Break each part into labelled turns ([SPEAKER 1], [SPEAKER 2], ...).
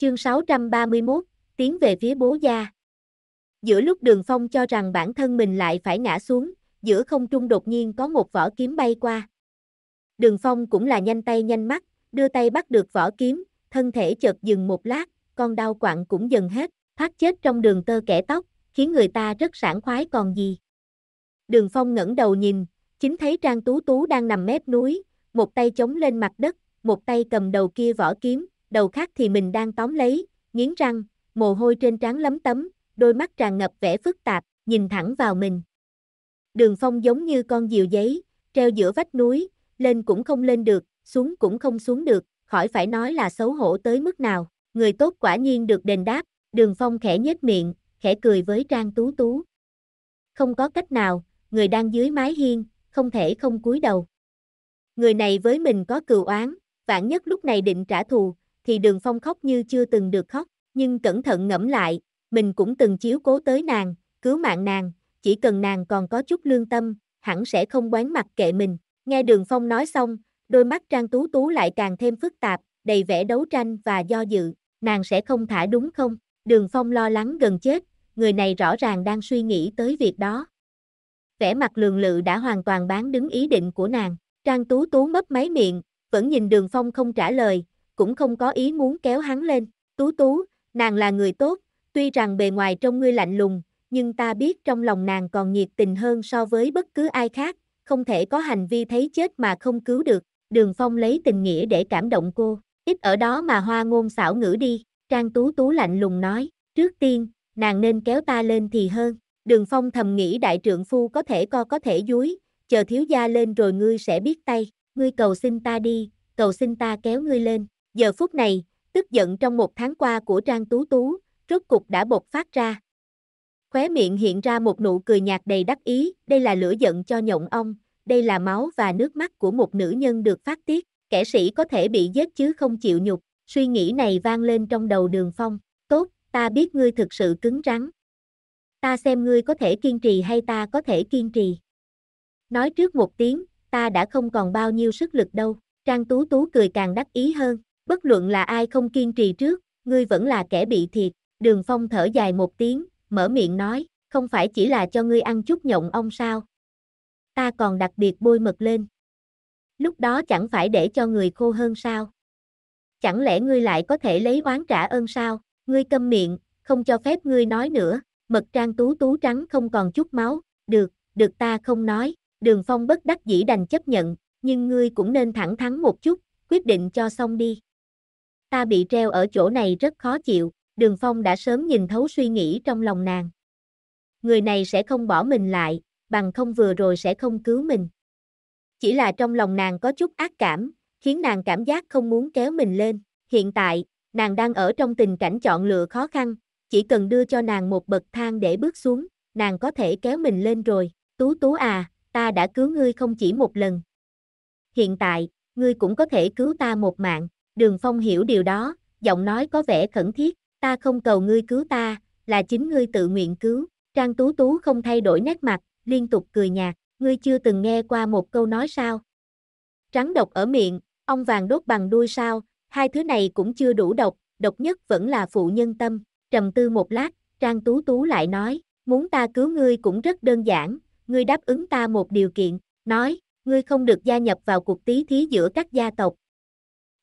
[SPEAKER 1] Chương 631, tiến về phía bố gia. Giữa lúc đường phong cho rằng bản thân mình lại phải ngã xuống, giữa không trung đột nhiên có một vỏ kiếm bay qua. Đường phong cũng là nhanh tay nhanh mắt, đưa tay bắt được vỏ kiếm, thân thể chợt dừng một lát, con đau quặn cũng dần hết, thoát chết trong đường tơ kẻ tóc, khiến người ta rất sảng khoái còn gì. Đường phong ngẩng đầu nhìn, chính thấy Trang Tú Tú đang nằm mép núi, một tay chống lên mặt đất, một tay cầm đầu kia vỏ kiếm, đầu khác thì mình đang tóm lấy, nghiến răng, mồ hôi trên trán lấm tấm, đôi mắt tràn ngập vẻ phức tạp, nhìn thẳng vào mình. Đường phong giống như con diều giấy, treo giữa vách núi, lên cũng không lên được, xuống cũng không xuống được, khỏi phải nói là xấu hổ tới mức nào. Người tốt quả nhiên được đền đáp, đường phong khẽ nhếch miệng, khẽ cười với Trang Tú Tú. Không có cách nào, người đang dưới mái hiên, không thể không cúi đầu. Người này với mình có cừu oán, vạn nhất lúc này định trả thù, thì đường phong khóc như chưa từng được khóc, nhưng cẩn thận ngẫm lại, mình cũng từng chiếu cố tới nàng, cứu mạng nàng, chỉ cần nàng còn có chút lương tâm, hẳn sẽ không quán mặt kệ mình. Nghe đường phong nói xong, đôi mắt Trang Tú Tú lại càng thêm phức tạp, đầy vẻ đấu tranh và do dự, nàng sẽ không thả đúng không? Đường phong lo lắng gần chết, người này rõ ràng đang suy nghĩ tới việc đó. Vẻ mặt lường lự đã hoàn toàn bán đứng ý định của nàng, Trang Tú Tú mấp máy miệng, vẫn nhìn đường phong không trả lời, cũng không có ý muốn kéo hắn lên. Tú tú, nàng là người tốt, tuy rằng bề ngoài trông ngươi lạnh lùng, nhưng ta biết trong lòng nàng còn nhiệt tình hơn so với bất cứ ai khác, không thể có hành vi thấy chết mà không cứu được. Đường Phong lấy tình nghĩa để cảm động cô, ít ở đó mà hoa ngôn xảo ngữ đi, Trang Tú Tú lạnh lùng nói, trước tiên, nàng nên kéo ta lên thì hơn. Đường Phong thầm nghĩ đại trượng phu có thể co có thể dúi, chờ thiếu gia lên rồi ngươi sẽ biết tay, ngươi cầu xin ta đi, cầu xin ta kéo ngươi lên, Giờ phút này, tức giận trong một tháng qua của Trang Tú Tú, rốt cục đã bộc phát ra. Khóe miệng hiện ra một nụ cười nhạt đầy đắc ý, đây là lửa giận cho nhộng ông, đây là máu và nước mắt của một nữ nhân được phát tiết, kẻ sĩ có thể bị giết chứ không chịu nhục, suy nghĩ này vang lên trong đầu đường phong, tốt, ta biết ngươi thực sự cứng rắn. Ta xem ngươi có thể kiên trì hay ta có thể kiên trì. Nói trước một tiếng, ta đã không còn bao nhiêu sức lực đâu, Trang Tú Tú cười càng đắc ý hơn. Bất luận là ai không kiên trì trước, ngươi vẫn là kẻ bị thiệt. Đường Phong thở dài một tiếng, mở miệng nói, không phải chỉ là cho ngươi ăn chút nhộng ông sao. Ta còn đặc biệt bôi mật lên. Lúc đó chẳng phải để cho người khô hơn sao. Chẳng lẽ ngươi lại có thể lấy oán trả ơn sao, ngươi câm miệng, không cho phép ngươi nói nữa, mật trang tú tú trắng không còn chút máu, được, được ta không nói, đường phong bất đắc dĩ đành chấp nhận, nhưng ngươi cũng nên thẳng thắn một chút, quyết định cho xong đi ta bị treo ở chỗ này rất khó chịu, đường phong đã sớm nhìn thấu suy nghĩ trong lòng nàng. Người này sẽ không bỏ mình lại, bằng không vừa rồi sẽ không cứu mình. Chỉ là trong lòng nàng có chút ác cảm, khiến nàng cảm giác không muốn kéo mình lên. Hiện tại, nàng đang ở trong tình cảnh chọn lựa khó khăn, chỉ cần đưa cho nàng một bậc thang để bước xuống, nàng có thể kéo mình lên rồi. Tú tú à, ta đã cứu ngươi không chỉ một lần. Hiện tại, ngươi cũng có thể cứu ta một mạng. Đường Phong hiểu điều đó, giọng nói có vẻ khẩn thiết, ta không cầu ngươi cứu ta, là chính ngươi tự nguyện cứu. Trang Tú Tú không thay đổi nét mặt, liên tục cười nhạt, ngươi chưa từng nghe qua một câu nói sao. Rắn độc ở miệng, ông vàng đốt bằng đuôi sao, hai thứ này cũng chưa đủ độc, độc nhất vẫn là phụ nhân tâm. Trầm tư một lát, Trang Tú Tú lại nói, muốn ta cứu ngươi cũng rất đơn giản, ngươi đáp ứng ta một điều kiện, nói, ngươi không được gia nhập vào cuộc tí thí giữa các gia tộc,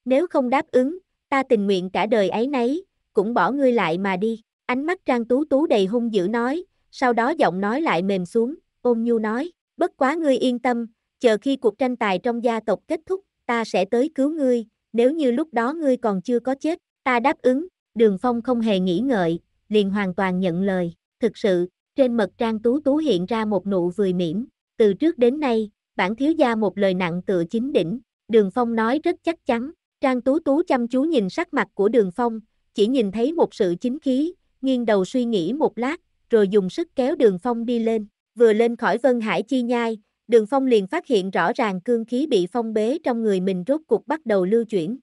[SPEAKER 1] nếu không đáp ứng, ta tình nguyện cả đời ấy nấy, cũng bỏ ngươi lại mà đi. Ánh mắt Trang Tú Tú đầy hung dữ nói, sau đó giọng nói lại mềm xuống, ôm nhu nói, bất quá ngươi yên tâm, chờ khi cuộc tranh tài trong gia tộc kết thúc, ta sẽ tới cứu ngươi, nếu như lúc đó ngươi còn chưa có chết, ta đáp ứng, đường phong không hề nghĩ ngợi, liền hoàn toàn nhận lời, thực sự, trên mật Trang Tú Tú hiện ra một nụ vùi mỉm, từ trước đến nay, bản thiếu gia một lời nặng tựa chính đỉnh, đường phong nói rất chắc chắn, Trang Tú Tú chăm chú nhìn sắc mặt của Đường Phong, chỉ nhìn thấy một sự chính khí, nghiêng đầu suy nghĩ một lát, rồi dùng sức kéo Đường Phong đi lên. Vừa lên khỏi Vân Hải chi nhai, Đường Phong liền phát hiện rõ ràng cương khí bị phong bế trong người mình rốt cục bắt đầu lưu chuyển.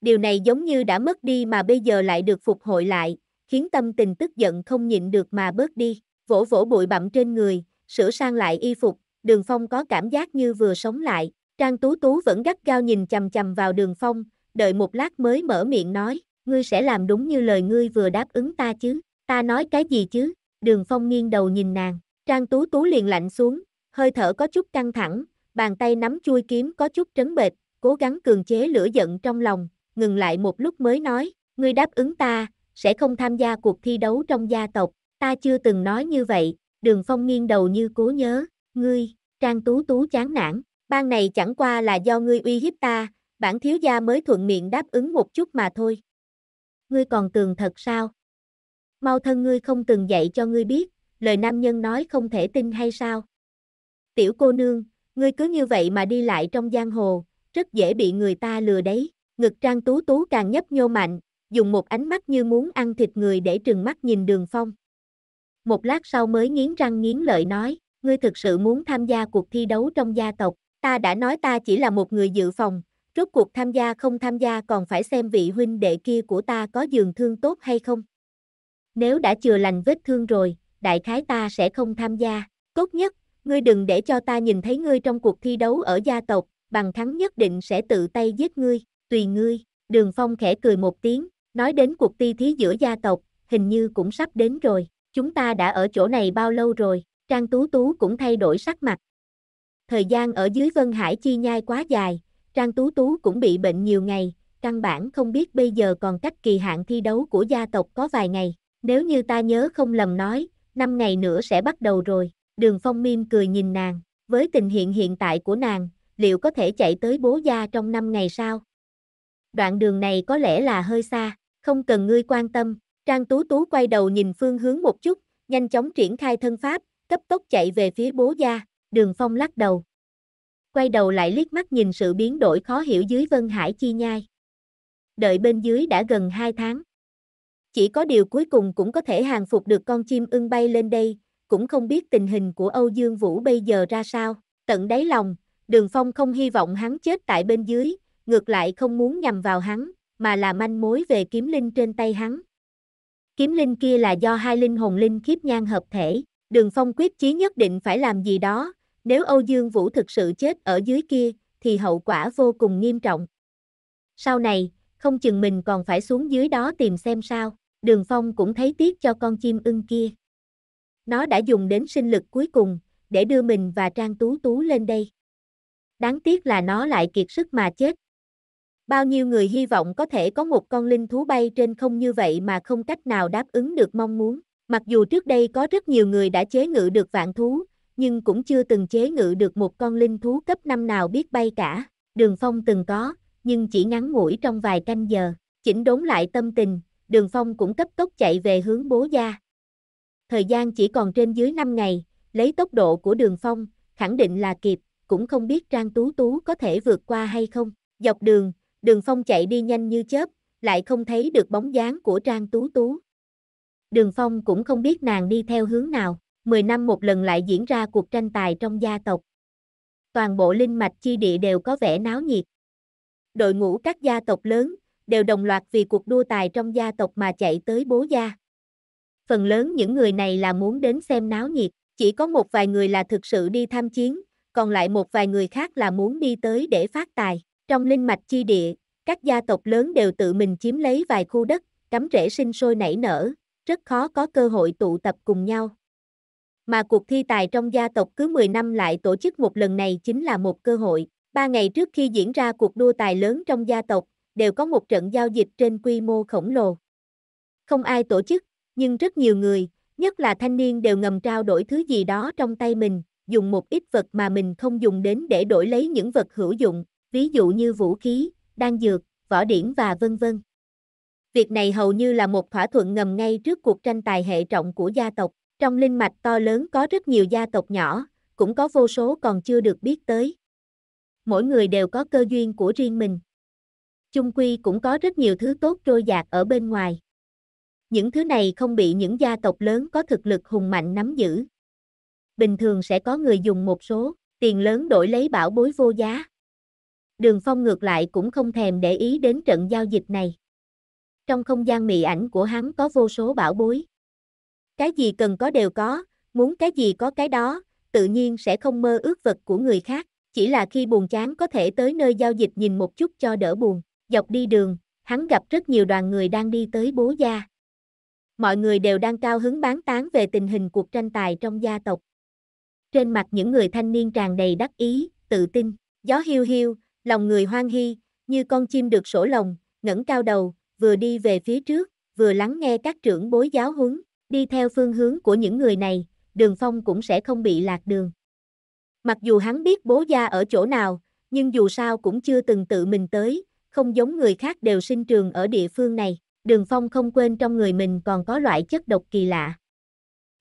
[SPEAKER 1] Điều này giống như đã mất đi mà bây giờ lại được phục hồi lại, khiến tâm tình tức giận không nhịn được mà bớt đi, vỗ vỗ bụi bặm trên người, sửa sang lại y phục, Đường Phong có cảm giác như vừa sống lại. Trang Tú Tú vẫn gắt gao nhìn chầm chầm vào đường phong, đợi một lát mới mở miệng nói, ngươi sẽ làm đúng như lời ngươi vừa đáp ứng ta chứ, ta nói cái gì chứ, đường phong nghiêng đầu nhìn nàng, Trang Tú Tú liền lạnh xuống, hơi thở có chút căng thẳng, bàn tay nắm chui kiếm có chút trấn bệt, cố gắng cường chế lửa giận trong lòng, ngừng lại một lúc mới nói, ngươi đáp ứng ta, sẽ không tham gia cuộc thi đấu trong gia tộc, ta chưa từng nói như vậy, đường phong nghiêng đầu như cố nhớ, ngươi, Trang Tú Tú chán nản, Ban này chẳng qua là do ngươi uy hiếp ta, bản thiếu gia mới thuận miệng đáp ứng một chút mà thôi. Ngươi còn tường thật sao? Mau thân ngươi không từng dạy cho ngươi biết, lời nam nhân nói không thể tin hay sao? Tiểu cô nương, ngươi cứ như vậy mà đi lại trong giang hồ, rất dễ bị người ta lừa đấy. Ngực trang tú tú càng nhấp nhô mạnh, dùng một ánh mắt như muốn ăn thịt người để trừng mắt nhìn đường phong. Một lát sau mới nghiến răng nghiến lợi nói, ngươi thực sự muốn tham gia cuộc thi đấu trong gia tộc, Ta đã nói ta chỉ là một người dự phòng, rốt cuộc tham gia không tham gia còn phải xem vị huynh đệ kia của ta có giường thương tốt hay không. Nếu đã chừa lành vết thương rồi, đại khái ta sẽ không tham gia. Tốt nhất, ngươi đừng để cho ta nhìn thấy ngươi trong cuộc thi đấu ở gia tộc, bằng thắng nhất định sẽ tự tay giết ngươi, tùy ngươi. Đường Phong khẽ cười một tiếng, nói đến cuộc thi thí giữa gia tộc, hình như cũng sắp đến rồi. Chúng ta đã ở chỗ này bao lâu rồi? Trang Tú Tú cũng thay đổi sắc mặt, thời gian ở dưới Vân Hải chi nhai quá dài, Trang Tú Tú cũng bị bệnh nhiều ngày, căn bản không biết bây giờ còn cách kỳ hạn thi đấu của gia tộc có vài ngày, nếu như ta nhớ không lầm nói, năm ngày nữa sẽ bắt đầu rồi, đường phong mim cười nhìn nàng, với tình hiện hiện tại của nàng, liệu có thể chạy tới bố gia trong năm ngày sao? Đoạn đường này có lẽ là hơi xa, không cần ngươi quan tâm, Trang Tú Tú quay đầu nhìn phương hướng một chút, nhanh chóng triển khai thân pháp, cấp tốc chạy về phía bố gia. Đường Phong lắc đầu. Quay đầu lại liếc mắt nhìn sự biến đổi khó hiểu dưới Vân Hải chi nhai. Đợi bên dưới đã gần 2 tháng. Chỉ có điều cuối cùng cũng có thể hàng phục được con chim ưng bay lên đây, cũng không biết tình hình của Âu Dương Vũ bây giờ ra sao. Tận đáy lòng, Đường Phong không hy vọng hắn chết tại bên dưới, ngược lại không muốn nhằm vào hắn, mà là manh mối về kiếm linh trên tay hắn. Kiếm linh kia là do hai linh hồn linh khiếp nhan hợp thể, Đường Phong quyết chí nhất định phải làm gì đó, nếu Âu Dương Vũ thực sự chết ở dưới kia, thì hậu quả vô cùng nghiêm trọng. Sau này, không chừng mình còn phải xuống dưới đó tìm xem sao, đường phong cũng thấy tiếc cho con chim ưng kia. Nó đã dùng đến sinh lực cuối cùng, để đưa mình và Trang Tú Tú lên đây. Đáng tiếc là nó lại kiệt sức mà chết. Bao nhiêu người hy vọng có thể có một con linh thú bay trên không như vậy mà không cách nào đáp ứng được mong muốn. Mặc dù trước đây có rất nhiều người đã chế ngự được vạn thú, nhưng cũng chưa từng chế ngự được một con linh thú cấp 5 nào biết bay cả. Đường Phong từng có, nhưng chỉ ngắn ngủi trong vài canh giờ. Chỉnh đốn lại tâm tình, Đường Phong cũng cấp tốc chạy về hướng bố gia. Thời gian chỉ còn trên dưới 5 ngày, lấy tốc độ của Đường Phong, khẳng định là kịp, cũng không biết Trang Tú Tú có thể vượt qua hay không. Dọc đường, Đường Phong chạy đi nhanh như chớp, lại không thấy được bóng dáng của Trang Tú Tú. Đường Phong cũng không biết nàng đi theo hướng nào, 10 năm một lần lại diễn ra cuộc tranh tài trong gia tộc. Toàn bộ linh mạch chi địa đều có vẻ náo nhiệt. Đội ngũ các gia tộc lớn đều đồng loạt vì cuộc đua tài trong gia tộc mà chạy tới bố gia. Phần lớn những người này là muốn đến xem náo nhiệt, chỉ có một vài người là thực sự đi tham chiến, còn lại một vài người khác là muốn đi tới để phát tài. Trong linh mạch chi địa, các gia tộc lớn đều tự mình chiếm lấy vài khu đất, cắm rễ sinh sôi nảy nở, rất khó có cơ hội tụ tập cùng nhau mà cuộc thi tài trong gia tộc cứ 10 năm lại tổ chức một lần này chính là một cơ hội. Ba ngày trước khi diễn ra cuộc đua tài lớn trong gia tộc, đều có một trận giao dịch trên quy mô khổng lồ. Không ai tổ chức, nhưng rất nhiều người, nhất là thanh niên đều ngầm trao đổi thứ gì đó trong tay mình, dùng một ít vật mà mình không dùng đến để đổi lấy những vật hữu dụng, ví dụ như vũ khí, đan dược, võ điển và vân vân. Việc này hầu như là một thỏa thuận ngầm ngay trước cuộc tranh tài hệ trọng của gia tộc. Trong linh mạch to lớn có rất nhiều gia tộc nhỏ, cũng có vô số còn chưa được biết tới. Mỗi người đều có cơ duyên của riêng mình. trung quy cũng có rất nhiều thứ tốt trôi dạt ở bên ngoài. Những thứ này không bị những gia tộc lớn có thực lực hùng mạnh nắm giữ. Bình thường sẽ có người dùng một số tiền lớn đổi lấy bảo bối vô giá. Đường Phong ngược lại cũng không thèm để ý đến trận giao dịch này. Trong không gian mị ảnh của hắn có vô số bảo bối. Cái gì cần có đều có, muốn cái gì có cái đó, tự nhiên sẽ không mơ ước vật của người khác, chỉ là khi buồn chán có thể tới nơi giao dịch nhìn một chút cho đỡ buồn. Dọc đi đường, hắn gặp rất nhiều đoàn người đang đi tới bố gia. Mọi người đều đang cao hứng bán tán về tình hình cuộc tranh tài trong gia tộc. Trên mặt những người thanh niên tràn đầy đắc ý, tự tin, gió hiu hiu, lòng người hoang hi, như con chim được sổ lồng, ngẩng cao đầu, vừa đi về phía trước, vừa lắng nghe các trưởng bối giáo huấn, Đi theo phương hướng của những người này, đường phong cũng sẽ không bị lạc đường. Mặc dù hắn biết bố gia ở chỗ nào, nhưng dù sao cũng chưa từng tự mình tới, không giống người khác đều sinh trường ở địa phương này, đường phong không quên trong người mình còn có loại chất độc kỳ lạ.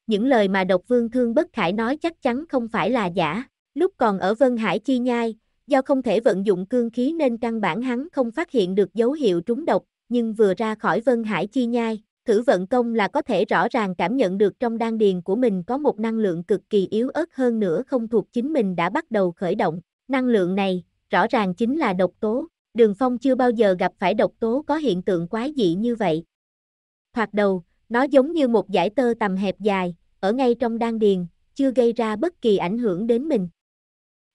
[SPEAKER 1] Những lời mà độc vương thương bất khải nói chắc chắn không phải là giả, lúc còn ở Vân Hải Chi Nhai, do không thể vận dụng cương khí nên căn bản hắn không phát hiện được dấu hiệu trúng độc, nhưng vừa ra khỏi Vân Hải Chi Nhai, thử vận công là có thể rõ ràng cảm nhận được trong đan điền của mình có một năng lượng cực kỳ yếu ớt hơn nữa không thuộc chính mình đã bắt đầu khởi động. Năng lượng này, rõ ràng chính là độc tố, đường phong chưa bao giờ gặp phải độc tố có hiện tượng quái dị như vậy. Thoạt đầu, nó giống như một giải tơ tầm hẹp dài, ở ngay trong đan điền, chưa gây ra bất kỳ ảnh hưởng đến mình.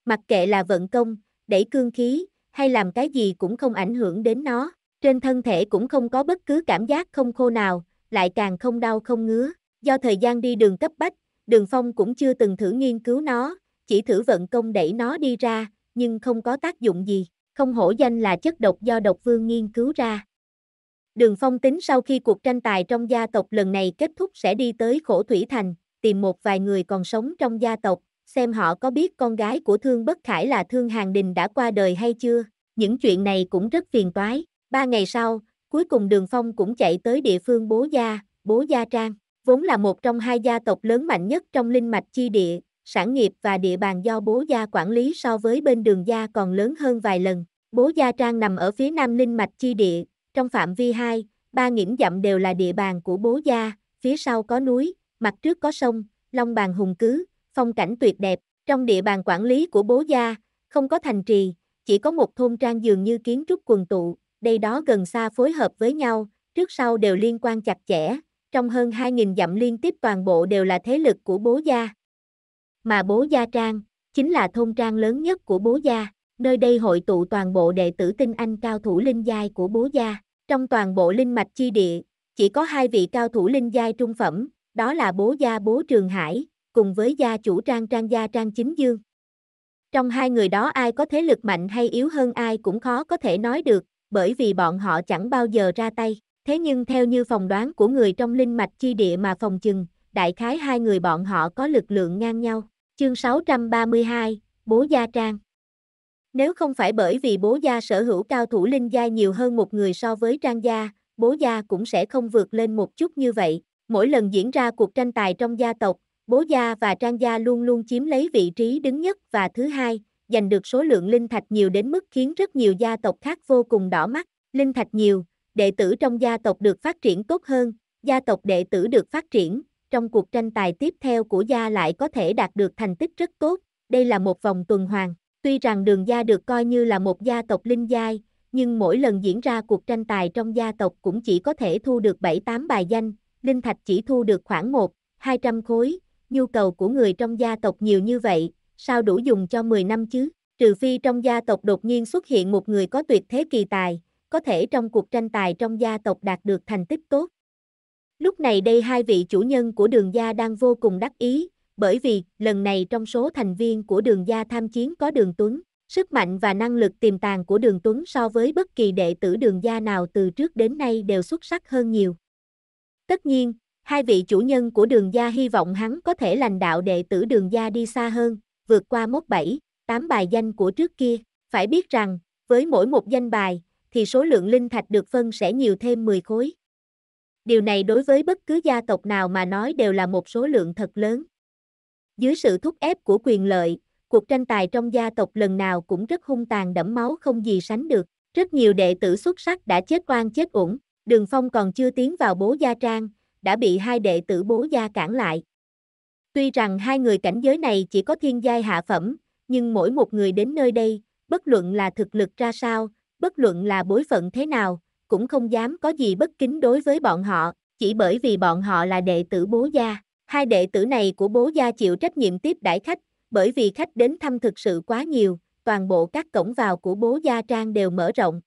[SPEAKER 1] Mặc kệ là vận công, đẩy cương khí, hay làm cái gì cũng không ảnh hưởng đến nó. Trên thân thể cũng không có bất cứ cảm giác không khô nào, lại càng không đau không ngứa. Do thời gian đi đường cấp bách, đường phong cũng chưa từng thử nghiên cứu nó, chỉ thử vận công đẩy nó đi ra, nhưng không có tác dụng gì. Không hổ danh là chất độc do độc vương nghiên cứu ra. Đường phong tính sau khi cuộc tranh tài trong gia tộc lần này kết thúc sẽ đi tới khổ thủy thành, tìm một vài người còn sống trong gia tộc, xem họ có biết con gái của Thương Bất Khải là Thương Hàng Đình đã qua đời hay chưa. Những chuyện này cũng rất phiền toái. Ba ngày sau, cuối cùng Đường Phong cũng chạy tới địa phương Bố Gia, Bố Gia Trang, vốn là một trong hai gia tộc lớn mạnh nhất trong linh mạch chi địa, sản nghiệp và địa bàn do Bố Gia quản lý so với bên Đường Gia còn lớn hơn vài lần. Bố Gia Trang nằm ở phía nam linh mạch chi địa, trong phạm vi 2, ba nghiễm dặm đều là địa bàn của Bố Gia, phía sau có núi, mặt trước có sông, long bàn hùng cứ, phong cảnh tuyệt đẹp. Trong địa bàn quản lý của Bố Gia, không có thành trì, chỉ có một thôn trang dường như kiến trúc quần tụ, đây đó gần xa phối hợp với nhau, trước sau đều liên quan chặt chẽ, trong hơn 2.000 dặm liên tiếp toàn bộ đều là thế lực của bố gia. Mà bố gia trang, chính là thôn trang lớn nhất của bố gia, nơi đây hội tụ toàn bộ đệ tử tinh anh cao thủ linh giai của bố gia. Trong toàn bộ linh mạch chi địa, chỉ có hai vị cao thủ linh giai trung phẩm, đó là bố gia bố Trường Hải, cùng với gia chủ trang trang gia trang chính dương. Trong hai người đó ai có thế lực mạnh hay yếu hơn ai cũng khó có thể nói được, bởi vì bọn họ chẳng bao giờ ra tay. Thế nhưng theo như phòng đoán của người trong linh mạch chi địa mà phòng chừng, đại khái hai người bọn họ có lực lượng ngang nhau. Chương 632, Bố Gia Trang Nếu không phải bởi vì bố gia sở hữu cao thủ linh gia nhiều hơn một người so với trang gia, bố gia cũng sẽ không vượt lên một chút như vậy. Mỗi lần diễn ra cuộc tranh tài trong gia tộc, bố gia và trang gia luôn luôn chiếm lấy vị trí đứng nhất và thứ hai, giành được số lượng linh thạch nhiều đến mức khiến rất nhiều gia tộc khác vô cùng đỏ mắt. Linh thạch nhiều, đệ tử trong gia tộc được phát triển tốt hơn, gia tộc đệ tử được phát triển, trong cuộc tranh tài tiếp theo của gia lại có thể đạt được thành tích rất tốt, đây là một vòng tuần hoàn. Tuy rằng đường gia được coi như là một gia tộc linh giai, nhưng mỗi lần diễn ra cuộc tranh tài trong gia tộc cũng chỉ có thể thu được 7-8 bài danh, linh thạch chỉ thu được khoảng 1, 200 khối, nhu cầu của người trong gia tộc nhiều như vậy, sao đủ dùng cho 10 năm chứ? Trừ phi trong gia tộc đột nhiên xuất hiện một người có tuyệt thế kỳ tài, có thể trong cuộc tranh tài trong gia tộc đạt được thành tích tốt. Lúc này đây hai vị chủ nhân của đường gia đang vô cùng đắc ý, bởi vì lần này trong số thành viên của đường gia tham chiến có đường Tuấn, sức mạnh và năng lực tiềm tàng của đường Tuấn so với bất kỳ đệ tử đường gia nào từ trước đến nay đều xuất sắc hơn nhiều. Tất nhiên, hai vị chủ nhân của đường gia hy vọng hắn có thể lành đạo đệ tử đường gia đi xa hơn, vượt qua mốc 7, 8 bài danh của trước kia. Phải biết rằng, với mỗi một danh bài, thì số lượng linh thạch được phân sẽ nhiều thêm 10 khối. Điều này đối với bất cứ gia tộc nào mà nói đều là một số lượng thật lớn. Dưới sự thúc ép của quyền lợi, cuộc tranh tài trong gia tộc lần nào cũng rất hung tàn đẫm máu không gì sánh được. Rất nhiều đệ tử xuất sắc đã chết oan chết uổng, Đường Phong còn chưa tiến vào bố gia trang, đã bị hai đệ tử bố gia cản lại. Tuy rằng hai người cảnh giới này chỉ có thiên giai hạ phẩm, nhưng mỗi một người đến nơi đây, bất luận là thực lực ra sao, bất luận là bối phận thế nào, cũng không dám có gì bất kính đối với bọn họ, chỉ bởi vì bọn họ là đệ tử bố gia. Hai đệ tử này của bố gia chịu trách nhiệm tiếp đãi khách, bởi vì khách đến thăm thực sự quá nhiều, toàn bộ các cổng vào của bố gia trang đều mở rộng.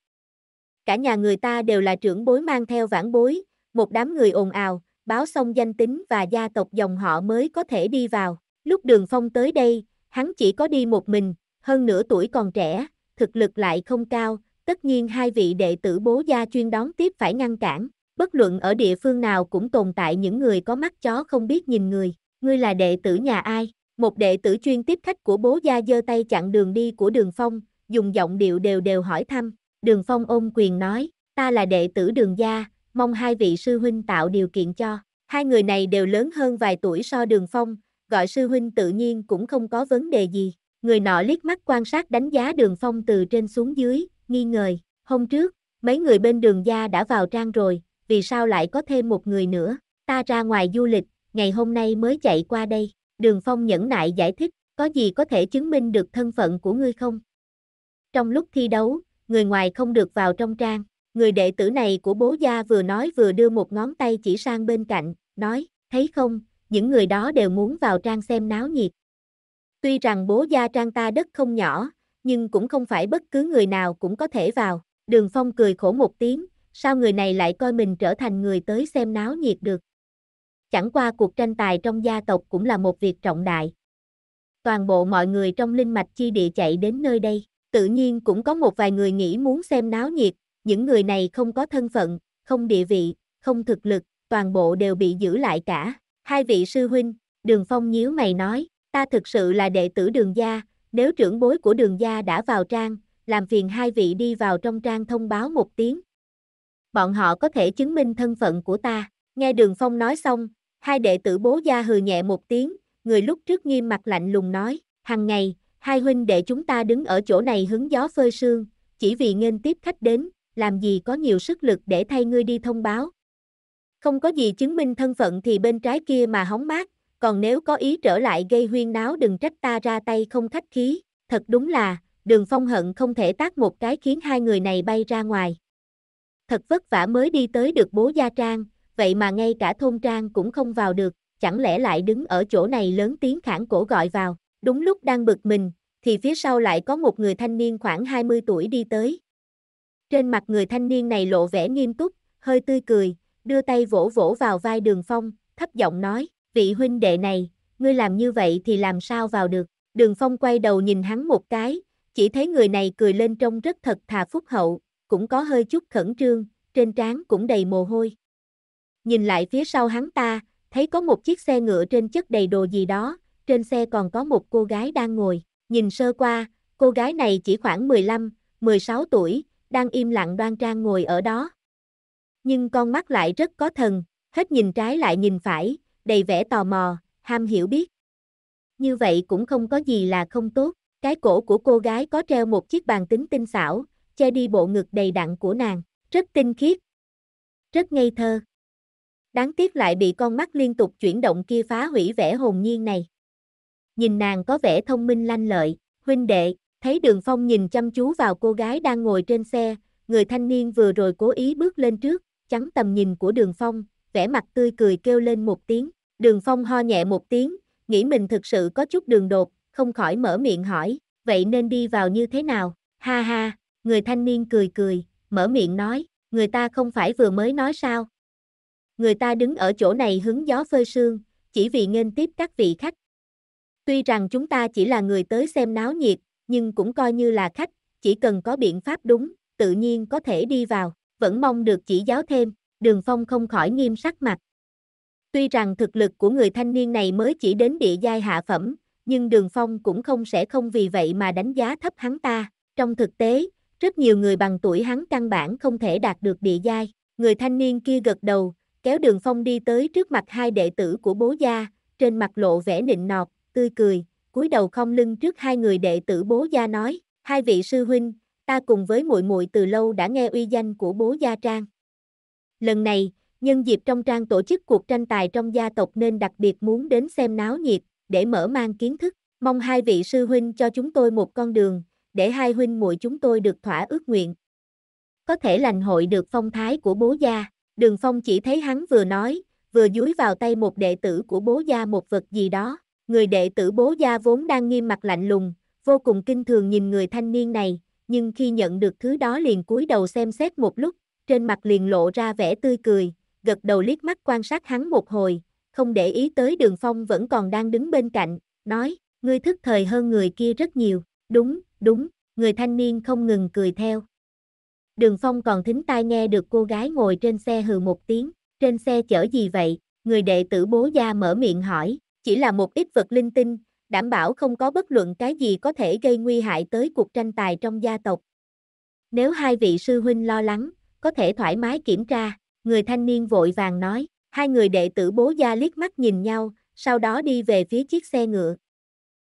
[SPEAKER 1] Cả nhà người ta đều là trưởng bối mang theo vãn bối, một đám người ồn ào, báo xong danh tính và gia tộc dòng họ mới có thể đi vào. Lúc đường phong tới đây, hắn chỉ có đi một mình, hơn nửa tuổi còn trẻ, thực lực lại không cao, tất nhiên hai vị đệ tử bố gia chuyên đón tiếp phải ngăn cản. Bất luận ở địa phương nào cũng tồn tại những người có mắt chó không biết nhìn người. Ngươi là đệ tử nhà ai? Một đệ tử chuyên tiếp khách của bố gia giơ tay chặn đường đi của đường phong, dùng giọng điệu đều đều hỏi thăm. Đường phong ôm quyền nói, ta là đệ tử đường gia, mong hai vị sư huynh tạo điều kiện cho. Hai người này đều lớn hơn vài tuổi so đường phong, gọi sư huynh tự nhiên cũng không có vấn đề gì. Người nọ liếc mắt quan sát đánh giá đường phong từ trên xuống dưới, nghi ngờ, hôm trước, mấy người bên đường gia đã vào trang rồi, vì sao lại có thêm một người nữa, ta ra ngoài du lịch, ngày hôm nay mới chạy qua đây, đường phong nhẫn nại giải thích, có gì có thể chứng minh được thân phận của ngươi không? Trong lúc thi đấu, người ngoài không được vào trong trang, Người đệ tử này của bố gia vừa nói vừa đưa một ngón tay chỉ sang bên cạnh, nói, thấy không, những người đó đều muốn vào trang xem náo nhiệt. Tuy rằng bố gia trang ta đất không nhỏ, nhưng cũng không phải bất cứ người nào cũng có thể vào. Đường Phong cười khổ một tiếng, sao người này lại coi mình trở thành người tới xem náo nhiệt được. Chẳng qua cuộc tranh tài trong gia tộc cũng là một việc trọng đại. Toàn bộ mọi người trong linh mạch chi địa chạy đến nơi đây, tự nhiên cũng có một vài người nghĩ muốn xem náo nhiệt, những người này không có thân phận, không địa vị, không thực lực, toàn bộ đều bị giữ lại cả. Hai vị sư huynh, Đường Phong nhíu mày nói, ta thực sự là đệ tử đường gia, nếu trưởng bối của đường gia đã vào trang, làm phiền hai vị đi vào trong trang thông báo một tiếng. Bọn họ có thể chứng minh thân phận của ta. Nghe đường phong nói xong, hai đệ tử bố gia hừ nhẹ một tiếng, người lúc trước nghiêm mặt lạnh lùng nói, hằng ngày, hai huynh đệ chúng ta đứng ở chỗ này hứng gió phơi sương, chỉ vì nghênh tiếp khách đến, làm gì có nhiều sức lực để thay ngươi đi thông báo. Không có gì chứng minh thân phận thì bên trái kia mà hóng mát, còn nếu có ý trở lại gây huyên náo đừng trách ta ra tay không khách khí, thật đúng là, đường phong hận không thể tác một cái khiến hai người này bay ra ngoài. Thật vất vả mới đi tới được bố gia trang, vậy mà ngay cả thôn trang cũng không vào được, chẳng lẽ lại đứng ở chỗ này lớn tiếng khản cổ gọi vào, đúng lúc đang bực mình, thì phía sau lại có một người thanh niên khoảng 20 tuổi đi tới. Trên mặt người thanh niên này lộ vẻ nghiêm túc, hơi tươi cười, đưa tay vỗ vỗ vào vai đường phong, thấp giọng nói, vị huynh đệ này, ngươi làm như vậy thì làm sao vào được. Đường phong quay đầu nhìn hắn một cái, chỉ thấy người này cười lên trông rất thật thà phúc hậu, cũng có hơi chút khẩn trương, trên trán cũng đầy mồ hôi. Nhìn lại phía sau hắn ta, thấy có một chiếc xe ngựa trên chất đầy đồ gì đó, trên xe còn có một cô gái đang ngồi, nhìn sơ qua, cô gái này chỉ khoảng 15, 16 tuổi, đang im lặng đoan trang ngồi ở đó. Nhưng con mắt lại rất có thần, hết nhìn trái lại nhìn phải, đầy vẻ tò mò, ham hiểu biết. Như vậy cũng không có gì là không tốt, cái cổ của cô gái có treo một chiếc bàn tính tinh xảo, che đi bộ ngực đầy đặn của nàng, rất tinh khiết, rất ngây thơ. Đáng tiếc lại bị con mắt liên tục chuyển động kia phá hủy vẻ hồn nhiên này. Nhìn nàng có vẻ thông minh lanh lợi, huynh đệ. Thấy đường phong nhìn chăm chú vào cô gái đang ngồi trên xe, người thanh niên vừa rồi cố ý bước lên trước, chắn tầm nhìn của đường phong, vẻ mặt tươi cười kêu lên một tiếng. Đường phong ho nhẹ một tiếng, nghĩ mình thực sự có chút đường đột, không khỏi mở miệng hỏi, vậy nên đi vào như thế nào? Ha ha, người thanh niên cười cười, mở miệng nói, người ta không phải vừa mới nói sao? Người ta đứng ở chỗ này hứng gió phơi sương, chỉ vì nghênh tiếp các vị khách. Tuy rằng chúng ta chỉ là người tới xem náo nhiệt, nhưng cũng coi như là khách, chỉ cần có biện pháp đúng, tự nhiên có thể đi vào, vẫn mong được chỉ giáo thêm, đường phong không khỏi nghiêm sắc mặt. Tuy rằng thực lực của người thanh niên này mới chỉ đến địa giai hạ phẩm, nhưng đường phong cũng không sẽ không vì vậy mà đánh giá thấp hắn ta. Trong thực tế, rất nhiều người bằng tuổi hắn căn bản không thể đạt được địa giai. Người thanh niên kia gật đầu, kéo đường phong đi tới trước mặt hai đệ tử của bố gia, trên mặt lộ vẻ nịnh nọt, tươi cười, cúi đầu không lưng trước hai người đệ tử bố gia nói, hai vị sư huynh, ta cùng với muội muội từ lâu đã nghe uy danh của bố gia trang. Lần này, nhân dịp trong trang tổ chức cuộc tranh tài trong gia tộc nên đặc biệt muốn đến xem náo nhiệt, để mở mang kiến thức, mong hai vị sư huynh cho chúng tôi một con đường, để hai huynh muội chúng tôi được thỏa ước nguyện. Có thể lành hội được phong thái của bố gia, đường phong chỉ thấy hắn vừa nói, vừa dúi vào tay một đệ tử của bố gia một vật gì đó. Người đệ tử bố gia vốn đang nghiêm mặt lạnh lùng, vô cùng kinh thường nhìn người thanh niên này, nhưng khi nhận được thứ đó liền cúi đầu xem xét một lúc, trên mặt liền lộ ra vẻ tươi cười, gật đầu liếc mắt quan sát hắn một hồi, không để ý tới đường phong vẫn còn đang đứng bên cạnh, nói, ngươi thức thời hơn người kia rất nhiều, đúng, đúng, người thanh niên không ngừng cười theo. Đường phong còn thính tai nghe được cô gái ngồi trên xe hừ một tiếng, trên xe chở gì vậy, người đệ tử bố gia mở miệng hỏi, chỉ là một ít vật linh tinh, đảm bảo không có bất luận cái gì có thể gây nguy hại tới cuộc tranh tài trong gia tộc. Nếu hai vị sư huynh lo lắng, có thể thoải mái kiểm tra, người thanh niên vội vàng nói, hai người đệ tử bố gia liếc mắt nhìn nhau, sau đó đi về phía chiếc xe ngựa.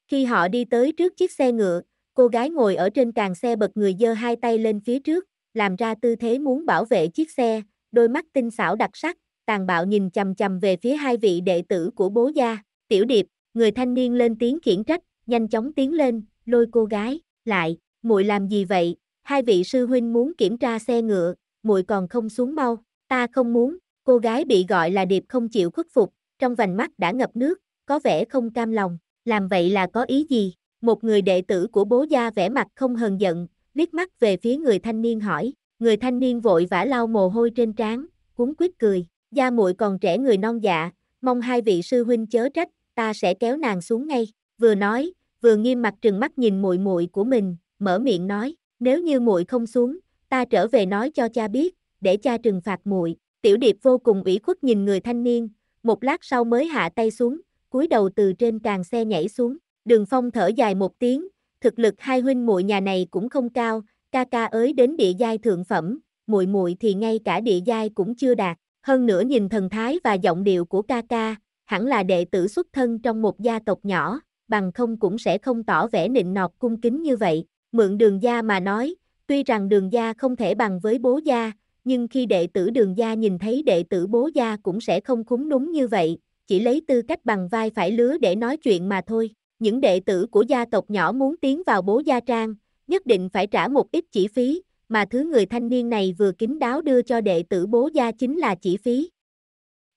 [SPEAKER 1] Khi họ đi tới trước chiếc xe ngựa, cô gái ngồi ở trên càng xe bật người giơ hai tay lên phía trước, làm ra tư thế muốn bảo vệ chiếc xe, đôi mắt tinh xảo đặc sắc, tàn bạo nhìn chầm chầm về phía hai vị đệ tử của bố gia. Tiểu điệp, người thanh niên lên tiếng khiển trách, nhanh chóng tiến lên, lôi cô gái, lại, muội làm gì vậy? Hai vị sư huynh muốn kiểm tra xe ngựa, muội còn không xuống mau, ta không muốn, cô gái bị gọi là điệp không chịu khuất phục, trong vành mắt đã ngập nước, có vẻ không cam lòng, làm vậy là có ý gì? Một người đệ tử của bố gia vẻ mặt không hờn giận, liếc mắt về phía người thanh niên hỏi, người thanh niên vội vã lau mồ hôi trên trán, cuốn quýt cười, gia muội còn trẻ người non dạ, mong hai vị sư huynh chớ trách, ta sẽ kéo nàng xuống ngay, vừa nói, vừa nghiêm mặt trừng mắt nhìn muội muội của mình, mở miệng nói, nếu như muội không xuống, ta trở về nói cho cha biết, để cha trừng phạt muội. Tiểu Điệp vô cùng ủy khuất nhìn người thanh niên, một lát sau mới hạ tay xuống, cúi đầu từ trên càng xe nhảy xuống, Đường Phong thở dài một tiếng, thực lực hai huynh muội nhà này cũng không cao, ca ca ới đến địa giai thượng phẩm, muội muội thì ngay cả địa giai cũng chưa đạt, hơn nữa nhìn thần thái và giọng điệu của ca ca, hẳn là đệ tử xuất thân trong một gia tộc nhỏ, bằng không cũng sẽ không tỏ vẻ nịnh nọt cung kính như vậy, mượn đường gia mà nói, tuy rằng đường gia không thể bằng với bố gia, nhưng khi đệ tử đường gia nhìn thấy đệ tử bố gia cũng sẽ không khúng núm như vậy, chỉ lấy tư cách bằng vai phải lứa để nói chuyện mà thôi. Những đệ tử của gia tộc nhỏ muốn tiến vào bố gia trang, nhất định phải trả một ít chỉ phí, mà thứ người thanh niên này vừa kính đáo đưa cho đệ tử bố gia chính là chỉ phí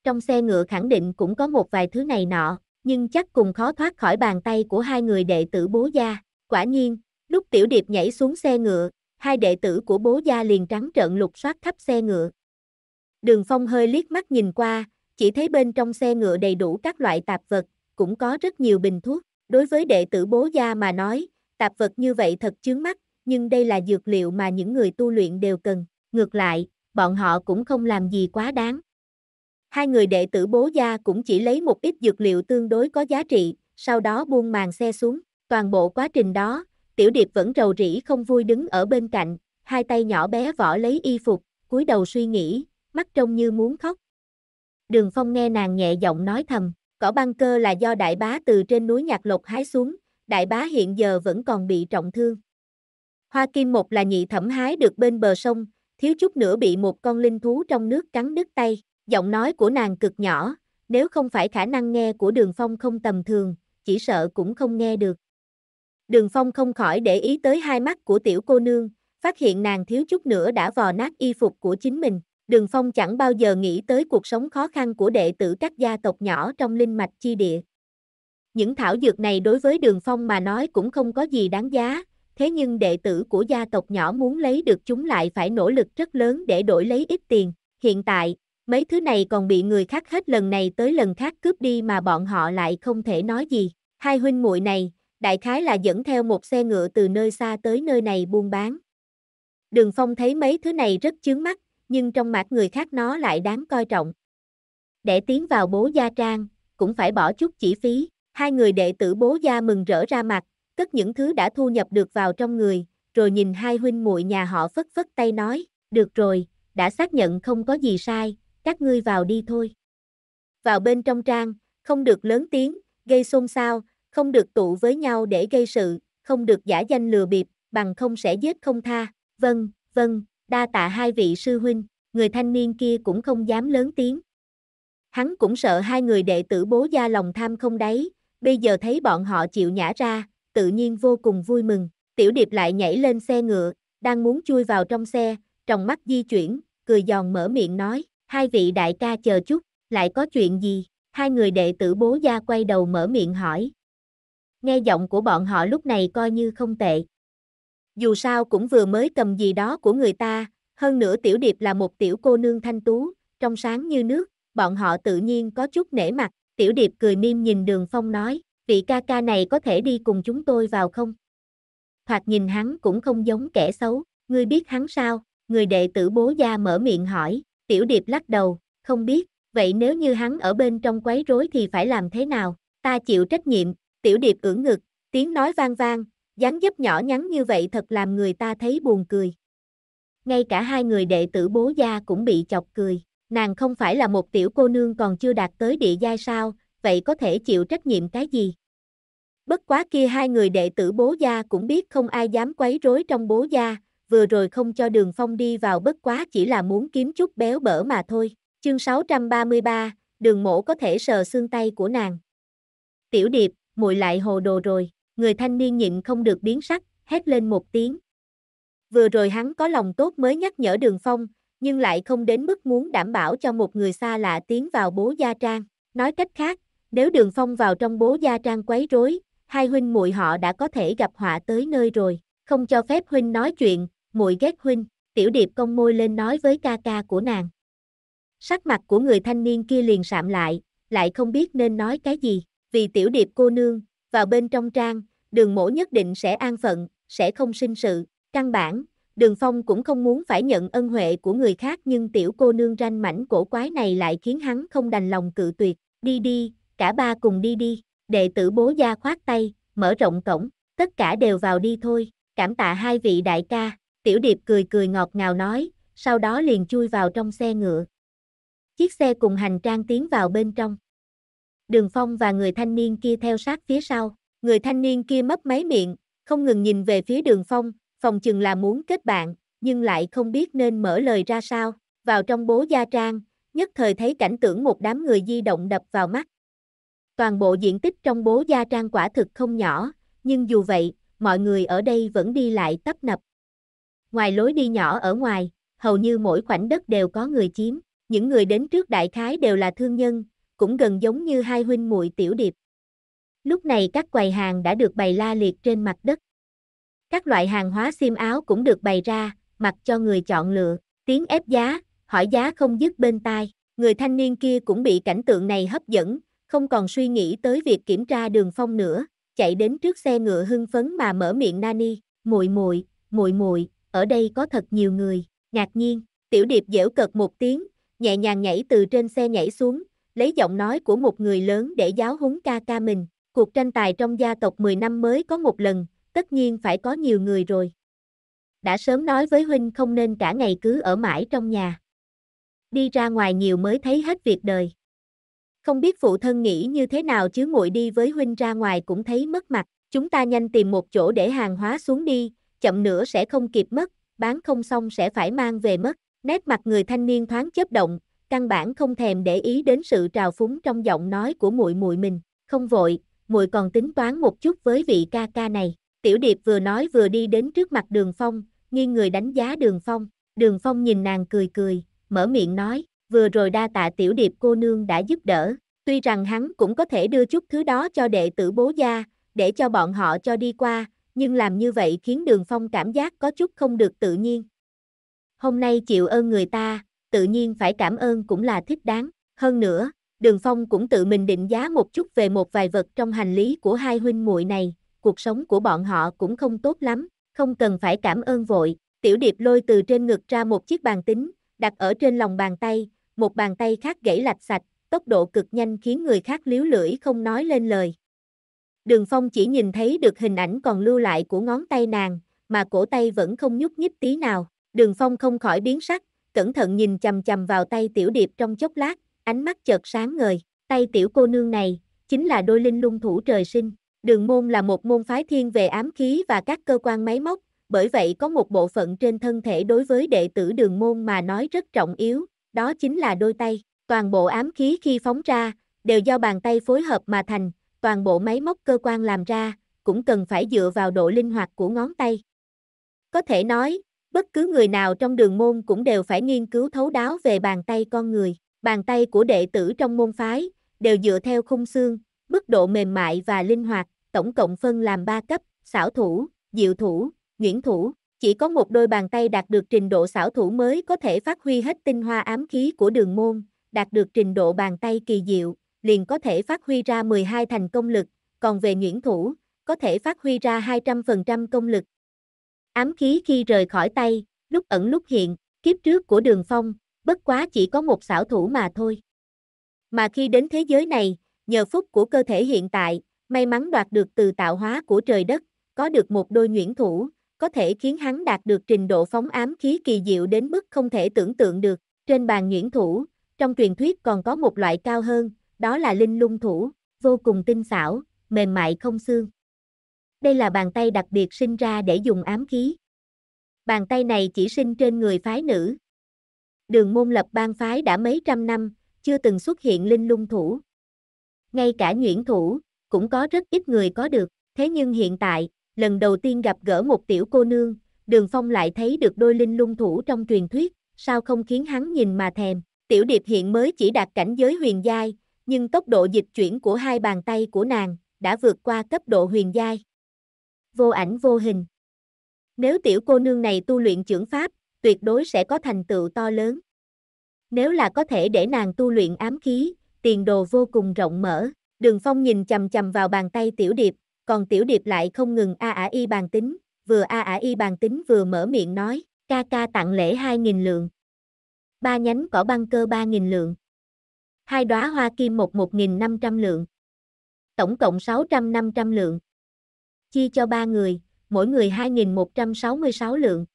[SPEAKER 1] trong xe ngựa khẳng định cũng có một vài thứ này nọ, nhưng chắc cùng khó thoát khỏi bàn tay của hai người đệ tử bố gia. Quả nhiên, lúc Tiểu Điệp nhảy xuống xe ngựa, hai đệ tử của bố gia liền trắng trợn lục soát khắp xe ngựa. Đường Phong hơi liếc mắt nhìn qua, chỉ thấy bên trong xe ngựa đầy đủ các loại tạp vật, cũng có rất nhiều bình thuốc. Đối với đệ tử bố gia mà nói, tạp vật như vậy thật chướng mắt, nhưng đây là dược liệu mà những người tu luyện đều cần. Ngược lại, bọn họ cũng không làm gì quá đáng. Hai người đệ tử bố gia cũng chỉ lấy một ít dược liệu tương đối có giá trị, sau đó buông màn xe xuống. Toàn bộ quá trình đó, Tiểu Điệp vẫn rầu rĩ không vui đứng ở bên cạnh, hai tay nhỏ bé vỏ lấy y phục, cúi đầu suy nghĩ, mắt trông như muốn khóc. Đường Phong nghe nàng nhẹ giọng nói thầm, cỏ băng cơ là do đại bá từ trên núi Nhạc Lộc hái xuống, đại bá hiện giờ vẫn còn bị trọng thương. Hoa kim một là nhị thẩm hái được bên bờ sông, thiếu chút nữa bị một con linh thú trong nước cắn đứt tay. Giọng nói của nàng cực nhỏ, nếu không phải khả năng nghe của đường phong không tầm thường, chỉ sợ cũng không nghe được. Đường phong không khỏi để ý tới hai mắt của tiểu cô nương, phát hiện nàng thiếu chút nữa đã vò nát y phục của chính mình. Đường phong chẳng bao giờ nghĩ tới cuộc sống khó khăn của đệ tử các gia tộc nhỏ trong linh mạch chi địa. Những thảo dược này đối với đường phong mà nói cũng không có gì đáng giá, thế nhưng đệ tử của gia tộc nhỏ muốn lấy được chúng lại phải nỗ lực rất lớn để đổi lấy ít tiền. Hiện tại, mấy thứ này còn bị người khác hết lần này tới lần khác cướp đi mà bọn họ lại không thể nói gì. Hai huynh muội này, đại khái là dẫn theo một xe ngựa từ nơi xa tới nơi này buôn bán. Đường Phong thấy mấy thứ này rất chướng mắt, nhưng trong mặt người khác nó lại đáng coi trọng. Để tiến vào bố gia trang, cũng phải bỏ chút chỉ phí, hai người đệ tử bố gia mừng rỡ ra mặt, cất những thứ đã thu nhập được vào trong người, rồi nhìn hai huynh muội nhà họ phất phất tay nói, được rồi, đã xác nhận không có gì sai, các ngươi vào đi thôi. Vào bên trong trang, không được lớn tiếng, gây xôn xao, không được tụ với nhau để gây sự, không được giả danh lừa bịp, bằng không sẽ giết không tha. Vâng, vâng, đa tạ hai vị sư huynh, người thanh niên kia cũng không dám lớn tiếng. Hắn cũng sợ hai người đệ tử bố gia lòng tham không đáy, bây giờ thấy bọn họ chịu nhả ra, tự nhiên vô cùng vui mừng. Tiểu điệp lại nhảy lên xe ngựa, đang muốn chui vào trong xe, trong mắt di chuyển, cười giòn mở miệng nói hai vị đại ca chờ chút, lại có chuyện gì? Hai người đệ tử bố gia quay đầu mở miệng hỏi. Nghe giọng của bọn họ lúc này coi như không tệ. Dù sao cũng vừa mới cầm gì đó của người ta, hơn nữa tiểu điệp là một tiểu cô nương thanh tú, trong sáng như nước, bọn họ tự nhiên có chút nể mặt. Tiểu điệp cười niêm nhìn đường phong nói, vị ca ca này có thể đi cùng chúng tôi vào không? Thoạt nhìn hắn cũng không giống kẻ xấu, ngươi biết hắn sao? Người đệ tử bố gia mở miệng hỏi, Tiểu Điệp lắc đầu, không biết, vậy nếu như hắn ở bên trong quấy rối thì phải làm thế nào, ta chịu trách nhiệm, Tiểu Điệp ưỡn ngực, tiếng nói vang vang, dáng dấp nhỏ nhắn như vậy thật làm người ta thấy buồn cười. Ngay cả hai người đệ tử bố gia cũng bị chọc cười, nàng không phải là một tiểu cô nương còn chưa đạt tới địa giai sao, vậy có thể chịu trách nhiệm cái gì? Bất quá kia hai người đệ tử bố gia cũng biết không ai dám quấy rối trong bố gia, vừa rồi không cho đường phong đi vào bất quá chỉ là muốn kiếm chút béo bở mà thôi. Chương 633, đường mổ có thể sờ xương tay của nàng. Tiểu điệp, muội lại hồ đồ rồi, người thanh niên nhịn không được biến sắc, hét lên một tiếng. Vừa rồi hắn có lòng tốt mới nhắc nhở đường phong, nhưng lại không đến mức muốn đảm bảo cho một người xa lạ tiến vào bố gia trang. Nói cách khác, nếu đường phong vào trong bố gia trang quấy rối, hai huynh muội họ đã có thể gặp họa tới nơi rồi, không cho phép huynh nói chuyện, muội ghét huynh, tiểu điệp cong môi lên nói với ca ca của nàng. Sắc mặt của người thanh niên kia liền sạm lại, lại không biết nên nói cái gì, vì tiểu điệp cô nương, vào bên trong trang, đường mổ nhất định sẽ an phận, sẽ không sinh sự, căn bản, đường phong cũng không muốn phải nhận ân huệ của người khác nhưng tiểu cô nương ranh mảnh cổ quái này lại khiến hắn không đành lòng cự tuyệt, đi đi, cả ba cùng đi đi, đệ tử bố gia khoát tay, mở rộng cổng, tất cả đều vào đi thôi, cảm tạ hai vị đại ca. Tiểu Điệp cười cười ngọt ngào nói, sau đó liền chui vào trong xe ngựa. Chiếc xe cùng hành trang tiến vào bên trong. Đường Phong và người thanh niên kia theo sát phía sau, người thanh niên kia mấp máy miệng, không ngừng nhìn về phía đường Phong, phòng chừng là muốn kết bạn, nhưng lại không biết nên mở lời ra sao, vào trong bố gia trang, nhất thời thấy cảnh tưởng một đám người di động đập vào mắt. Toàn bộ diện tích trong bố gia trang quả thực không nhỏ, nhưng dù vậy, mọi người ở đây vẫn đi lại tấp nập. Ngoài lối đi nhỏ ở ngoài, hầu như mỗi khoảnh đất đều có người chiếm, những người đến trước đại khái đều là thương nhân, cũng gần giống như hai huynh muội tiểu điệp. Lúc này các quầy hàng đã được bày la liệt trên mặt đất. Các loại hàng hóa xiêm áo cũng được bày ra, mặc cho người chọn lựa, tiếng ép giá, hỏi giá không dứt bên tai. Người thanh niên kia cũng bị cảnh tượng này hấp dẫn, không còn suy nghĩ tới việc kiểm tra đường phong nữa, chạy đến trước xe ngựa hưng phấn mà mở miệng nani, muội muội, muội muội, ở đây có thật nhiều người, ngạc nhiên, tiểu điệp dễu cợt một tiếng, nhẹ nhàng nhảy từ trên xe nhảy xuống, lấy giọng nói của một người lớn để giáo huấn ca ca mình, cuộc tranh tài trong gia tộc 10 năm mới có một lần, tất nhiên phải có nhiều người rồi. Đã sớm nói với huynh không nên cả ngày cứ ở mãi trong nhà. Đi ra ngoài nhiều mới thấy hết việc đời. Không biết phụ thân nghĩ như thế nào chứ muội đi với huynh ra ngoài cũng thấy mất mặt, chúng ta nhanh tìm một chỗ để hàng hóa xuống đi, chậm nữa sẽ không kịp mất, bán không xong sẽ phải mang về mất. Nét mặt người thanh niên thoáng chớp động, căn bản không thèm để ý đến sự trào phúng trong giọng nói của muội muội mình, không vội, muội còn tính toán một chút với vị ca ca này. Tiểu Điệp vừa nói vừa đi đến trước mặt Đường Phong, nghiêng người đánh giá Đường Phong, Đường Phong nhìn nàng cười cười, mở miệng nói, vừa rồi đa tạ Tiểu Điệp cô nương đã giúp đỡ, tuy rằng hắn cũng có thể đưa chút thứ đó cho đệ tử bố gia, để cho bọn họ cho đi qua, nhưng làm như vậy khiến Đường Phong cảm giác có chút không được tự nhiên. Hôm nay chịu ơn người ta, tự nhiên phải cảm ơn cũng là thích đáng, hơn nữa, Đường Phong cũng tự mình định giá một chút về một vài vật trong hành lý của hai huynh muội này, cuộc sống của bọn họ cũng không tốt lắm, không cần phải cảm ơn vội. Tiểu Điệp lôi từ trên ngực ra một chiếc bàn tính, đặt ở trên lòng bàn tay, một bàn tay khác gãy lạch sạch, tốc độ cực nhanh khiến người khác liếu lưỡi không nói lên lời. Đường Phong chỉ nhìn thấy được hình ảnh còn lưu lại của ngón tay nàng, mà cổ tay vẫn không nhúc nhích tí nào. Đường Phong không khỏi biến sắc, cẩn thận nhìn chầm chầm vào tay tiểu điệp trong chốc lát, ánh mắt chợt sáng ngời. Tay tiểu cô nương này, chính là đôi linh lung thủ trời sinh. Đường môn là một môn phái thiên về ám khí và các cơ quan máy móc, bởi vậy có một bộ phận trên thân thể đối với đệ tử đường môn mà nói rất trọng yếu, đó chính là đôi tay. Toàn bộ ám khí khi phóng ra, đều do bàn tay phối hợp mà thành, toàn bộ máy móc cơ quan làm ra, cũng cần phải dựa vào độ linh hoạt của ngón tay. Có thể nói, bất cứ người nào trong đường môn cũng đều phải nghiên cứu thấu đáo về bàn tay con người, bàn tay của đệ tử trong môn phái, đều dựa theo khung xương, mức độ mềm mại và linh hoạt, tổng cộng phân làm 3 cấp, xảo thủ, diệu thủ, nguyễn thủ. Chỉ có một đôi bàn tay đạt được trình độ xảo thủ mới có thể phát huy hết tinh hoa ám khí của đường môn, đạt được trình độ bàn tay kỳ diệu, liền có thể phát huy ra 12 thành công lực, còn về nhuyễn thủ, có thể phát huy ra 200% công lực. Ám khí khi rời khỏi tay, lúc ẩn lúc hiện, kiếp trước của đường phong, bất quá chỉ có một xảo thủ mà thôi. Mà khi đến thế giới này, nhờ phúc của cơ thể hiện tại, may mắn đoạt được từ tạo hóa của trời đất, có được một đôi nhuyễn thủ, có thể khiến hắn đạt được trình độ phóng ám khí kỳ diệu đến mức không thể tưởng tượng được. Trên bàn nhuyễn thủ, trong truyền thuyết còn có một loại cao hơn, đó là linh lung thủ, vô cùng tinh xảo, mềm mại không xương. Đây là bàn tay đặc biệt sinh ra để dùng ám khí. Bàn tay này chỉ sinh trên người phái nữ. Đường môn lập bang phái đã mấy trăm năm, chưa từng xuất hiện linh lung thủ. Ngay cả nhuyễn thủ, cũng có rất ít người có được, thế nhưng hiện tại, lần đầu tiên gặp gỡ một tiểu cô nương, đường phong lại thấy được đôi linh lung thủ trong truyền thuyết, sao không khiến hắn nhìn mà thèm. Tiểu điệp hiện mới chỉ đạt cảnh giới huyền giai, nhưng tốc độ dịch chuyển của hai bàn tay của nàng đã vượt qua cấp độ huyền giai. Vô ảnh vô hình. Nếu tiểu cô nương này tu luyện trưởng pháp, tuyệt đối sẽ có thành tựu to lớn. Nếu là có thể để nàng tu luyện ám khí, tiền đồ vô cùng rộng mở. Đường Phong nhìn chầm chầm vào bàn tay tiểu điệp, còn tiểu điệp lại không ngừng a ả y bàn tính, vừa a ả y bàn tính vừa mở miệng nói, ca ca tặng lễ 2.000 lượng. Ba nhánh cỏ băng cơ 3.000 lượng hai đóa hoa kim một một nghìn năm trăm lượng. Tổng cộng sáu trăm năm trăm lượng. Chia cho ba người, mỗi người hai nghìn một trăm sáu mươi sáu lượng.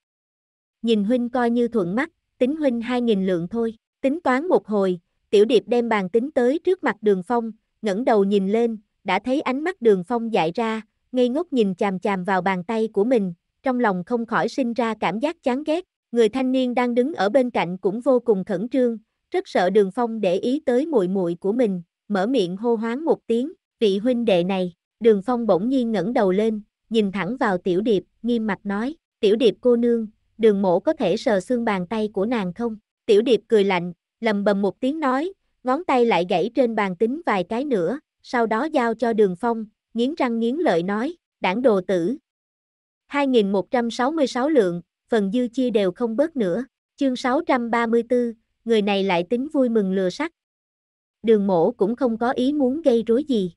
[SPEAKER 1] Nhìn huynh coi như thuận mắt, tính huynh hai nghìn lượng thôi. Tính toán một hồi, tiểu điệp đem bàn tính tới trước mặt đường phong, ngẩng đầu nhìn lên, đã thấy ánh mắt đường phong dại ra, ngây ngốc nhìn chàm chàm vào bàn tay của mình, trong lòng không khỏi sinh ra cảm giác chán ghét. Người thanh niên đang đứng ở bên cạnh cũng vô cùng khẩn trương, rất sợ Đường Phong để ý tới muội muội của mình, mở miệng hô hoáng một tiếng, vị huynh đệ này, Đường Phong bỗng nhiên ngẩng đầu lên, nhìn thẳng vào Tiểu Điệp, nghiêm mặt nói, Tiểu Điệp cô nương, đường mổ có thể sờ xương bàn tay của nàng không? Tiểu Điệp cười lạnh, lầm bầm một tiếng nói, ngón tay lại gãy trên bàn tính vài cái nữa, sau đó giao cho đường phong, nghiến răng nghiến lợi nói, đảng đồ tử. 2.166 lượng, phần dư chia đều không bớt nữa, chương 634, người này lại tính vui mừng lừa sắt. Đường mổ cũng không có ý muốn gây rối gì.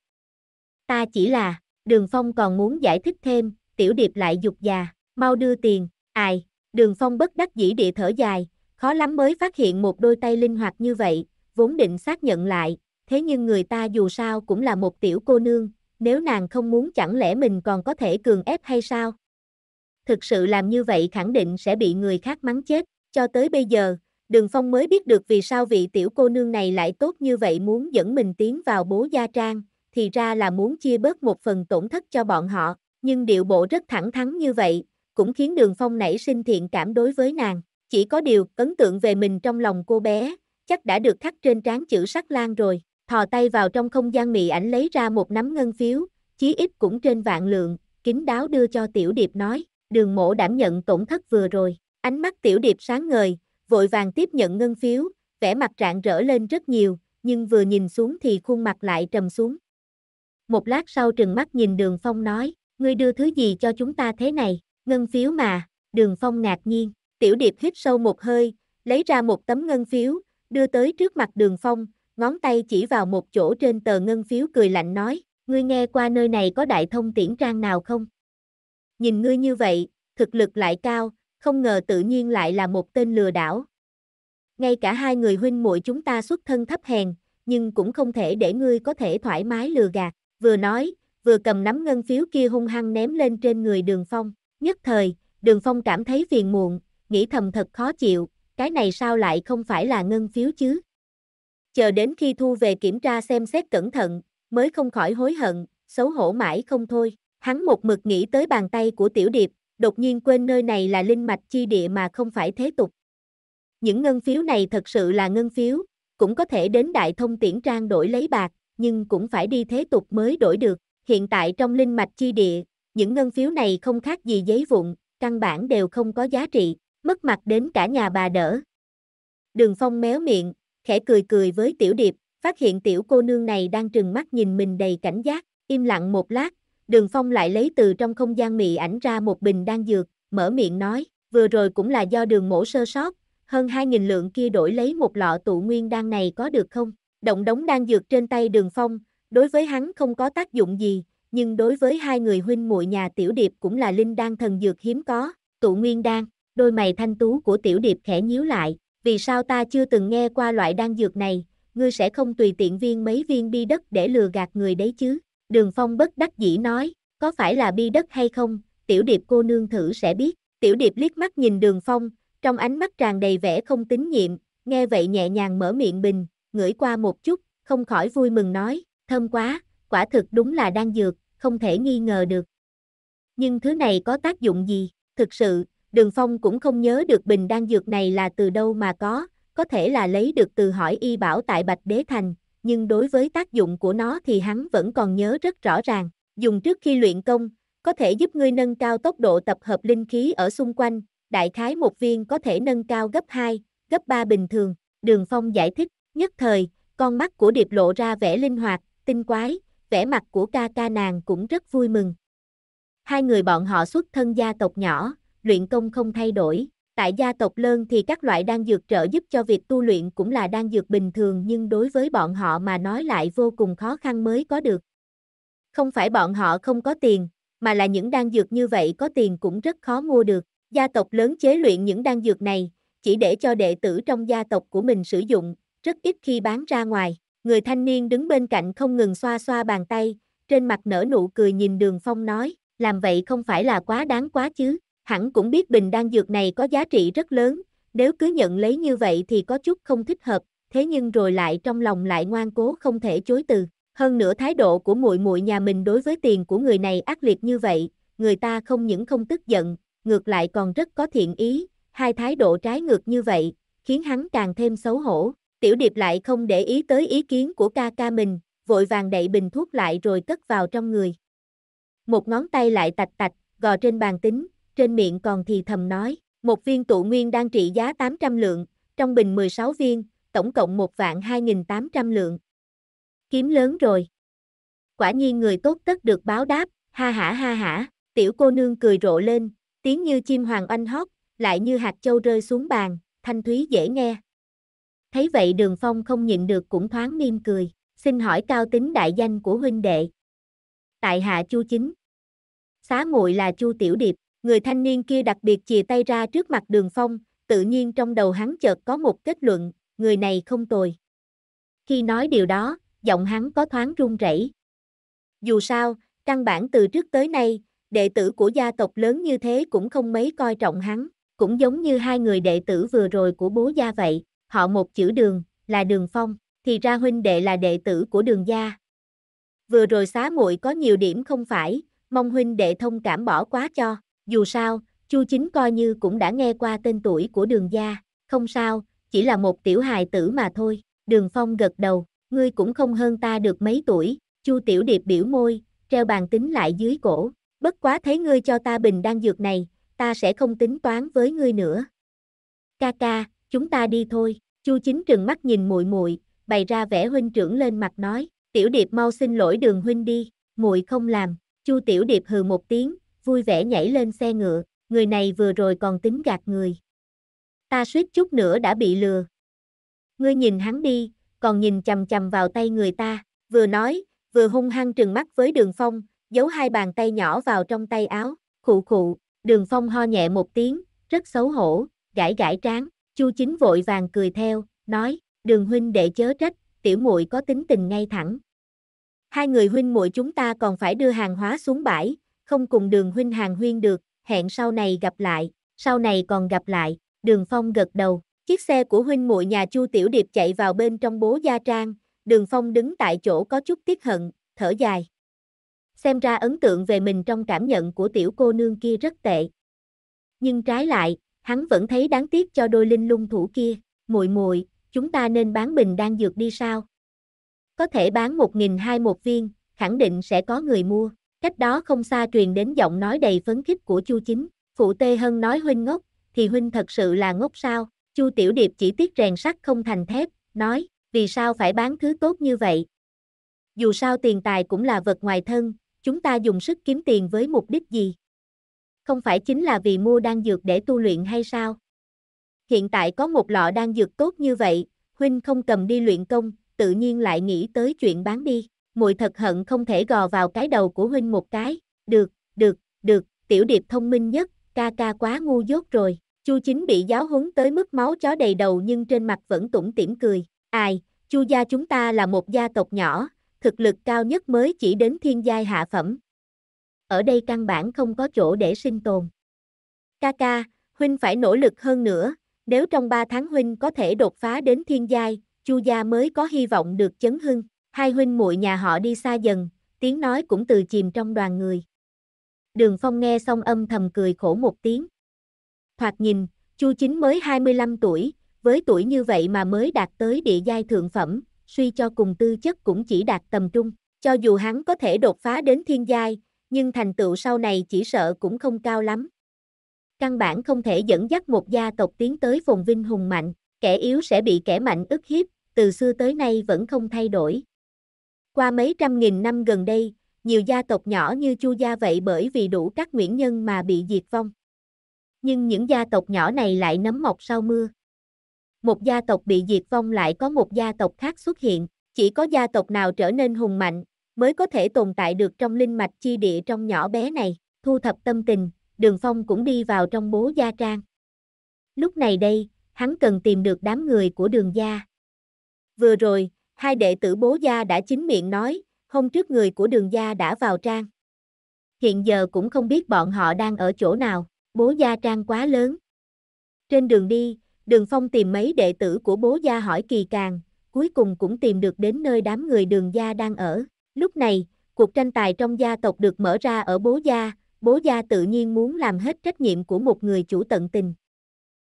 [SPEAKER 1] Ta chỉ là, đường phong còn muốn giải thích thêm, tiểu điệp lại dục già, mau đưa tiền, ai, đường phong bất đắc dĩ địa thở dài, khó lắm mới phát hiện một đôi tay linh hoạt như vậy, vốn định xác nhận lại, thế nhưng người ta dù sao cũng là một tiểu cô nương, nếu nàng không muốn chẳng lẽ mình còn có thể cường ép hay sao? Thực sự làm như vậy khẳng định sẽ bị người khác mắng chết, cho tới bây giờ, Đường Phong mới biết được vì sao vị tiểu cô nương này lại tốt như vậy muốn dẫn mình tiến vào bố gia trang, thì ra là muốn chia bớt một phần tổn thất cho bọn họ, nhưng điệu bộ rất thẳng thắn như vậy, cũng khiến Đường Phong nảy sinh thiện cảm đối với nàng. Chỉ có điều, ấn tượng về mình trong lòng cô bé, chắc đã được khắc trên trán chữ sắc lan rồi. Thò tay vào trong không gian mị ảnh lấy ra một nắm ngân phiếu, chí ít cũng trên vạn lượng, kín đáo đưa cho tiểu điệp nói, đường mộ đảm nhận tổn thất vừa rồi. Ánh mắt tiểu điệp sáng ngời, vội vàng tiếp nhận ngân phiếu, vẻ mặt rạng rỡ lên rất nhiều, nhưng vừa nhìn xuống thì khuôn mặt lại trầm xuống. Một lát sau trừng mắt nhìn Đường Phong nói, ngươi đưa thứ gì cho chúng ta thế này, ngân phiếu mà, Đường Phong ngạc nhiên, Tiểu Điệp hít sâu một hơi, lấy ra một tấm ngân phiếu, đưa tới trước mặt Đường Phong, ngón tay chỉ vào một chỗ trên tờ ngân phiếu cười lạnh nói, ngươi nghe qua nơi này có đại thông tiễn trang nào không? Nhìn ngươi như vậy, thực lực lại cao, không ngờ tự nhiên lại là một tên lừa đảo. Ngay cả hai người huynh muội chúng ta xuất thân thấp hèn, nhưng cũng không thể để ngươi có thể thoải mái lừa gạt, vừa nói, vừa cầm nắm ngân phiếu kia hung hăng ném lên trên người đường phong. Nhất thời, đường phong cảm thấy phiền muộn, nghĩ thầm thật khó chịu, cái này sao lại không phải là ngân phiếu chứ? Chờ đến khi thu về kiểm tra xem xét cẩn thận, mới không khỏi hối hận, xấu hổ mãi không thôi. Hắn một mực nghĩ tới bàn tay của tiểu điệp, đột nhiên quên nơi này là linh mạch chi địa mà không phải thế tục. Những ngân phiếu này thật sự là ngân phiếu, cũng có thể đến đại thông tiễn trang đổi lấy bạc, nhưng cũng phải đi thế tục mới đổi được. Hiện tại trong linh mạch chi địa, những ngân phiếu này không khác gì giấy vụn, căn bản đều không có giá trị, mất mặt đến cả nhà bà đỡ. Đường Phong méo miệng, khẽ cười cười với Tiểu Điệp, phát hiện tiểu cô nương này đang trừng mắt nhìn mình đầy cảnh giác, im lặng một lát, Đường Phong lại lấy từ trong không gian mị ảnh ra một bình đan dược, mở miệng nói, vừa rồi cũng là do đường mổ sơ sót, hơn 2.000 lượng kia đổi lấy một lọ tụ nguyên đan này có được không? Động đống đan dược trên tay đường Phong, đối với hắn không có tác dụng gì, nhưng đối với hai người huynh muội nhà Tiểu Điệp cũng là linh đan thần dược hiếm có, tụ nguyên đan, đôi mày thanh tú của Tiểu Điệp khẽ nhíu lại, vì sao ta chưa từng nghe qua loại đan dược này, ngươi sẽ không tùy tiện viên mấy viên bi đất để lừa gạt người đấy chứ? Đường Phong bất đắc dĩ nói, có phải là bi đất hay không, tiểu điệp cô nương thử sẽ biết. Tiểu điệp liếc mắt nhìn đường Phong, trong ánh mắt tràn đầy vẻ không tín nhiệm, nghe vậy nhẹ nhàng mở miệng bình, ngửi qua một chút, không khỏi vui mừng nói, thơm quá, quả thực đúng là đang dược, không thể nghi ngờ được. Nhưng thứ này có tác dụng gì, thực sự, đường Phong cũng không nhớ được bình đan dược này là từ đâu mà có, có thể là lấy được từ hỏi y bảo tại Bạch Đế Thành, nhưng đối với tác dụng của nó thì hắn vẫn còn nhớ rất rõ ràng. Dùng trước khi luyện công, có thể giúp ngươi nâng cao tốc độ tập hợp linh khí ở xung quanh, đại khái một viên có thể nâng cao gấp 2, gấp 3 bình thường. Đường Phong giải thích, nhất thời, con mắt của Điệp lộ ra vẻ linh hoạt, tinh quái, vẻ mặt của ca ca nàng cũng rất vui mừng. Hai người bọn họ xuất thân gia tộc nhỏ, luyện công không thay đổi, Tại gia tộc lớn thì các loại đan dược trợ giúp cho việc tu luyện cũng là đan dược bình thường nhưng đối với bọn họ mà nói lại vô cùng khó khăn mới có được. Không phải bọn họ không có tiền, mà là những đan dược như vậy có tiền cũng rất khó mua được. Gia tộc lớn chế luyện những đan dược này, chỉ để cho đệ tử trong gia tộc của mình sử dụng, rất ít khi bán ra ngoài. Người thanh niên đứng bên cạnh không ngừng xoa xoa bàn tay, trên mặt nở nụ cười nhìn đường phong nói, làm vậy không phải là quá đáng quá chứ hẳn cũng biết bình đan dược này có giá trị rất lớn, nếu cứ nhận lấy như vậy thì có chút không thích hợp, thế nhưng rồi lại trong lòng lại ngoan cố không thể chối từ. Hơn nữa thái độ của muội muội nhà mình đối với tiền của người này ác liệt như vậy, người ta không những không tức giận, ngược lại còn rất có thiện ý, hai thái độ trái ngược như vậy, khiến hắn càng thêm xấu hổ. Tiểu điệp lại không để ý tới ý kiến của ca ca mình, vội vàng đậy bình thuốc lại rồi cất vào trong người. Một ngón tay lại tạch tạch, gò trên bàn tính, trên miệng còn thì thầm nói, một viên tụ nguyên đang trị giá 800 lượng, trong bình 16 viên, tổng cộng một vạn 2.800 lượng. Kiếm lớn rồi. Quả nhiên người tốt tất được báo đáp, ha hả ha hả, tiểu cô nương cười rộ lên, tiếng như chim hoàng oanh hót, lại như hạt châu rơi xuống bàn, thanh thúy dễ nghe. Thấy vậy đường phong không nhịn được cũng thoáng niêm cười, xin hỏi cao tính đại danh của huynh đệ. Tại hạ chu chính. Xá muội là chu tiểu điệp. Người thanh niên kia đặc biệt chìa tay ra trước mặt đường phong, tự nhiên trong đầu hắn chợt có một kết luận, người này không tồi. Khi nói điều đó, giọng hắn có thoáng run rẩy. Dù sao, căn bản từ trước tới nay, đệ tử của gia tộc lớn như thế cũng không mấy coi trọng hắn, cũng giống như hai người đệ tử vừa rồi của bố gia vậy, họ một chữ đường, là đường phong, thì ra huynh đệ là đệ tử của đường gia. Vừa rồi xá muội có nhiều điểm không phải, mong huynh đệ thông cảm bỏ quá cho dù sao, Chu Chính coi như cũng đã nghe qua tên tuổi của đường gia, không sao, chỉ là một tiểu hài tử mà thôi, đường phong gật đầu, ngươi cũng không hơn ta được mấy tuổi, Chu Tiểu Điệp biểu môi, treo bàn tính lại dưới cổ, bất quá thấy ngươi cho ta bình đan dược này, ta sẽ không tính toán với ngươi nữa. Ca ca, chúng ta đi thôi, Chu Chính trừng mắt nhìn muội muội, bày ra vẻ huynh trưởng lên mặt nói, Tiểu Điệp mau xin lỗi đường huynh đi, muội không làm, Chu Tiểu Điệp hừ một tiếng, vui vẻ nhảy lên xe ngựa, người này vừa rồi còn tính gạt người. Ta suýt chút nữa đã bị lừa. Ngươi nhìn hắn đi, còn nhìn chầm chầm vào tay người ta, vừa nói, vừa hung hăng trừng mắt với đường phong, giấu hai bàn tay nhỏ vào trong tay áo, khụ khụ, đường phong ho nhẹ một tiếng, rất xấu hổ, gãi gãi trán, chu chính vội vàng cười theo, nói, đường huynh đệ chớ trách, tiểu muội có tính tình ngay thẳng. Hai người huynh muội chúng ta còn phải đưa hàng hóa xuống bãi, không cùng đường huynh hàng huyên được, hẹn sau này gặp lại, sau này còn gặp lại, đường phong gật đầu. Chiếc xe của huynh muội nhà Chu Tiểu Điệp chạy vào bên trong bố gia trang, đường phong đứng tại chỗ có chút tiếc hận, thở dài. Xem ra ấn tượng về mình trong cảm nhận của tiểu cô nương kia rất tệ. Nhưng trái lại, hắn vẫn thấy đáng tiếc cho đôi linh lung thủ kia, muội muội, chúng ta nên bán bình đan dược đi sao? Có thể bán một nghìn hai một viên, khẳng định sẽ có người mua. Cách đó không xa truyền đến giọng nói đầy phấn khích của Chu Chính, phụ Tê Hân nói huynh ngốc, thì huynh thật sự là ngốc sao, Chu Tiểu Điệp chỉ tiếc rèn sắt không thành thép, nói, vì sao phải bán thứ tốt như vậy. Dù sao tiền tài cũng là vật ngoài thân, chúng ta dùng sức kiếm tiền với mục đích gì? Không phải chính là vì mua đan dược để tu luyện hay sao? Hiện tại có một lọ đan dược tốt như vậy, huynh không cầm đi luyện công, tự nhiên lại nghĩ tới chuyện bán đi muội thật hận không thể gò vào cái đầu của huynh một cái, được, được, được, tiểu điệp thông minh nhất, ca ca quá ngu dốt rồi, chu chính bị giáo huấn tới mức máu chó đầy đầu nhưng trên mặt vẫn tủng tỉm cười, ai, chu gia chúng ta là một gia tộc nhỏ, thực lực cao nhất mới chỉ đến thiên giai hạ phẩm. Ở đây căn bản không có chỗ để sinh tồn. Ca ca, huynh phải nỗ lực hơn nữa, nếu trong 3 tháng huynh có thể đột phá đến thiên giai, chu gia mới có hy vọng được chấn hưng hai huynh muội nhà họ đi xa dần, tiếng nói cũng từ chìm trong đoàn người. Đường Phong nghe xong âm thầm cười khổ một tiếng. Thoạt nhìn, Chu Chính mới 25 tuổi, với tuổi như vậy mà mới đạt tới địa giai thượng phẩm, suy cho cùng tư chất cũng chỉ đạt tầm trung, cho dù hắn có thể đột phá đến thiên giai, nhưng thành tựu sau này chỉ sợ cũng không cao lắm. Căn bản không thể dẫn dắt một gia tộc tiến tới phồn vinh hùng mạnh, kẻ yếu sẽ bị kẻ mạnh ức hiếp, từ xưa tới nay vẫn không thay đổi. Qua mấy trăm nghìn năm gần đây, nhiều gia tộc nhỏ như Chu gia vậy bởi vì đủ các nguyễn nhân mà bị diệt vong. Nhưng những gia tộc nhỏ này lại nấm mọc sau mưa. Một gia tộc bị diệt vong lại có một gia tộc khác xuất hiện, chỉ có gia tộc nào trở nên hùng mạnh mới có thể tồn tại được trong linh mạch chi địa trong nhỏ bé này, thu thập tâm tình, Đường Phong cũng đi vào trong bố gia trang. Lúc này đây, hắn cần tìm được đám người của đường gia. Vừa rồi, hai đệ tử bố gia đã chính miệng nói, hôm trước người của đường gia đã vào trang. Hiện giờ cũng không biết bọn họ đang ở chỗ nào, bố gia trang quá lớn. Trên đường đi, đường phong tìm mấy đệ tử của bố gia hỏi kỳ càng, cuối cùng cũng tìm được đến nơi đám người đường gia đang ở. Lúc này, cuộc tranh tài trong gia tộc được mở ra ở bố gia, bố gia tự nhiên muốn làm hết trách nhiệm của một người chủ tận tình.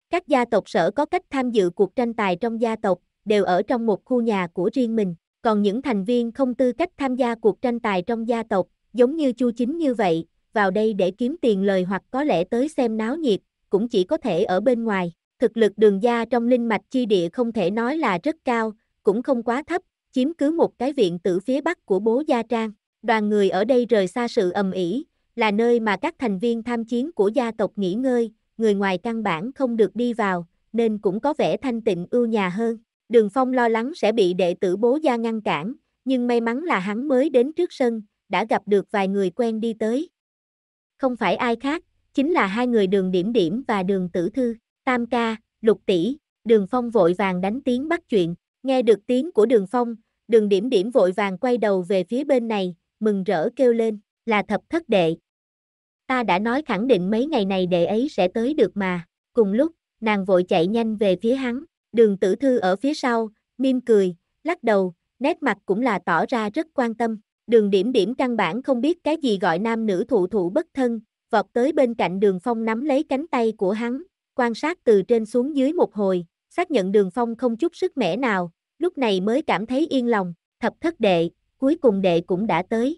[SPEAKER 1] Các gia tộc sở có cách tham dự cuộc tranh tài trong gia tộc, đều ở trong một khu nhà của riêng mình. Còn những thành viên không tư cách tham gia cuộc tranh tài trong gia tộc, giống như Chu Chính như vậy, vào đây để kiếm tiền lời hoặc có lẽ tới xem náo nhiệt, cũng chỉ có thể ở bên ngoài. Thực lực đường gia trong linh mạch chi địa không thể nói là rất cao, cũng không quá thấp, chiếm cứ một cái viện tử phía bắc của bố Gia Trang. Đoàn người ở đây rời xa sự ầm ĩ, là nơi mà các thành viên tham chiến của gia tộc nghỉ ngơi, người ngoài căn bản không được đi vào, nên cũng có vẻ thanh tịnh ưu nhà hơn. Đường Phong lo lắng sẽ bị đệ tử bố gia ngăn cản, nhưng may mắn là hắn mới đến trước sân, đã gặp được vài người quen đi tới. Không phải ai khác, chính là hai người đường điểm điểm và đường tử thư, tam ca, lục tỷ, đường Phong vội vàng đánh tiếng bắt chuyện, nghe được tiếng của đường Phong, đường điểm điểm vội vàng quay đầu về phía bên này, mừng rỡ kêu lên, là thập thất đệ. Ta đã nói khẳng định mấy ngày này đệ ấy sẽ tới được mà, cùng lúc, nàng vội chạy nhanh về phía hắn, Đường tử thư ở phía sau, mỉm cười, lắc đầu, nét mặt cũng là tỏ ra rất quan tâm. Đường điểm điểm căn bản không biết cái gì gọi nam nữ thụ thụ bất thân, vọt tới bên cạnh đường phong nắm lấy cánh tay của hắn, quan sát từ trên xuống dưới một hồi, xác nhận đường phong không chút sức mẻ nào, lúc này mới cảm thấy yên lòng, thập thất đệ, cuối cùng đệ cũng đã tới.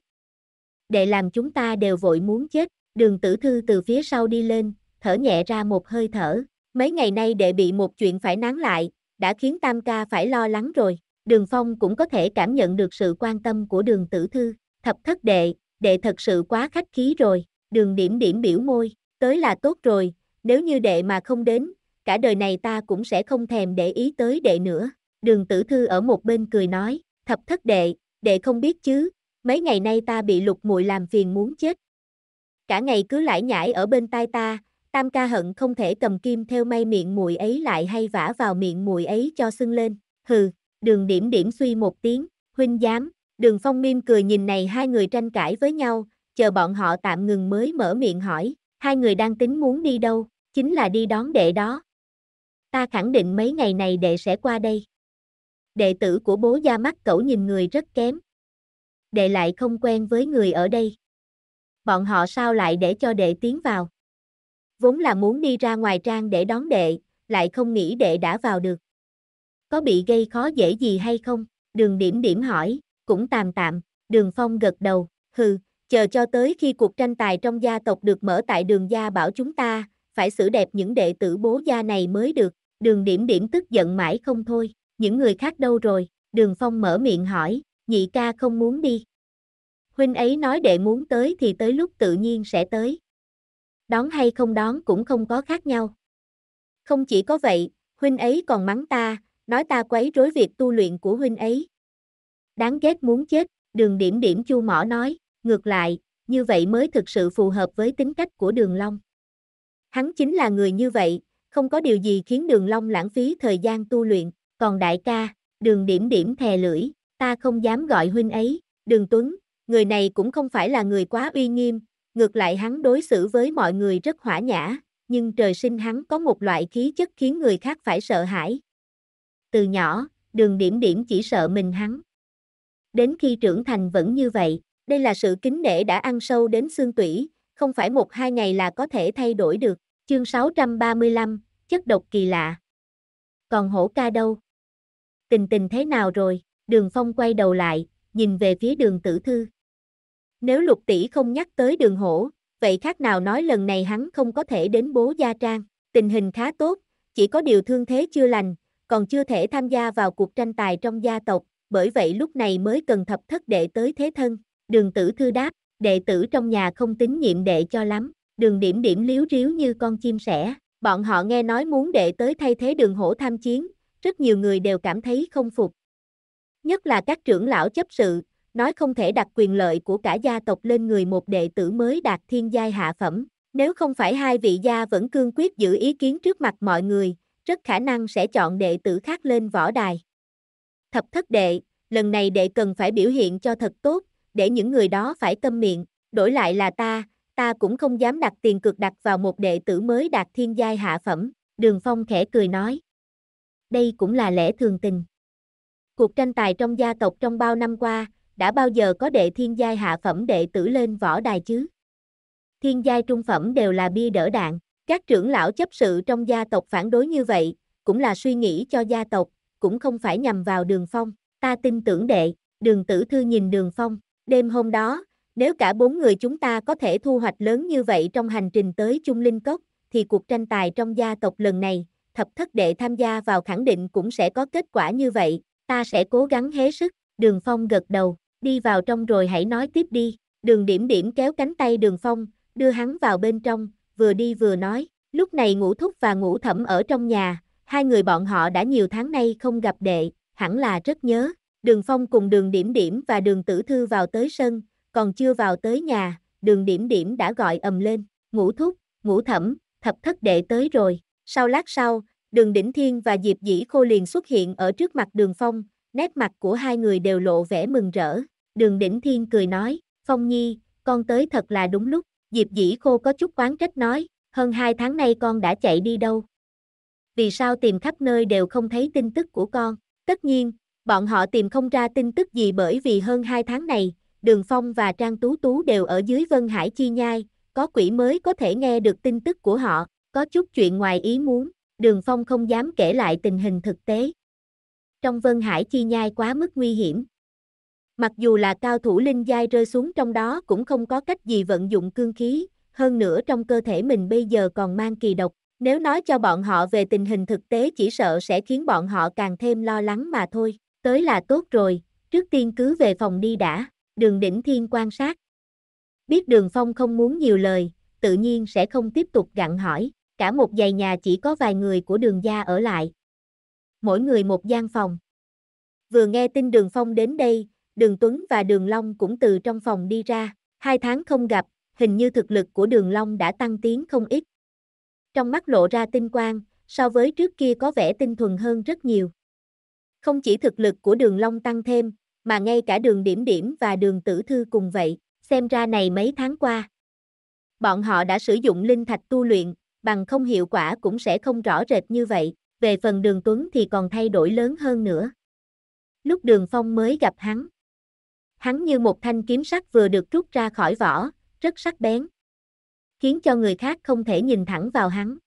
[SPEAKER 1] Đệ làm chúng ta đều vội muốn chết, đường tử thư từ phía sau đi lên, thở nhẹ ra một hơi thở, Mấy ngày nay đệ bị một chuyện phải nán lại, đã khiến Tam ca phải lo lắng rồi. Đường Phong cũng có thể cảm nhận được sự quan tâm của đường tử thư. Thập thất đệ, đệ thật sự quá khách khí rồi. Đường điểm điểm biểu môi, tới là tốt rồi, nếu như đệ mà không đến, cả đời này ta cũng sẽ không thèm để ý tới đệ nữa. Đường tử thư ở một bên cười nói, thập thất đệ, đệ không biết chứ, mấy ngày nay ta bị lục muội làm phiền muốn chết. Cả ngày cứ lải nhải ở bên tai ta, Tam ca hận không thể cầm kim theo may miệng mùi ấy lại hay vả vào miệng mùi ấy cho sưng lên. Hừ, đường điểm điểm suy một tiếng, huynh dám, đường phong mim cười nhìn này hai người tranh cãi với nhau, chờ bọn họ tạm ngừng mới mở miệng hỏi, hai người đang tính muốn đi đâu, chính là đi đón đệ đó. Ta khẳng định mấy ngày này đệ sẽ qua đây. Đệ tử của bố gia mắt cẩu nhìn người rất kém. Đệ lại không quen với người ở đây. Bọn họ sao lại để cho đệ tiến vào? vốn là muốn đi ra ngoài trang để đón đệ, lại không nghĩ đệ đã vào được. Có bị gây khó dễ gì hay không? Đường điểm điểm hỏi, cũng tạm tạm, đường phong gật đầu, hừ, chờ cho tới khi cuộc tranh tài trong gia tộc được mở tại đường gia bảo chúng ta, phải xử đẹp những đệ tử bố gia này mới được, đường điểm điểm tức giận mãi không thôi, những người khác đâu rồi, đường phong mở miệng hỏi, nhị ca không muốn đi. Huynh ấy nói đệ muốn tới thì tới lúc tự nhiên sẽ tới đón hay không đón cũng không có khác nhau. Không chỉ có vậy, huynh ấy còn mắng ta, nói ta quấy rối việc tu luyện của huynh ấy. Đáng ghét muốn chết, đường điểm điểm chu mỏ nói, ngược lại, như vậy mới thực sự phù hợp với tính cách của đường long. Hắn chính là người như vậy, không có điều gì khiến đường long lãng phí thời gian tu luyện, còn đại ca, đường điểm điểm thè lưỡi, ta không dám gọi huynh ấy, đường tuấn, người này cũng không phải là người quá uy nghiêm, Ngược lại hắn đối xử với mọi người rất hỏa nhã, nhưng trời sinh hắn có một loại khí chất khiến người khác phải sợ hãi. Từ nhỏ, đường điểm điểm chỉ sợ mình hắn. Đến khi trưởng thành vẫn như vậy, đây là sự kính nể đã ăn sâu đến xương tủy, không phải một hai ngày là có thể thay đổi được. Chương 635, chất độc kỳ lạ. Còn hổ ca đâu? Tình tình thế nào rồi? Đường Phong quay đầu lại, nhìn về phía đường tử thư. Nếu lục tỷ không nhắc tới đường hổ, vậy khác nào nói lần này hắn không có thể đến bố gia trang. Tình hình khá tốt, chỉ có điều thương thế chưa lành, còn chưa thể tham gia vào cuộc tranh tài trong gia tộc, bởi vậy lúc này mới cần thập thất đệ tới thế thân. Đường tử thư đáp, đệ tử trong nhà không tính nhiệm đệ cho lắm, đường điểm điểm liếu riếu như con chim sẻ. Bọn họ nghe nói muốn đệ tới thay thế đường hổ tham chiến, rất nhiều người đều cảm thấy không phục. Nhất là các trưởng lão chấp sự, nói không thể đặt quyền lợi của cả gia tộc lên người một đệ tử mới đạt thiên giai hạ phẩm. Nếu không phải hai vị gia vẫn cương quyết giữ ý kiến trước mặt mọi người, rất khả năng sẽ chọn đệ tử khác lên võ đài. Thập thất đệ, lần này đệ cần phải biểu hiện cho thật tốt, để những người đó phải tâm miệng, đổi lại là ta, ta cũng không dám đặt tiền cược đặt vào một đệ tử mới đạt thiên giai hạ phẩm, đường phong khẽ cười nói. Đây cũng là lẽ thường tình. Cuộc tranh tài trong gia tộc trong bao năm qua, đã bao giờ có đệ thiên giai hạ phẩm đệ tử lên võ đài chứ? Thiên giai trung phẩm đều là bia đỡ đạn, các trưởng lão chấp sự trong gia tộc phản đối như vậy, cũng là suy nghĩ cho gia tộc, cũng không phải nhằm vào đường phong, ta tin tưởng đệ, đường tử thư nhìn đường phong, đêm hôm đó, nếu cả bốn người chúng ta có thể thu hoạch lớn như vậy trong hành trình tới Trung Linh Cốc, thì cuộc tranh tài trong gia tộc lần này, thập thất đệ tham gia vào khẳng định cũng sẽ có kết quả như vậy, ta sẽ cố gắng hết sức, đường phong gật đầu, đi vào trong rồi hãy nói tiếp đi. Đường điểm điểm kéo cánh tay đường phong, đưa hắn vào bên trong, vừa đi vừa nói. Lúc này ngũ thúc và ngũ thẩm ở trong nhà, hai người bọn họ đã nhiều tháng nay không gặp đệ, hẳn là rất nhớ. Đường phong cùng đường điểm điểm và đường tử thư vào tới sân, còn chưa vào tới nhà, đường điểm điểm đã gọi ầm lên, ngũ thúc, ngũ thẩm, thập thất đệ tới rồi. Sau lát sau, đường đỉnh thiên và diệp dĩ khô liền xuất hiện ở trước mặt đường phong, nét mặt của hai người đều lộ vẻ mừng rỡ đường đỉnh thiên cười nói, Phong Nhi, con tới thật là đúng lúc, Diệp dĩ khô có chút quán trách nói, hơn hai tháng nay con đã chạy đi đâu. Vì sao tìm khắp nơi đều không thấy tin tức của con, tất nhiên, bọn họ tìm không ra tin tức gì bởi vì hơn hai tháng này, Đường Phong và Trang Tú Tú đều ở dưới Vân Hải Chi Nhai, có quỷ mới có thể nghe được tin tức của họ, có chút chuyện ngoài ý muốn, Đường Phong không dám kể lại tình hình thực tế. Trong Vân Hải Chi Nhai quá mức nguy hiểm, Mặc dù là cao thủ linh giai rơi xuống trong đó cũng không có cách gì vận dụng cương khí, hơn nữa trong cơ thể mình bây giờ còn mang kỳ độc, nếu nói cho bọn họ về tình hình thực tế chỉ sợ sẽ khiến bọn họ càng thêm lo lắng mà thôi, tới là tốt rồi, trước tiên cứ về phòng đi đã, đường đỉnh thiên quan sát. Biết đường phong không muốn nhiều lời, tự nhiên sẽ không tiếp tục gặn hỏi, cả một dãy nhà chỉ có vài người của đường gia ở lại. Mỗi người một gian phòng. Vừa nghe tin đường phong đến đây, đường Tuấn và đường Long cũng từ trong phòng đi ra, hai tháng không gặp, hình như thực lực của đường Long đã tăng tiến không ít. Trong mắt lộ ra tinh quang, so với trước kia có vẻ tinh thuần hơn rất nhiều. Không chỉ thực lực của đường Long tăng thêm, mà ngay cả đường điểm điểm và đường tử thư cùng vậy, xem ra này mấy tháng qua. Bọn họ đã sử dụng linh thạch tu luyện, bằng không hiệu quả cũng sẽ không rõ rệt như vậy, về phần đường Tuấn thì còn thay đổi lớn hơn nữa. Lúc đường Phong mới gặp hắn, hắn như một thanh kiếm sắt vừa được rút ra khỏi vỏ, rất sắc bén. Khiến cho người khác không thể nhìn thẳng vào hắn.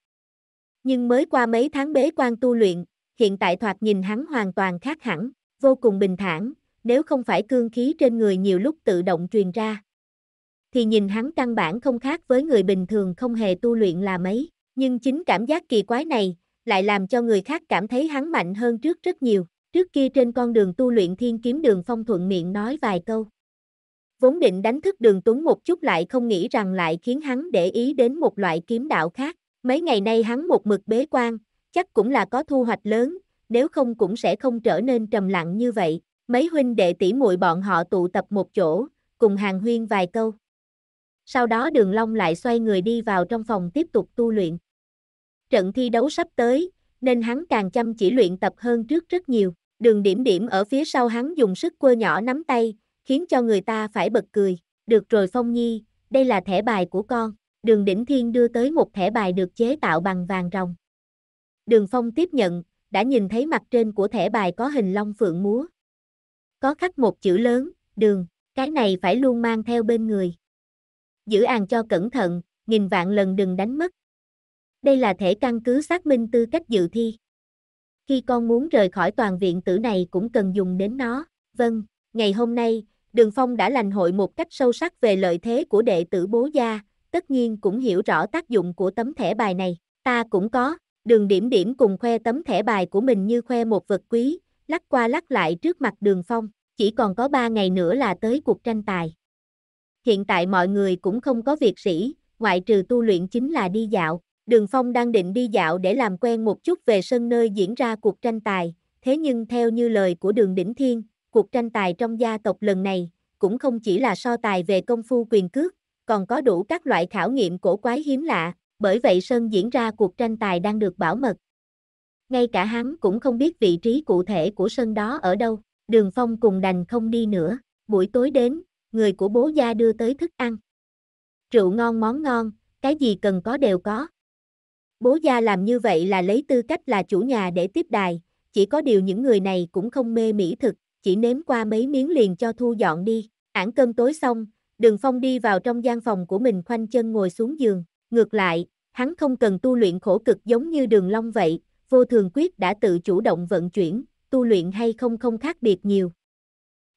[SPEAKER 1] Nhưng mới qua mấy tháng bế quan tu luyện, hiện tại thoạt nhìn hắn hoàn toàn khác hẳn, vô cùng bình thản, nếu không phải cương khí trên người nhiều lúc tự động truyền ra. Thì nhìn hắn căn bản không khác với người bình thường không hề tu luyện là mấy, nhưng chính cảm giác kỳ quái này lại làm cho người khác cảm thấy hắn mạnh hơn trước rất nhiều. Trước kia trên con đường tu luyện thiên kiếm đường phong thuận miệng nói vài câu. Vốn định đánh thức đường tuấn một chút lại không nghĩ rằng lại khiến hắn để ý đến một loại kiếm đạo khác. Mấy ngày nay hắn một mực bế quan, chắc cũng là có thu hoạch lớn, nếu không cũng sẽ không trở nên trầm lặng như vậy. Mấy huynh đệ tỷ muội bọn họ tụ tập một chỗ, cùng hàng huyên vài câu. Sau đó đường Long lại xoay người đi vào trong phòng tiếp tục tu luyện. Trận thi đấu sắp tới, nên hắn càng chăm chỉ luyện tập hơn trước rất nhiều. Đường điểm điểm ở phía sau hắn dùng sức quơ nhỏ nắm tay, khiến cho người ta phải bật cười. Được rồi Phong Nhi, đây là thẻ bài của con. Đường đỉnh thiên đưa tới một thẻ bài được chế tạo bằng vàng rồng. Đường Phong tiếp nhận, đã nhìn thấy mặt trên của thẻ bài có hình long phượng múa. Có khắc một chữ lớn, đường, cái này phải luôn mang theo bên người. Giữ àng cho cẩn thận, nghìn vạn lần đừng đánh mất. Đây là thẻ căn cứ xác minh tư cách dự thi khi con muốn rời khỏi toàn viện tử này cũng cần dùng đến nó, vâng, ngày hôm nay, Đường Phong đã lành hội một cách sâu sắc về lợi thế của đệ tử bố gia, tất nhiên cũng hiểu rõ tác dụng của tấm thẻ bài này, ta cũng có, đường điểm điểm cùng khoe tấm thẻ bài của mình như khoe một vật quý, lắc qua lắc lại trước mặt đường Phong, chỉ còn có ba ngày nữa là tới cuộc tranh tài. Hiện tại mọi người cũng không có việc sĩ, ngoại trừ tu luyện chính là đi dạo, Đường Phong đang định đi dạo để làm quen một chút về sân nơi diễn ra cuộc tranh tài, thế nhưng theo như lời của đường Đỉnh Thiên, cuộc tranh tài trong gia tộc lần này cũng không chỉ là so tài về công phu quyền cước, còn có đủ các loại khảo nghiệm cổ quái hiếm lạ, bởi vậy sân diễn ra cuộc tranh tài đang được bảo mật. Ngay cả hắn cũng không biết vị trí cụ thể của sân đó ở đâu, đường Phong cùng đành không đi nữa, buổi tối đến, người của bố gia đưa tới thức ăn. Rượu ngon món ngon, cái gì cần có đều có. Bố gia làm như vậy là lấy tư cách là chủ nhà để tiếp đài, chỉ có điều những người này cũng không mê mỹ thực, chỉ nếm qua mấy miếng liền cho thu dọn đi. Ảng cơm tối xong, Đường Phong đi vào trong gian phòng của mình khoanh chân ngồi xuống giường. Ngược lại, hắn không cần tu luyện khổ cực giống như Đường Long vậy, vô thường quyết đã tự chủ động vận chuyển, tu luyện hay không không khác biệt nhiều.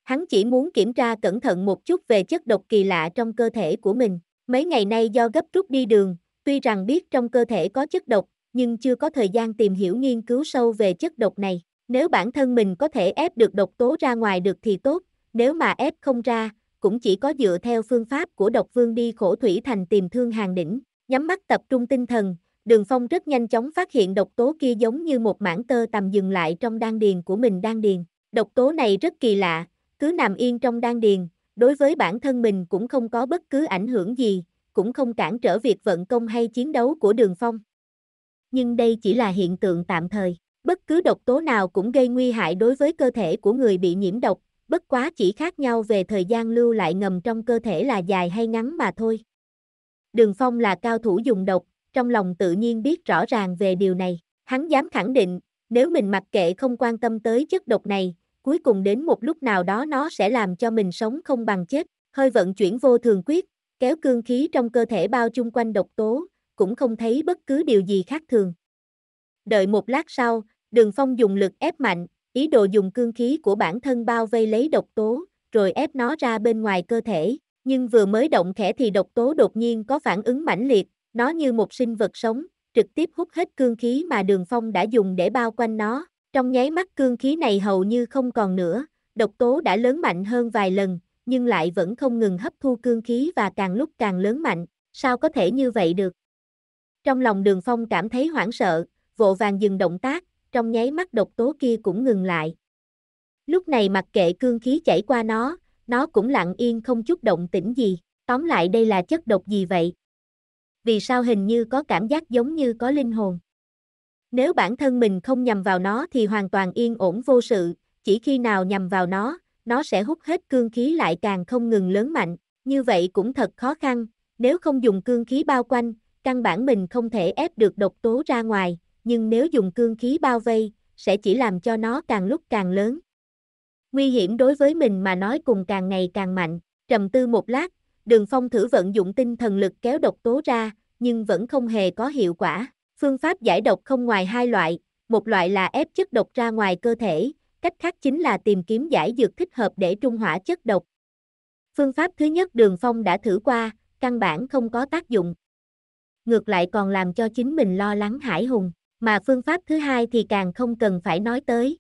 [SPEAKER 1] Hắn chỉ muốn kiểm tra cẩn thận một chút về chất độc kỳ lạ trong cơ thể của mình. Mấy ngày nay do gấp rút đi đường, Tuy rằng biết trong cơ thể có chất độc, nhưng chưa có thời gian tìm hiểu nghiên cứu sâu về chất độc này. Nếu bản thân mình có thể ép được độc tố ra ngoài được thì tốt, nếu mà ép không ra, cũng chỉ có dựa theo phương pháp của độc vương đi khổ thủy thành tìm thương hàng đỉnh, nhắm mắt tập trung tinh thần, đường phong rất nhanh chóng phát hiện độc tố kia giống như một mảng tơ tầm dừng lại trong đan điền của mình đan điền. Độc tố này rất kỳ lạ, cứ nằm yên trong đan điền, đối với bản thân mình cũng không có bất cứ ảnh hưởng gì, cũng không cản trở việc vận công hay chiến đấu của đường phong. Nhưng đây chỉ là hiện tượng tạm thời. Bất cứ độc tố nào cũng gây nguy hại đối với cơ thể của người bị nhiễm độc, bất quá chỉ khác nhau về thời gian lưu lại ngầm trong cơ thể là dài hay ngắn mà thôi. Đường Phong là cao thủ dùng độc, trong lòng tự nhiên biết rõ ràng về điều này, hắn dám khẳng định, nếu mình mặc kệ không quan tâm tới chất độc này, cuối cùng đến một lúc nào đó nó sẽ làm cho mình sống không bằng chết, hơi vận chuyển vô thường quyết, kéo cương khí trong cơ thể bao chung quanh độc tố, cũng không thấy bất cứ điều gì khác thường. Đợi một lát sau, đường phong dùng lực ép mạnh, ý đồ dùng cương khí của bản thân bao vây lấy độc tố, rồi ép nó ra bên ngoài cơ thể, nhưng vừa mới động khẽ thì độc tố đột nhiên có phản ứng mãnh liệt, nó như một sinh vật sống, trực tiếp hút hết cương khí mà đường phong đã dùng để bao quanh nó, trong nháy mắt cương khí này hầu như không còn nữa, độc tố đã lớn mạnh hơn vài lần, nhưng lại vẫn không ngừng hấp thu cương khí và càng lúc càng lớn mạnh, sao có thể như vậy được? Trong lòng đường phong cảm thấy hoảng sợ, vội vàng dừng động tác, trong nháy mắt độc tố kia cũng ngừng lại. Lúc này mặc kệ cương khí chảy qua nó, nó cũng lặng yên không chút động tĩnh gì, tóm lại đây là chất độc gì vậy? Vì sao hình như có cảm giác giống như có linh hồn? Nếu bản thân mình không nhầm vào nó thì hoàn toàn yên ổn vô sự, chỉ khi nào nhầm vào nó, nó sẽ hút hết cương khí lại càng không ngừng lớn mạnh, như vậy cũng thật khó khăn, nếu không dùng cương khí bao quanh, căn bản mình không thể ép được độc tố ra ngoài, nhưng nếu dùng cương khí bao vây, sẽ chỉ làm cho nó càng lúc càng lớn. Nguy hiểm đối với mình mà nói cùng càng ngày càng mạnh, trầm tư một lát, đường phong thử vận dụng tinh thần lực kéo độc tố ra, nhưng vẫn không hề có hiệu quả. Phương pháp giải độc không ngoài hai loại, một loại là ép chất độc ra ngoài cơ thể, cách khác chính là tìm kiếm giải dược thích hợp để trung hỏa chất độc. Phương pháp thứ nhất Đường Phong đã thử qua, căn bản không có tác dụng. Ngược lại còn làm cho chính mình lo lắng hải hùng, mà phương pháp thứ hai thì càng không cần phải nói tới.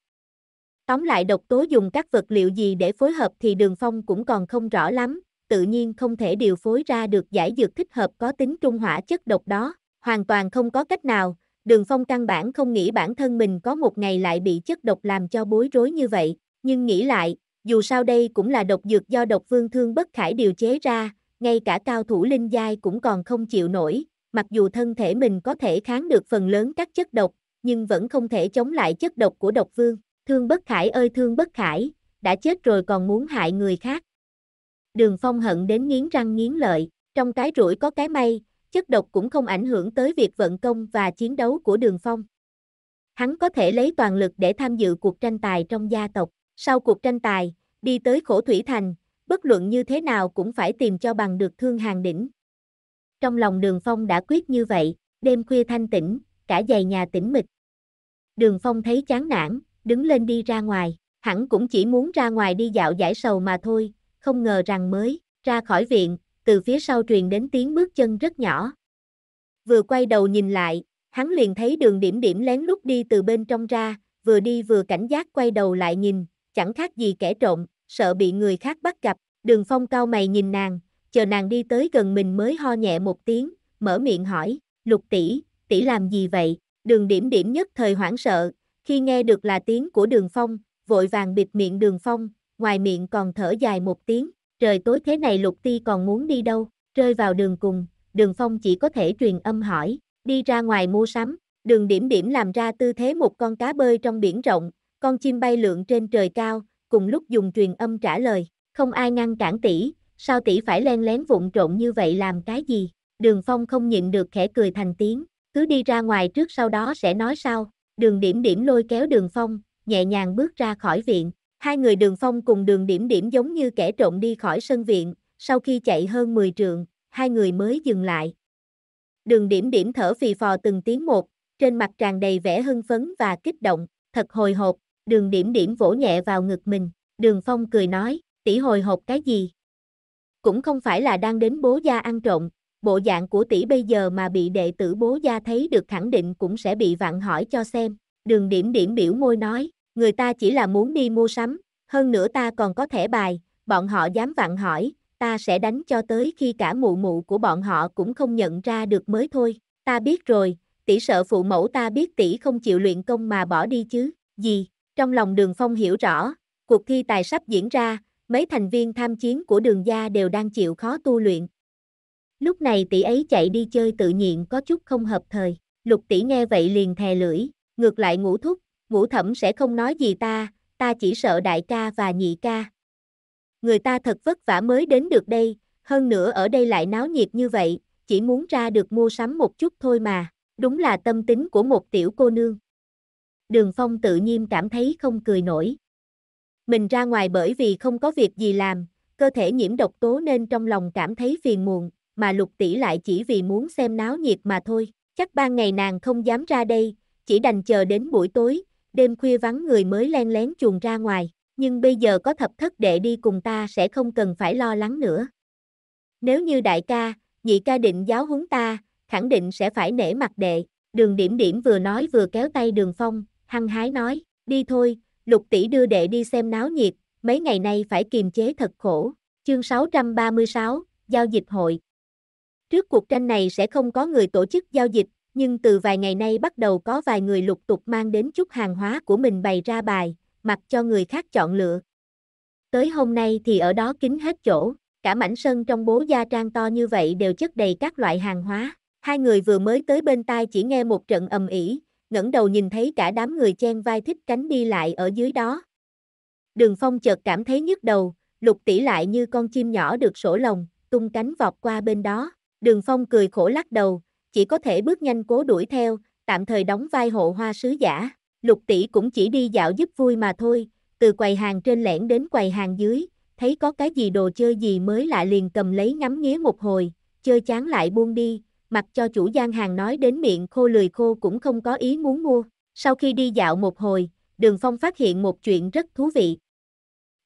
[SPEAKER 1] Tóm lại độc tố dùng các vật liệu gì để phối hợp thì Đường Phong cũng còn không rõ lắm, tự nhiên không thể điều phối ra được giải dược thích hợp có tính trung hỏa chất độc đó, hoàn toàn không có cách nào, Đường Phong căn bản không nghĩ bản thân mình có một ngày lại bị chất độc làm cho bối rối như vậy, nhưng nghĩ lại, dù sao đây cũng là độc dược do độc vương thương bất khải điều chế ra, ngay cả cao thủ linh giai cũng còn không chịu nổi, mặc dù thân thể mình có thể kháng được phần lớn các chất độc, nhưng vẫn không thể chống lại chất độc của độc vương. Thương bất khải ơi thương bất khải, đã chết rồi còn muốn hại người khác. Đường Phong hận đến nghiến răng nghiến lợi, trong cái rủi có cái may, chất độc cũng không ảnh hưởng tới việc vận công và chiến đấu của Đường Phong. Hắn có thể lấy toàn lực để tham dự cuộc tranh tài trong gia tộc. Sau cuộc tranh tài, đi tới khổ thủy thành, bất luận như thế nào cũng phải tìm cho bằng được thương hàng đỉnh. Trong lòng Đường Phong đã quyết như vậy, đêm khuya thanh tĩnh, cả giày nhà tĩnh mịch. Đường Phong thấy chán nản, đứng lên đi ra ngoài, hắn cũng chỉ muốn ra ngoài đi dạo giải sầu mà thôi, không ngờ rằng mới ra khỏi viện, từ phía sau truyền đến tiếng bước chân rất nhỏ. Vừa quay đầu nhìn lại, hắn liền thấy đường điểm điểm lén lút đi từ bên trong ra, vừa đi vừa cảnh giác quay đầu lại nhìn, chẳng khác gì kẻ trộm, sợ bị người khác bắt gặp, đường phong cao mày nhìn nàng, chờ nàng đi tới gần mình mới ho nhẹ một tiếng, mở miệng hỏi, lục tỷ, tỷ làm gì vậy, đường điểm điểm nhất thời hoảng sợ, khi nghe được là tiếng của đường phong, vội vàng bịt miệng đường phong, ngoài miệng còn thở dài một tiếng, trời tối thế này lục ti còn muốn đi đâu, rơi vào đường cùng, đường phong chỉ có thể truyền âm hỏi, đi ra ngoài mua sắm, đường điểm điểm làm ra tư thế một con cá bơi trong biển rộng, con chim bay lượn trên trời cao, cùng lúc dùng truyền âm trả lời, không ai ngăn cản tỷ, sao tỷ phải len lén vụn trộn như vậy làm cái gì, đường phong không nhịn được khẽ cười thành tiếng, cứ đi ra ngoài trước sau đó sẽ nói sau, đường điểm điểm lôi kéo đường phong, nhẹ nhàng bước ra khỏi viện, Hai người đường phong cùng đường điểm điểm giống như kẻ trộm đi khỏi sân viện, sau khi chạy hơn 10 trường hai người mới dừng lại. Đường điểm điểm thở phì phò từng tiếng một, trên mặt tràn đầy vẻ hưng phấn và kích động, thật hồi hộp, đường điểm điểm vỗ nhẹ vào ngực mình, đường phong cười nói, tỷ hồi hộp cái gì? Cũng không phải là đang đến bố gia ăn trộm, bộ dạng của tỷ bây giờ mà bị đệ tử bố gia thấy được khẳng định cũng sẽ bị vặn hỏi cho xem, đường điểm điểm biểu môi nói, Người ta chỉ là muốn đi mua sắm, hơn nữa ta còn có thẻ bài, bọn họ dám vặn hỏi, ta sẽ đánh cho tới khi cả mụ mụ của bọn họ cũng không nhận ra được mới thôi. Ta biết rồi, tỷ sợ phụ mẫu ta biết tỷ không chịu luyện công mà bỏ đi chứ. Gì? Trong lòng Đường Phong hiểu rõ, cuộc thi tài sắp diễn ra, mấy thành viên tham chiến của Đường gia đều đang chịu khó tu luyện. Lúc này tỷ ấy chạy đi chơi tự nhiên có chút không hợp thời. Lục tỷ nghe vậy liền thè lưỡi, ngược lại ngủ thúc, ngũ thẩm sẽ không nói gì ta, ta chỉ sợ đại ca và nhị ca. Người ta thật vất vả mới đến được đây, hơn nữa ở đây lại náo nhiệt như vậy, chỉ muốn ra được mua sắm một chút thôi mà, đúng là tâm tính của một tiểu cô nương. Đường Phong tự nhiên cảm thấy không cười nổi. Mình ra ngoài bởi vì không có việc gì làm, cơ thể nhiễm độc tố nên trong lòng cảm thấy phiền muộn, mà lục tỷ lại chỉ vì muốn xem náo nhiệt mà thôi. Chắc ban ngày nàng không dám ra đây, chỉ đành chờ đến buổi tối, đêm khuya vắng người mới len lén chuồn ra ngoài, nhưng bây giờ có thập thất đệ đi cùng ta sẽ không cần phải lo lắng nữa. Nếu như đại ca, nhị ca định giáo huấn ta, khẳng định sẽ phải nể mặt đệ, đường điểm điểm vừa nói vừa kéo tay đường phong, hăng hái nói, đi thôi, lục tỷ đưa đệ đi xem náo nhiệt, mấy ngày nay phải kiềm chế thật khổ. Chương 636, Giao dịch hội Trước cuộc tranh này sẽ không có người tổ chức giao dịch, nhưng từ vài ngày nay bắt đầu có vài người lục tục mang đến chút hàng hóa của mình bày ra bài, mặc cho người khác chọn lựa. Tới hôm nay thì ở đó kín hết chỗ, cả mảnh sân trong bố gia trang to như vậy đều chất đầy các loại hàng hóa. Hai người vừa mới tới bên tai chỉ nghe một trận ầm ĩ, ngẩng đầu nhìn thấy cả đám người chen vai thích cánh đi lại ở dưới đó. Đường Phong chợt cảm thấy nhức đầu, Lục tỷ lại như con chim nhỏ được sổ lồng, tung cánh vọt qua bên đó. Đường Phong cười khổ lắc đầu, chỉ có thể bước nhanh cố đuổi theo, tạm thời đóng vai hộ hoa sứ giả. Lục tỷ cũng chỉ đi dạo giúp vui mà thôi, từ quầy hàng trên lẻn đến quầy hàng dưới, thấy có cái gì đồ chơi gì mới lạ liền cầm lấy ngắm nghía một hồi, chơi chán lại buông đi, mặc cho chủ gian hàng nói đến miệng khô lười khô cũng không có ý muốn mua. Sau khi đi dạo một hồi, Đường Phong phát hiện một chuyện rất thú vị.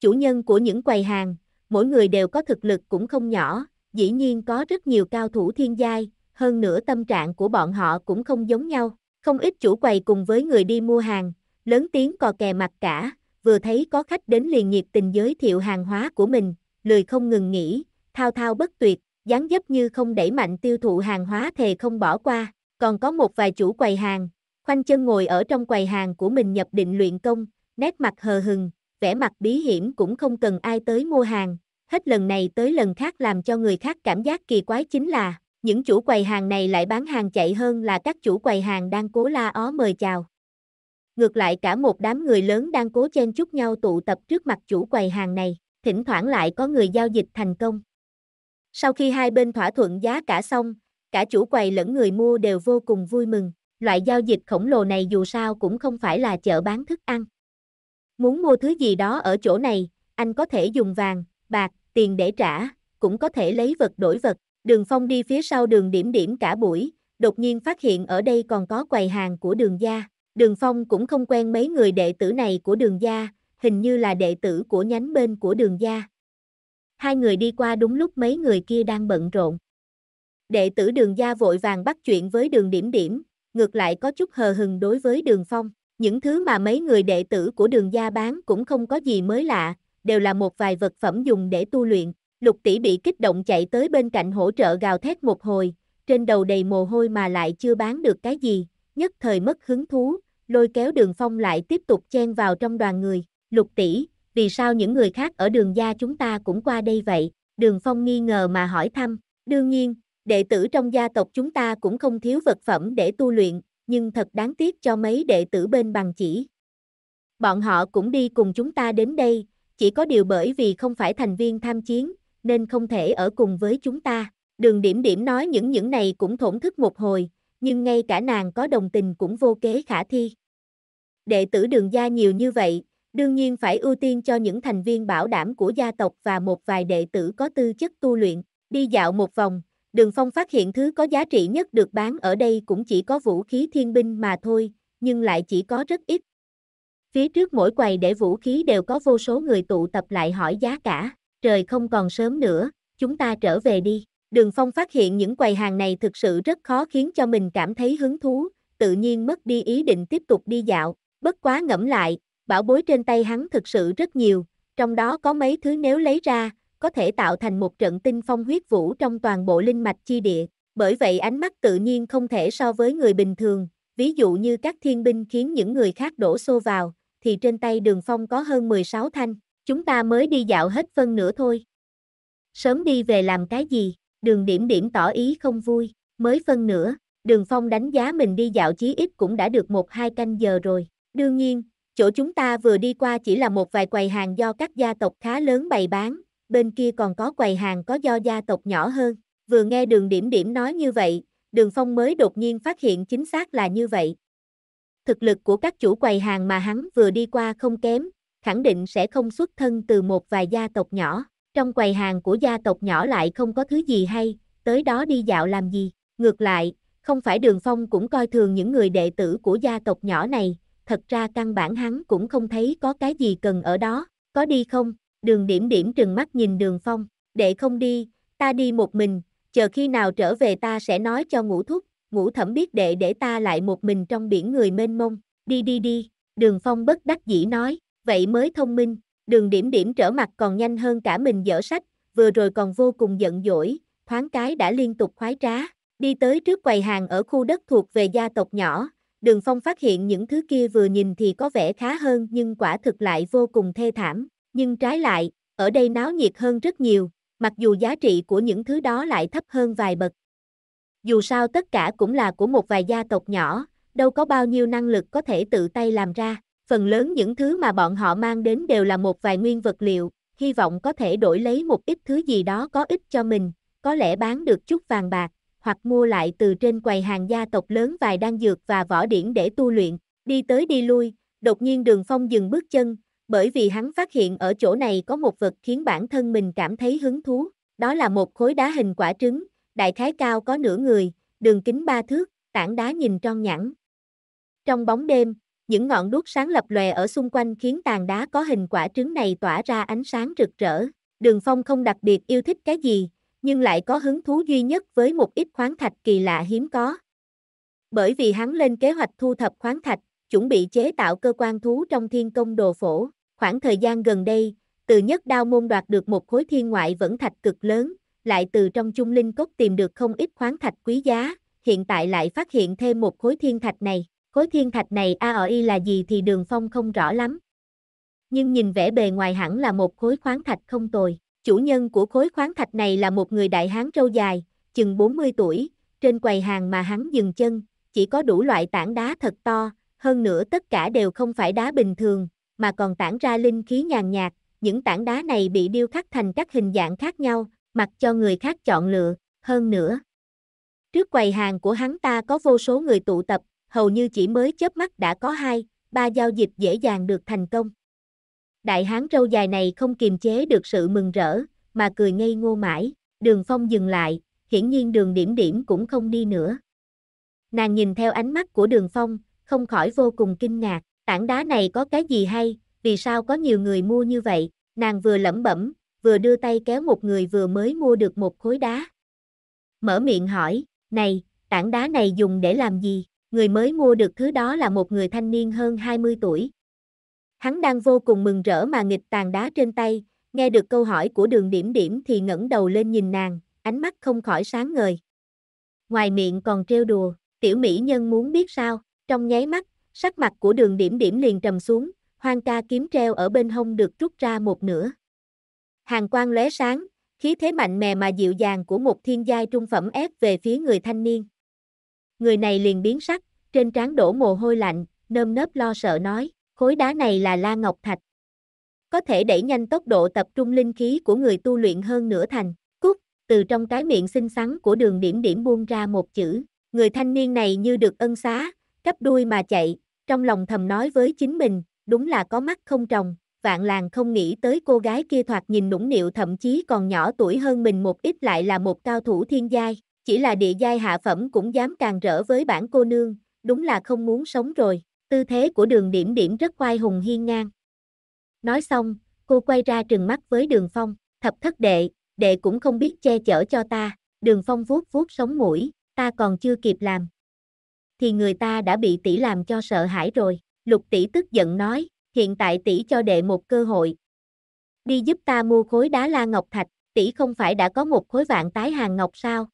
[SPEAKER 1] Chủ nhân của những quầy hàng, mỗi người đều có thực lực cũng không nhỏ, dĩ nhiên có rất nhiều cao thủ thiên giai, hơn nữa tâm trạng của bọn họ cũng không giống nhau. Không ít chủ quầy cùng với người đi mua hàng, lớn tiếng cò kè mặt cả, vừa thấy có khách đến liền nhiệt tình giới thiệu hàng hóa của mình, lười không ngừng nghỉ, thao thao bất tuyệt, dáng dấp như không đẩy mạnh tiêu thụ hàng hóa thề không bỏ qua. Còn có một vài chủ quầy hàng, khoanh chân ngồi ở trong quầy hàng của mình nhập định luyện công, nét mặt hờ hừng, vẻ mặt bí hiểm cũng không cần ai tới mua hàng, hết lần này tới lần khác làm cho người khác cảm giác kỳ quái chính là những chủ quầy hàng này lại bán hàng chạy hơn là các chủ quầy hàng đang cố la ó mời chào. Ngược lại cả một đám người lớn đang cố chen chúc nhau tụ tập trước mặt chủ quầy hàng này, thỉnh thoảng lại có người giao dịch thành công. Sau khi hai bên thỏa thuận giá cả xong, cả chủ quầy lẫn người mua đều vô cùng vui mừng, loại giao dịch khổng lồ này dù sao cũng không phải là chợ bán thức ăn. Muốn mua thứ gì đó ở chỗ này, anh có thể dùng vàng, bạc, tiền để trả, cũng có thể lấy vật đổi vật. Đường Phong đi phía sau đường điểm điểm cả buổi, đột nhiên phát hiện ở đây còn có quầy hàng của đường gia. Đường Phong cũng không quen mấy người đệ tử này của đường gia, hình như là đệ tử của nhánh bên của đường gia. Hai người đi qua đúng lúc mấy người kia đang bận rộn. Đệ tử đường gia vội vàng bắt chuyện với đường điểm điểm, ngược lại có chút hờ hừng đối với đường phong. Những thứ mà mấy người đệ tử của đường gia bán cũng không có gì mới lạ, đều là một vài vật phẩm dùng để tu luyện, Lục tỷ bị kích động chạy tới bên cạnh hỗ trợ gào thét một hồi, trên đầu đầy mồ hôi mà lại chưa bán được cái gì, nhất thời mất hứng thú, lôi kéo đường phong lại tiếp tục chen vào trong đoàn người. Lục tỷ, vì sao những người khác ở đường gia chúng ta cũng qua đây vậy? Đường phong nghi ngờ mà hỏi thăm. Đương nhiên, đệ tử trong gia tộc chúng ta cũng không thiếu vật phẩm để tu luyện, nhưng thật đáng tiếc cho mấy đệ tử bên bằng chỉ. Bọn họ cũng đi cùng chúng ta đến đây, chỉ có điều bởi vì không phải thành viên tham chiến, nên không thể ở cùng với chúng ta. Đường điểm điểm nói những những này cũng thổn thức một hồi, nhưng ngay cả nàng có đồng tình cũng vô kế khả thi. Đệ tử đường gia nhiều như vậy, đương nhiên phải ưu tiên cho những thành viên bảo đảm của gia tộc và một vài đệ tử có tư chất tu luyện. Đi dạo một vòng, đường phong phát hiện thứ có giá trị nhất được bán ở đây cũng chỉ có vũ khí thiên binh mà thôi, nhưng lại chỉ có rất ít. Phía trước mỗi quầy để vũ khí đều có vô số người tụ tập lại hỏi giá cả trời không còn sớm nữa, chúng ta trở về đi. Đường Phong phát hiện những quầy hàng này thực sự rất khó khiến cho mình cảm thấy hứng thú, tự nhiên mất đi ý định tiếp tục đi dạo, bất quá ngẫm lại, bảo bối trên tay hắn thực sự rất nhiều, trong đó có mấy thứ nếu lấy ra, có thể tạo thành một trận tinh phong huyết vũ trong toàn bộ linh mạch chi địa, bởi vậy ánh mắt tự nhiên không thể so với người bình thường, ví dụ như các thiên binh khiến những người khác đổ xô vào, thì trên tay đường phong có hơn 16 thanh, Chúng ta mới đi dạo hết phân nữa thôi. Sớm đi về làm cái gì? Đường điểm điểm tỏ ý không vui, mới phân nữa. Đường Phong đánh giá mình đi dạo chí ít cũng đã được một hai canh giờ rồi. Đương nhiên, chỗ chúng ta vừa đi qua chỉ là một vài quầy hàng do các gia tộc khá lớn bày bán, bên kia còn có quầy hàng có do gia tộc nhỏ hơn. Vừa nghe đường điểm điểm nói như vậy, đường phong mới đột nhiên phát hiện chính xác là như vậy. Thực lực của các chủ quầy hàng mà hắn vừa đi qua không kém, khẳng định sẽ không xuất thân từ một vài gia tộc nhỏ. Trong quầy hàng của gia tộc nhỏ lại không có thứ gì hay, tới đó đi dạo làm gì. Ngược lại, không phải Đường Phong cũng coi thường những người đệ tử của gia tộc nhỏ này, thật ra căn bản hắn cũng không thấy có cái gì cần ở đó. Có đi không? Đường điểm điểm trừng mắt nhìn Đường Phong, đệ không đi, ta đi một mình, chờ khi nào trở về ta sẽ nói cho ngũ thúc, ngũ thẩm biết đệ để ta lại một mình trong biển người mênh mông, đi đi đi, đường phong bất đắc dĩ nói, vậy mới thông minh, đường điểm điểm trở mặt còn nhanh hơn cả mình dở sách, vừa rồi còn vô cùng giận dỗi, thoáng cái đã liên tục khoái trá, đi tới trước quầy hàng ở khu đất thuộc về gia tộc nhỏ, đường phong phát hiện những thứ kia vừa nhìn thì có vẻ khá hơn nhưng quả thực lại vô cùng thê thảm, nhưng trái lại, ở đây náo nhiệt hơn rất nhiều, mặc dù giá trị của những thứ đó lại thấp hơn vài bậc. Dù sao tất cả cũng là của một vài gia tộc nhỏ, đâu có bao nhiêu năng lực có thể tự tay làm ra. Phần lớn những thứ mà bọn họ mang đến đều là một vài nguyên vật liệu, hy vọng có thể đổi lấy một ít thứ gì đó có ích cho mình, có lẽ bán được chút vàng bạc, hoặc mua lại từ trên quầy hàng gia tộc lớn vài đan dược và vỏ điển để tu luyện. Đi tới đi lui, đột nhiên đường phong dừng bước chân, bởi vì hắn phát hiện ở chỗ này có một vật khiến bản thân mình cảm thấy hứng thú, đó là một khối đá hình quả trứng, đại khái cao có nửa người, đường kính ba thước, tảng đá nhìn tròn nhẵn. Trong bóng đêm, những ngọn đuốc sáng lập lòe ở xung quanh khiến tàn đá có hình quả trứng này tỏa ra ánh sáng rực rỡ. Đường Phong không đặc biệt yêu thích cái gì, nhưng lại có hứng thú duy nhất với một ít khoáng thạch kỳ lạ hiếm có. Bởi vì hắn lên kế hoạch thu thập khoáng thạch, chuẩn bị chế tạo cơ quan thú trong thiên công đồ phổ. Khoảng thời gian gần đây, từ nhất đao môn đoạt được một khối thiên ngoại vẫn thạch cực lớn, lại từ trong trung linh cốc tìm được không ít khoáng thạch quý giá, hiện tại lại phát hiện thêm một khối thiên thạch này. Khối thiên thạch này aoi là gì thì đường phong không rõ lắm. Nhưng nhìn vẻ bề ngoài hẳn là một khối khoáng thạch không tồi. Chủ nhân của khối khoáng thạch này là một người đại hán trâu dài, chừng 40 tuổi, trên quầy hàng mà hắn dừng chân, chỉ có đủ loại tảng đá thật to, hơn nữa tất cả đều không phải đá bình thường, mà còn tản ra linh khí nhàn nhạt, những tảng đá này bị điêu khắc thành các hình dạng khác nhau, mặc cho người khác chọn lựa, hơn nữa. Trước quầy hàng của hắn ta có vô số người tụ tập, hầu như chỉ mới chớp mắt đã có hai, ba giao dịch dễ dàng được thành công. Đại hán râu dài này không kiềm chế được sự mừng rỡ, mà cười ngây ngô mãi, đường phong dừng lại, hiển nhiên đường điểm điểm cũng không đi nữa. Nàng nhìn theo ánh mắt của đường phong, không khỏi vô cùng kinh ngạc, tảng đá này có cái gì hay, vì sao có nhiều người mua như vậy, nàng vừa lẩm bẩm, vừa đưa tay kéo một người vừa mới mua được một khối đá. Mở miệng hỏi, này, tảng đá này dùng để làm gì? người mới mua được thứ đó là một người thanh niên hơn 20 tuổi. Hắn đang vô cùng mừng rỡ mà nghịch tàn đá trên tay, nghe được câu hỏi của đường điểm điểm thì ngẩng đầu lên nhìn nàng, ánh mắt không khỏi sáng ngời. Ngoài miệng còn trêu đùa, tiểu mỹ nhân muốn biết sao, trong nháy mắt, sắc mặt của đường điểm điểm liền trầm xuống, hoang ca kiếm treo ở bên hông được rút ra một nửa. Hàng quang lóe sáng, khí thế mạnh mẽ mà dịu dàng của một thiên giai trung phẩm ép về phía người thanh niên. Người này liền biến sắc, trên trán đổ mồ hôi lạnh, nơm nớp lo sợ nói, khối đá này là La Ngọc Thạch. Có thể đẩy nhanh tốc độ tập trung linh khí của người tu luyện hơn nửa thành. Cút, từ trong cái miệng xinh xắn của đường điểm điểm buông ra một chữ. Người thanh niên này như được ân xá, cắp đuôi mà chạy, trong lòng thầm nói với chính mình, đúng là có mắt không trồng. Vạn làng không nghĩ tới cô gái kia thoạt nhìn nũng nịu thậm chí còn nhỏ tuổi hơn mình một ít lại là một cao thủ thiên giai, chỉ là địa giai hạ phẩm cũng dám càng rỡ với bản cô nương, đúng là không muốn sống rồi, tư thế của đường điểm điểm rất oai hùng hiên ngang. Nói xong, cô quay ra trừng mắt với đường phong, thập thất đệ, đệ cũng không biết che chở cho ta, đường phong vuốt vuốt sống mũi, ta còn chưa kịp làm. Thì người ta đã bị tỷ làm cho sợ hãi rồi, lục tỷ tức giận nói, hiện tại tỷ cho đệ một cơ hội. Đi giúp ta mua khối đá la ngọc thạch, tỷ không phải đã có một khối vạn tái hàng ngọc sao,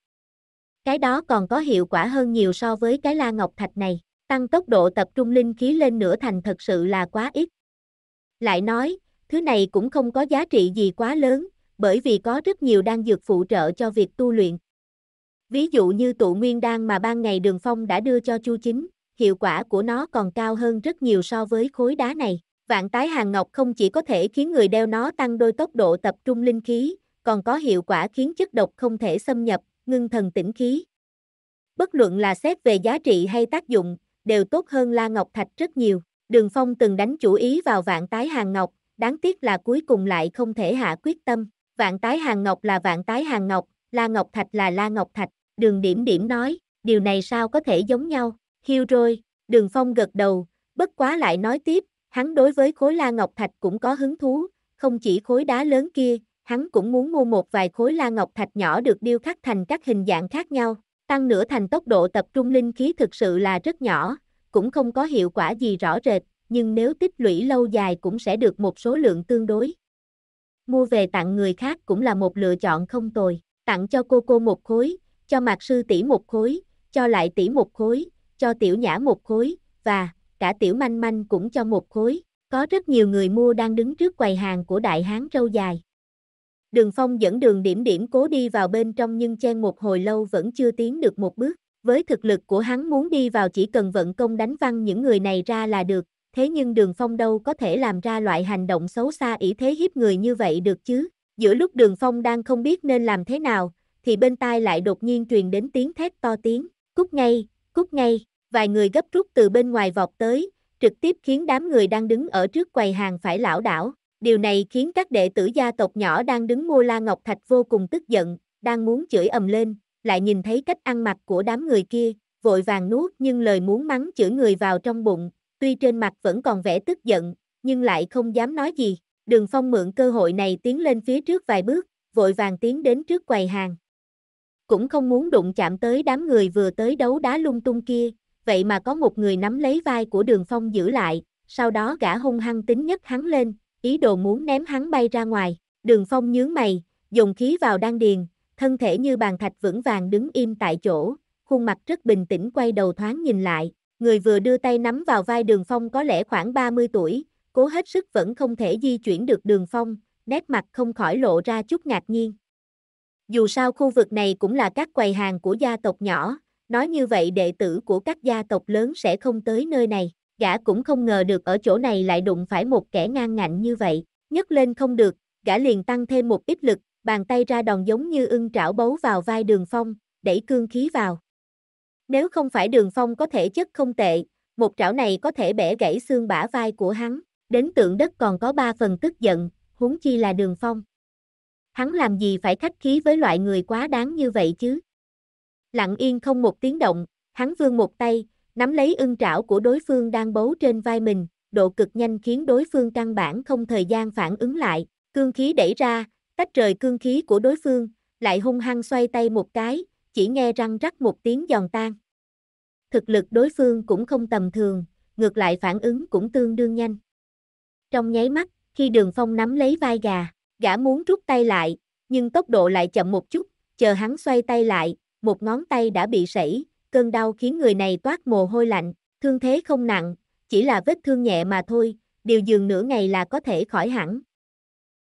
[SPEAKER 1] cái đó còn có hiệu quả hơn nhiều so với cái la ngọc thạch này. Tăng tốc độ tập trung linh khí lên nửa thành thật sự là quá ít. Lại nói, thứ này cũng không có giá trị gì quá lớn, bởi vì có rất nhiều đan dược phụ trợ cho việc tu luyện. Ví dụ như tụ nguyên đan mà ban ngày Đường Phong đã đưa cho Chu Chính, hiệu quả của nó còn cao hơn rất nhiều so với khối đá này. Vạn tái hàng ngọc không chỉ có thể khiến người đeo nó tăng đôi tốc độ tập trung linh khí, còn có hiệu quả khiến chất độc không thể xâm nhập, ngưng thần tĩnh khí. Bất luận là xét về giá trị hay tác dụng, đều tốt hơn La Ngọc Thạch rất nhiều. Đường Phong từng đánh chủ ý vào vạn tái hàng ngọc, đáng tiếc là cuối cùng lại không thể hạ quyết tâm. Vạn tái hàng ngọc là vạn tái hàng ngọc, La Ngọc Thạch là La Ngọc Thạch, đường điểm điểm nói, điều này sao có thể giống nhau, hiu rồi, đường phong gật đầu, bất quá lại nói tiếp, hắn đối với khối La Ngọc Thạch cũng có hứng thú, không chỉ khối đá lớn kia, hắn cũng muốn mua một vài khối la ngọc thạch nhỏ được điêu khắc thành các hình dạng khác nhau, tăng nửa thành tốc độ tập trung linh khí thực sự là rất nhỏ, cũng không có hiệu quả gì rõ rệt, nhưng nếu tích lũy lâu dài cũng sẽ được một số lượng tương đối. Mua về tặng người khác cũng là một lựa chọn không tồi, tặng cho cô cô một khối, cho mạc sư tỷ một khối, cho lại tỷ một khối, cho tiểu nhã một khối, và cả tiểu manh manh cũng cho một khối. Có rất nhiều người mua đang đứng trước quầy hàng của đại hán râu dài. Đường Phong dẫn đường điểm điểm cố đi vào bên trong nhưng chen một hồi lâu vẫn chưa tiến được một bước. Với thực lực của hắn muốn đi vào chỉ cần vận công đánh văng những người này ra là được, thế nhưng đường phong đâu có thể làm ra loại hành động xấu xa ỷ thế hiếp người như vậy được chứ. Giữa lúc đường phong đang không biết nên làm thế nào, thì bên tai lại đột nhiên truyền đến tiếng thét to tiếng, cút ngay, cút ngay, vài người gấp rút từ bên ngoài vọt tới, trực tiếp khiến đám người đang đứng ở trước quầy hàng phải lảo đảo. Điều này khiến các đệ tử gia tộc nhỏ đang đứng mua la ngọc thạch vô cùng tức giận, đang muốn chửi ầm lên, lại nhìn thấy cách ăn mặc của đám người kia, vội vàng nuốt nhưng lời muốn mắng chửi người vào trong bụng, tuy trên mặt vẫn còn vẻ tức giận, nhưng lại không dám nói gì. Đường Phong mượn cơ hội này tiến lên phía trước vài bước, vội vàng tiến đến trước quầy hàng. Cũng không muốn đụng chạm tới đám người vừa tới đấu đá lung tung kia, vậy mà có một người nắm lấy vai của Đường Phong giữ lại, sau đó gã hung hăng tính nhất hắn lên, ý đồ muốn ném hắn bay ra ngoài. Đường Phong nhướng mày, dùng khí vào đan điền, thân thể như bàn thạch vững vàng đứng im tại chỗ, khuôn mặt rất bình tĩnh quay đầu thoáng nhìn lại. Người vừa đưa tay nắm vào vai Đường Phong có lẽ khoảng 30 tuổi, cố hết sức vẫn không thể di chuyển được Đường Phong, nét mặt không khỏi lộ ra chút ngạc nhiên. Dù sao khu vực này cũng là các quầy hàng của gia tộc nhỏ, nói như vậy đệ tử của các gia tộc lớn sẽ không tới nơi này gã cũng không ngờ được ở chỗ này lại đụng phải một kẻ ngang ngạnh như vậy, nhấc lên không được, gã liền tăng thêm một ít lực, bàn tay ra đòn giống như ưng trảo bấu vào vai đường phong, đẩy cương khí vào. Nếu không phải đường phong có thể chất không tệ, một trảo này có thể bẻ gãy xương bả vai của hắn, đến tượng đất còn có ba phần tức giận, huống chi là đường phong. Hắn làm gì phải khách khí với loại người quá đáng như vậy chứ? Lặng yên không một tiếng động, hắn vươn một tay, Nắm lấy ưng trảo của đối phương đang bấu trên vai mình, độ cực nhanh khiến đối phương căn bản không thời gian phản ứng lại, cương khí đẩy ra, tách rời cương khí của đối phương, lại hung hăng xoay tay một cái, chỉ nghe răng rắc một tiếng giòn tan. Thực lực đối phương cũng không tầm thường, ngược lại phản ứng cũng tương đương nhanh. Trong nháy mắt, khi đường phong nắm lấy vai gà, gã muốn rút tay lại, nhưng tốc độ lại chậm một chút, chờ hắn xoay tay lại, một ngón tay đã bị sẩy, cơn đau khiến người này toát mồ hôi lạnh, thương thế không nặng, chỉ là vết thương nhẹ mà thôi, điều dừng nửa ngày là có thể khỏi hẳn.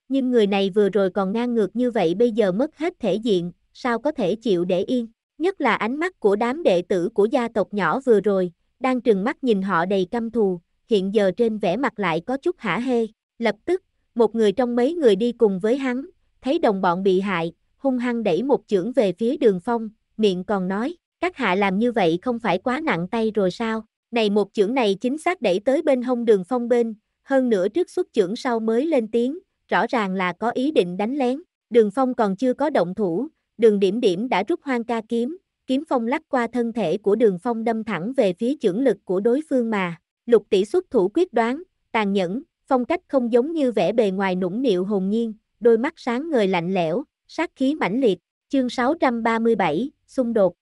[SPEAKER 1] Nhưng người này vừa rồi còn ngang ngược như vậy bây giờ mất hết thể diện, sao có thể chịu để yên, nhất là ánh mắt của đám đệ tử của gia tộc nhỏ vừa rồi, đang trừng mắt nhìn họ đầy căm thù, hiện giờ trên vẻ mặt lại có chút hả hê, lập tức, một người trong mấy người đi cùng với hắn, thấy đồng bọn bị hại, hung hăng đẩy một chưởng về phía đường phong, miệng còn nói, các hạ làm như vậy không phải quá nặng tay rồi sao? Này một chưởng này chính xác đẩy tới bên hông đường phong bên, hơn nữa trước xuất chưởng sau mới lên tiếng, rõ ràng là có ý định đánh lén. Đường phong còn chưa có động thủ, đường điểm điểm đã rút hoang ca kiếm, kiếm phong lắc qua thân thể của đường phong đâm thẳng về phía chưởng lực của đối phương mà. Lục tỷ xuất thủ quyết đoán, tàn nhẫn, phong cách không giống như vẻ bề ngoài nũng nịu hồn nhiên, đôi mắt sáng ngời lạnh lẽo, sát khí mãnh liệt, chương 637, xung đột,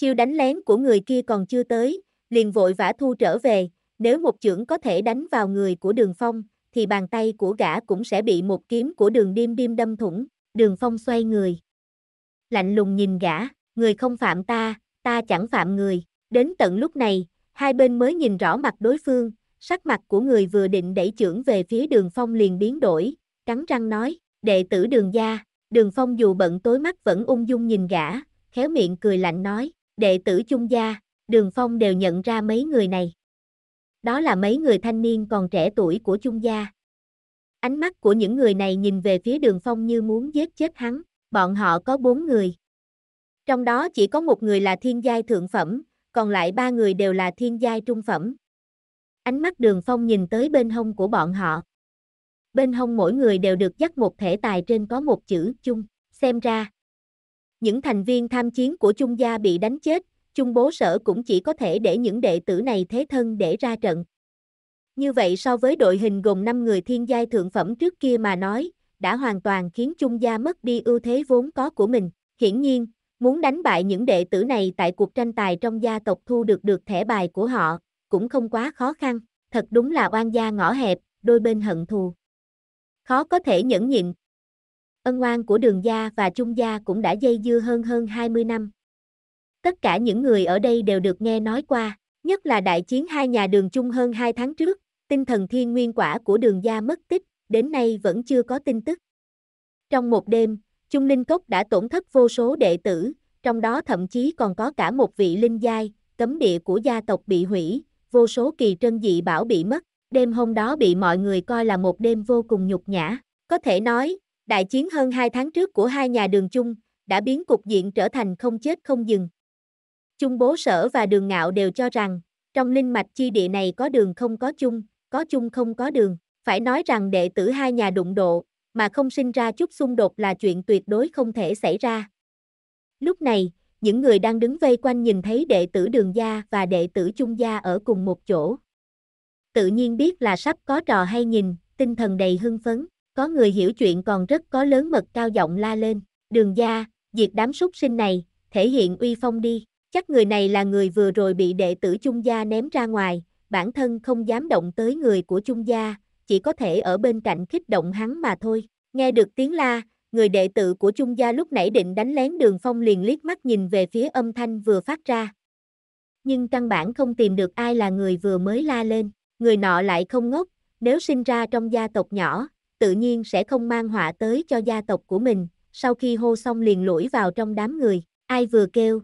[SPEAKER 1] Chiêu đánh lén của người kia còn chưa tới, liền vội vã thu trở về, nếu một chưởng có thể đánh vào người của đường phong, thì bàn tay của gã cũng sẽ bị một kiếm của đường điêm điêm đâm thủng, đường phong xoay người. Lạnh lùng nhìn gã, người không phạm ta, ta chẳng phạm người, đến tận lúc này, hai bên mới nhìn rõ mặt đối phương, sắc mặt của người vừa định đẩy chưởng về phía đường phong liền biến đổi, cắn răng nói, đệ tử đường gia, đường phong dù bận tối mắt vẫn ung dung nhìn gã, khéo miệng cười lạnh nói, đệ tử chung gia, đường phong đều nhận ra mấy người này. Đó là mấy người thanh niên còn trẻ tuổi của chung gia. Ánh mắt của những người này nhìn về phía đường phong như muốn giết chết hắn, bọn họ có bốn người. Trong đó chỉ có một người là thiên giai thượng phẩm, còn lại ba người đều là thiên giai trung phẩm. Ánh mắt đường phong nhìn tới bên hông của bọn họ. Bên hông mỗi người đều được dắt một thể tài trên có một chữ chung, xem ra, những thành viên tham chiến của Chung gia bị đánh chết, Chung bố sở cũng chỉ có thể để những đệ tử này thế thân để ra trận. Như vậy so với đội hình gồm 5 người thiên giai thượng phẩm trước kia mà nói, đã hoàn toàn khiến Chung gia mất đi ưu thế vốn có của mình. Hiển nhiên, muốn đánh bại những đệ tử này tại cuộc tranh tài trong gia tộc thu được được thẻ bài của họ, cũng không quá khó khăn. Thật đúng là oan gia ngõ hẹp, đôi bên hận thù. Khó có thể nhẫn nhịn, ân oan của đường gia và trung gia cũng đã dây dưa hơn hơn 20 năm. Tất cả những người ở đây đều được nghe nói qua, nhất là đại chiến hai nhà đường chung hơn 2 tháng trước, tinh thần thiên nguyên quả của đường gia mất tích, đến nay vẫn chưa có tin tức. Trong một đêm, Trung Linh Cốc đã tổn thất vô số đệ tử, trong đó thậm chí còn có cả một vị linh giai, cấm địa của gia tộc bị hủy, vô số kỳ trân dị bảo bị mất, đêm hôm đó bị mọi người coi là một đêm vô cùng nhục nhã, có thể nói, Đại chiến hơn 2 tháng trước của hai nhà đường chung đã biến cục diện trở thành không chết không dừng. Chung bố sở và đường ngạo đều cho rằng, trong linh mạch chi địa này có đường không có chung, có chung không có đường. Phải nói rằng đệ tử hai nhà đụng độ, mà không sinh ra chút xung đột là chuyện tuyệt đối không thể xảy ra. Lúc này, những người đang đứng vây quanh nhìn thấy đệ tử đường gia và đệ tử chung gia ở cùng một chỗ. Tự nhiên biết là sắp có trò hay nhìn, tinh thần đầy hưng phấn có người hiểu chuyện còn rất có lớn mật cao giọng la lên, đường gia, diệt đám súc sinh này, thể hiện uy phong đi, chắc người này là người vừa rồi bị đệ tử chung gia ném ra ngoài, bản thân không dám động tới người của chung gia, chỉ có thể ở bên cạnh khích động hắn mà thôi, nghe được tiếng la, người đệ tử của chung gia lúc nãy định đánh lén đường phong liền liếc mắt nhìn về phía âm thanh vừa phát ra. Nhưng căn bản không tìm được ai là người vừa mới la lên, người nọ lại không ngốc, nếu sinh ra trong gia tộc nhỏ, tự nhiên sẽ không mang họa tới cho gia tộc của mình, sau khi hô xong liền lủi vào trong đám người, ai vừa kêu.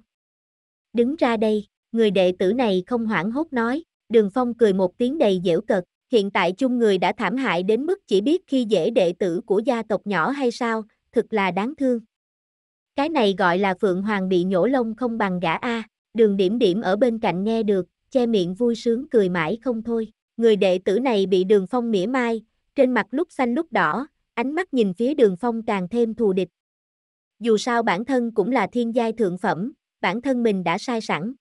[SPEAKER 1] Đứng ra đây, người đệ tử này không hoảng hốt nói, đường phong cười một tiếng đầy dễu cợt, hiện tại chung người đã thảm hại đến mức chỉ biết khi dễ đệ tử của gia tộc nhỏ hay sao, thực là đáng thương. Cái này gọi là Phượng Hoàng bị nhổ lông không bằng gã A, đường điểm điểm ở bên cạnh nghe được, che miệng vui sướng cười mãi không thôi. Người đệ tử này bị đường phong mỉa mai, trên mặt lúc xanh lúc đỏ, ánh mắt nhìn phía đường phong càng thêm thù địch. Dù sao bản thân cũng là thiên giai thượng phẩm, bản thân mình đã sai sẵn.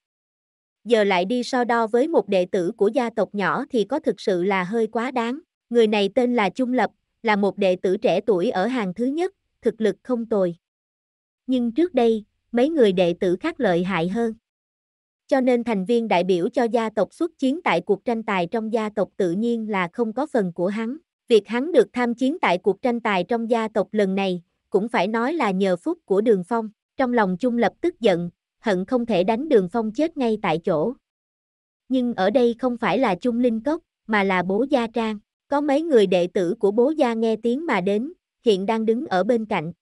[SPEAKER 1] Giờ lại đi so đo với một đệ tử của gia tộc nhỏ thì có thực sự là hơi quá đáng. Người này tên là Trung Lập, là một đệ tử trẻ tuổi ở hàng thứ nhất, thực lực không tồi. Nhưng trước đây, mấy người đệ tử khác lợi hại hơn. Cho nên thành viên đại biểu cho gia tộc xuất chiến tại cuộc tranh tài trong gia tộc tự nhiên là không có phần của hắn. Việc hắn được tham chiến tại cuộc tranh tài trong gia tộc lần này, cũng phải nói là nhờ phúc của Đường Phong, trong lòng chung lập tức giận, hận không thể đánh Đường Phong chết ngay tại chỗ. Nhưng ở đây không phải là Trung Linh Cốc, mà là Bố Gia Trang, có mấy người đệ tử của Bố Gia nghe tiếng mà đến, hiện đang đứng ở bên cạnh.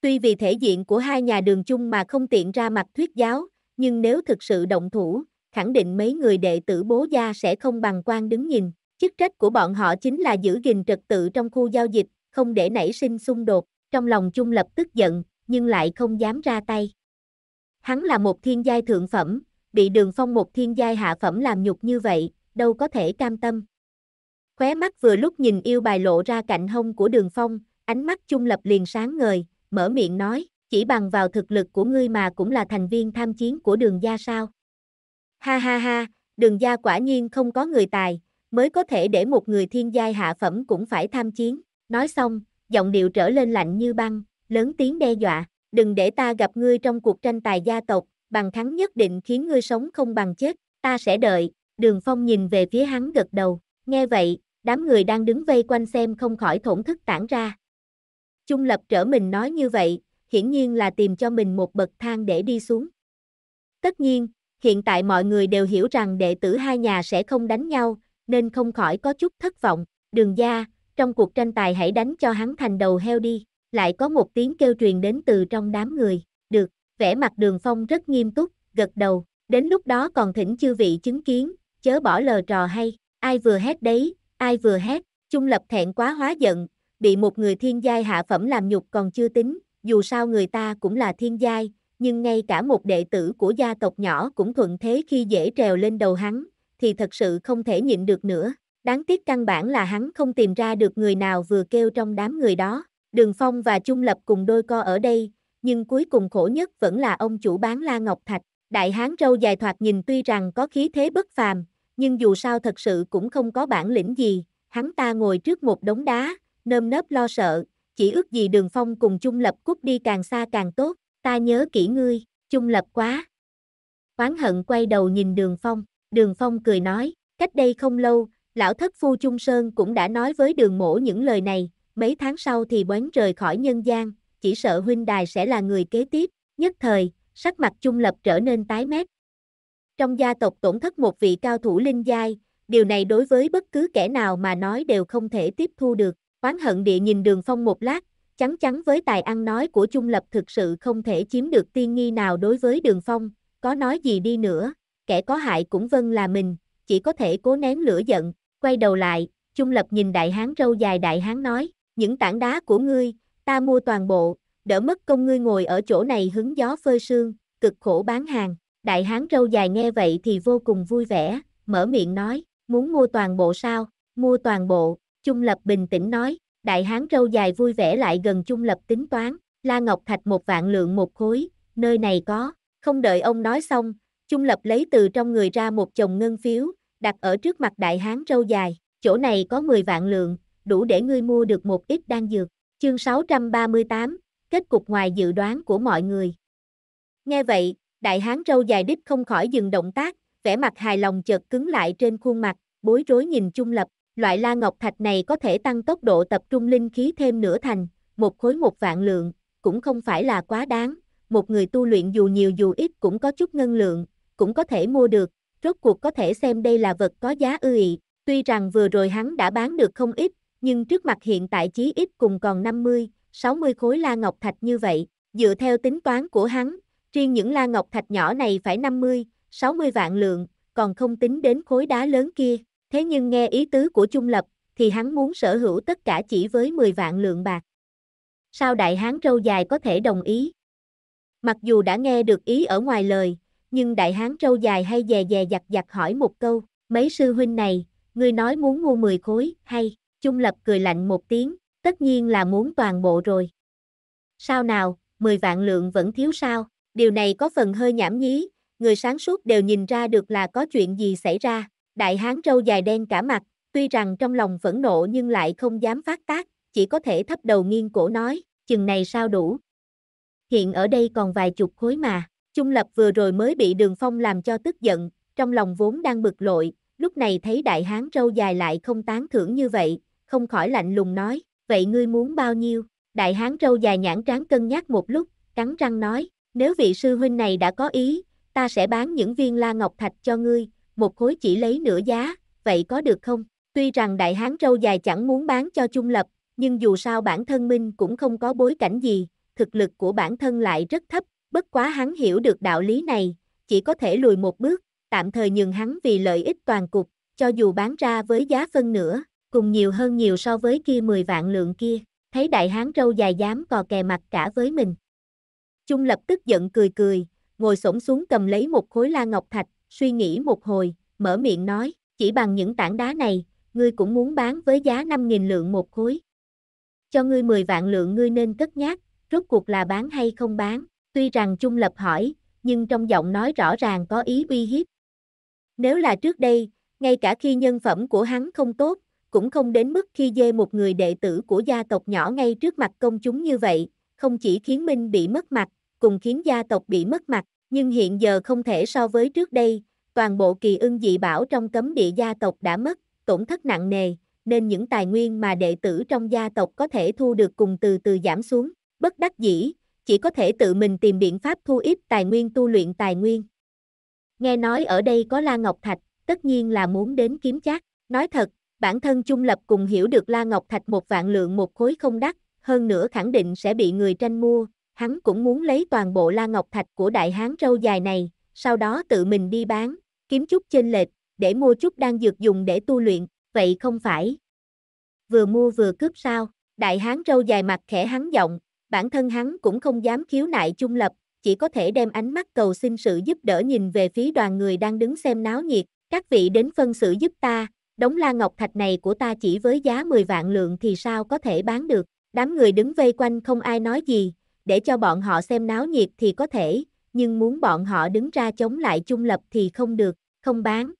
[SPEAKER 1] Tuy vì thể diện của hai nhà đường chung mà không tiện ra mặt thuyết giáo, nhưng nếu thực sự động thủ, khẳng định mấy người đệ tử Bố Gia sẽ không bằng quan đứng nhìn. Chức trách của bọn họ chính là giữ gìn trật tự trong khu giao dịch, không để nảy sinh xung đột, trong lòng Chung lập tức giận, nhưng lại không dám ra tay. Hắn là một thiên giai thượng phẩm, bị đường phong một thiên giai hạ phẩm làm nhục như vậy, đâu có thể cam tâm. Khóe mắt vừa lúc nhìn yêu bài lộ ra cạnh hông của đường phong, ánh mắt Chung lập liền sáng ngời, mở miệng nói, chỉ bằng vào thực lực của ngươi mà cũng là thành viên tham chiến của đường gia sao. Ha ha ha, đường gia quả nhiên không có người tài, mới có thể để một người thiên giai hạ phẩm cũng phải tham chiến. Nói xong, giọng điệu trở lên lạnh như băng, lớn tiếng đe dọa, đừng để ta gặp ngươi trong cuộc tranh tài gia tộc, bằng thắng nhất định khiến ngươi sống không bằng chết, ta sẽ đợi, đường phong nhìn về phía hắn gật đầu, nghe vậy, đám người đang đứng vây quanh xem không khỏi thổn thức tản ra. Trung lập trở mình nói như vậy, hiển nhiên là tìm cho mình một bậc thang để đi xuống. Tất nhiên, hiện tại mọi người đều hiểu rằng đệ tử hai nhà sẽ không đánh nhau, nên không khỏi có chút thất vọng, đường gia, trong cuộc tranh tài hãy đánh cho hắn thành đầu heo đi, lại có một tiếng kêu truyền đến từ trong đám người, được, vẻ mặt đường phong rất nghiêm túc, gật đầu, đến lúc đó còn thỉnh chư vị chứng kiến, chớ bỏ lờ trò hay, ai vừa hét đấy, ai vừa hét, trung lập thẹn quá hóa giận, bị một người thiên giai hạ phẩm làm nhục còn chưa tính, dù sao người ta cũng là thiên giai, nhưng ngay cả một đệ tử của gia tộc nhỏ cũng thuận thế khi dễ trèo lên đầu hắn, thì thật sự không thể nhịn được nữa. Đáng tiếc căn bản là hắn không tìm ra được người nào vừa kêu trong đám người đó. Đường Phong và Trung Lập cùng đôi co ở đây, nhưng cuối cùng khổ nhất vẫn là ông chủ bán La Ngọc Thạch. Đại hán râu dài thoạt nhìn tuy rằng có khí thế bất phàm, nhưng dù sao thật sự cũng không có bản lĩnh gì. Hắn ta ngồi trước một đống đá, nơm nớp lo sợ, chỉ ước gì đường phong cùng Trung Lập cút đi càng xa càng tốt. Ta nhớ kỹ ngươi, Trung Lập quá. Quán hận quay đầu nhìn đường phong. Đường Phong cười nói, cách đây không lâu, lão thất phu Trung Sơn cũng đã nói với đường mổ những lời này, mấy tháng sau thì bén rời khỏi nhân gian, chỉ sợ huynh đài sẽ là người kế tiếp, nhất thời, sắc mặt Trung Lập trở nên tái mét. Trong gia tộc tổn thất một vị cao thủ linh giai, điều này đối với bất cứ kẻ nào mà nói đều không thể tiếp thu được, oán hận địa nhìn đường Phong một lát, chắn chắn với tài ăn nói của Trung Lập thực sự không thể chiếm được tiên nghi nào đối với đường Phong, có nói gì đi nữa, kẻ có hại cũng vâng là mình, chỉ có thể cố nén lửa giận, quay đầu lại, Trung Lập nhìn đại hán râu dài đại hán nói, những tảng đá của ngươi, ta mua toàn bộ, đỡ mất công ngươi ngồi ở chỗ này hứng gió phơi sương, cực khổ bán hàng. Đại hán râu dài nghe vậy thì vô cùng vui vẻ, mở miệng nói, muốn mua toàn bộ sao, mua toàn bộ, Trung Lập bình tĩnh nói, đại hán râu dài vui vẻ lại gần Trung Lập tính toán, La Ngọc Thạch một vạn lượng một khối, nơi này có, không đợi ông nói xong, Trung lập lấy từ trong người ra một chồng ngân phiếu, đặt ở trước mặt đại hán râu dài, chỗ này có 10 vạn lượng, đủ để ngươi mua được một ít đan dược. Chương 638, kết cục ngoài dự đoán của mọi người. Nghe vậy, đại hán râu dài đích không khỏi dừng động tác, vẻ mặt hài lòng chợt cứng lại trên khuôn mặt, bối rối nhìn Trung lập, loại la ngọc thạch này có thể tăng tốc độ tập trung linh khí thêm nửa thành, một khối một vạn lượng, cũng không phải là quá đáng, một người tu luyện dù nhiều dù ít cũng có chút ngân lượng, cũng có thể mua được, rốt cuộc có thể xem đây là vật có giá ư ị. Tuy rằng vừa rồi hắn đã bán được không ít, nhưng trước mặt hiện tại chí ít cùng còn 50, 60 khối la ngọc thạch như vậy, dựa theo tính toán của hắn, riêng những la ngọc thạch nhỏ này phải 50, 60 vạn lượng, còn không tính đến khối đá lớn kia. Thế nhưng nghe ý tứ của Trung Lập, thì hắn muốn sở hữu tất cả chỉ với 10 vạn lượng bạc. Sao đại hán râu dài có thể đồng ý? Mặc dù đã nghe được ý ở ngoài lời, nhưng đại hán trâu dài hay dè dè giặt giặt hỏi một câu, mấy sư huynh này, ngươi nói muốn mua 10 khối, hay, chung Lập cười lạnh một tiếng, tất nhiên là muốn toàn bộ rồi. Sao nào, 10 vạn lượng vẫn thiếu sao, điều này có phần hơi nhảm nhí, người sáng suốt đều nhìn ra được là có chuyện gì xảy ra, đại hán trâu dài đen cả mặt, tuy rằng trong lòng phẫn nộ nhưng lại không dám phát tác, chỉ có thể thấp đầu nghiêng cổ nói, chừng này sao đủ. Hiện ở đây còn vài chục khối mà, Trung lập vừa rồi mới bị đường phong làm cho tức giận, trong lòng vốn đang bực lội, lúc này thấy đại hán râu dài lại không tán thưởng như vậy, không khỏi lạnh lùng nói, vậy ngươi muốn bao nhiêu? Đại hán râu dài nhãn tráng cân nhắc một lúc, cắn răng nói, nếu vị sư huynh này đã có ý, ta sẽ bán những viên la ngọc thạch cho ngươi, một khối chỉ lấy nửa giá, vậy có được không? Tuy rằng đại hán râu dài chẳng muốn bán cho trung lập, nhưng dù sao bản thân Minh cũng không có bối cảnh gì, thực lực của bản thân lại rất thấp, Bất quá hắn hiểu được đạo lý này, chỉ có thể lùi một bước, tạm thời nhường hắn vì lợi ích toàn cục, cho dù bán ra với giá phân nửa, cùng nhiều hơn nhiều so với kia 10 vạn lượng kia, thấy đại hán râu dài dám cò kè mặt cả với mình. Chung lập tức giận cười cười, ngồi xổm xuống cầm lấy một khối la ngọc thạch, suy nghĩ một hồi, mở miệng nói, chỉ bằng những tảng đá này, ngươi cũng muốn bán với giá 5.000 lượng một khối. Cho ngươi 10 vạn lượng ngươi nên cất nhắc, rốt cuộc là bán hay không bán. Tuy rằng trung lập hỏi, nhưng trong giọng nói rõ ràng có ý uy hiếp. Nếu là trước đây, ngay cả khi nhân phẩm của hắn không tốt, cũng không đến mức khi dê một người đệ tử của gia tộc nhỏ ngay trước mặt công chúng như vậy, không chỉ khiến Minh bị mất mặt, cùng khiến gia tộc bị mất mặt, nhưng hiện giờ không thể so với trước đây, toàn bộ kỳ ưng dị bảo trong cấm địa gia tộc đã mất, tổn thất nặng nề, nên những tài nguyên mà đệ tử trong gia tộc có thể thu được cùng từ từ giảm xuống, bất đắc dĩ, chỉ có thể tự mình tìm biện pháp thu ít tài nguyên tu luyện tài nguyên. Nghe nói ở đây có La Ngọc Thạch, tất nhiên là muốn đến kiếm chác. Nói thật, bản thân trung lập cùng hiểu được La Ngọc Thạch một vạn lượng một khối không đắt, hơn nữa khẳng định sẽ bị người tranh mua, hắn cũng muốn lấy toàn bộ La Ngọc Thạch của đại hán râu dài này, sau đó tự mình đi bán, kiếm chút trên lệch, để mua chút đang dược dùng để tu luyện, vậy không phải. Vừa mua vừa cướp sao, đại hán râu dài mặt khẽ hắn giọng, bản thân hắn cũng không dám khiếu nại trung lập, chỉ có thể đem ánh mắt cầu xin sự giúp đỡ nhìn về phía đoàn người đang đứng xem náo nhiệt, các vị đến phân xử giúp ta, đống la ngọc thạch này của ta chỉ với giá 10 vạn lượng thì sao có thể bán được, đám người đứng vây quanh không ai nói gì, để cho bọn họ xem náo nhiệt thì có thể, nhưng muốn bọn họ đứng ra chống lại trung lập thì không được, không bán.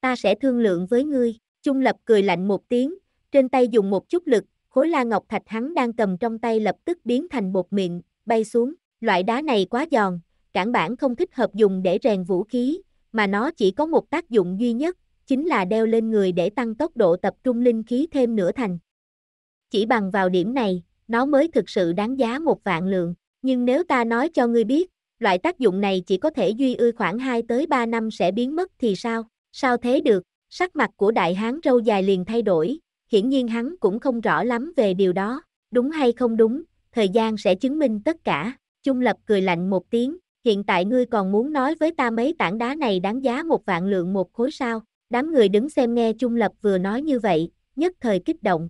[SPEAKER 1] Ta sẽ thương lượng với ngươi, trung lập cười lạnh một tiếng, trên tay dùng một chút lực, khối la ngọc thạch hắn đang cầm trong tay lập tức biến thành bột mịn, bay xuống. Loại đá này quá giòn, cản bản không thích hợp dùng để rèn vũ khí, mà nó chỉ có một tác dụng duy nhất, chính là đeo lên người để tăng tốc độ tập trung linh khí thêm nửa thành. Chỉ bằng vào điểm này, nó mới thực sự đáng giá một vạn lượng, nhưng nếu ta nói cho ngươi biết, loại tác dụng này chỉ có thể duy ư khoảng 2 tới 3 năm sẽ biến mất thì sao? Sao thế được? Sắc mặt của đại hán râu dài liền thay đổi, hiển nhiên hắn cũng không rõ lắm về điều đó, đúng hay không đúng, thời gian sẽ chứng minh tất cả, Trung Lập cười lạnh một tiếng, hiện tại ngươi còn muốn nói với ta mấy tảng đá này đáng giá một vạn lượng một khối sao, đám người đứng xem nghe Trung Lập vừa nói như vậy, nhất thời kích động.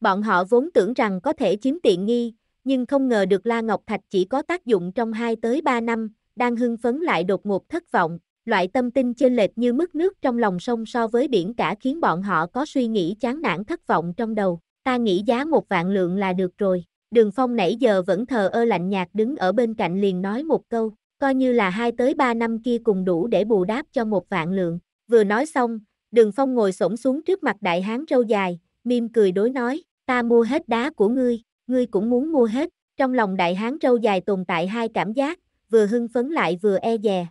[SPEAKER 1] Bọn họ vốn tưởng rằng có thể chiếm tiện nghi, nhưng không ngờ được La Ngọc Thạch chỉ có tác dụng trong 2 tới 3 năm, đang hưng phấn lại đột ngột thất vọng, loại tâm tinh chênh lệch như mức nước trong lòng sông so với biển cả khiến bọn họ có suy nghĩ chán nản thất vọng trong đầu, ta nghĩ giá một vạn lượng là được rồi. Đường Phong nãy giờ vẫn thờ ơ lạnh nhạt đứng ở bên cạnh liền nói một câu, coi như là hai tới ba năm kia cùng đủ để bù đáp cho một vạn lượng. Vừa nói xong, Đường Phong ngồi xổm xuống trước mặt đại hán râu dài, mỉm cười đối nói, ta mua hết đá của ngươi, ngươi cũng muốn mua hết. Trong lòng đại hán râu dài tồn tại hai cảm giác, vừa hưng phấn lại vừa e dè,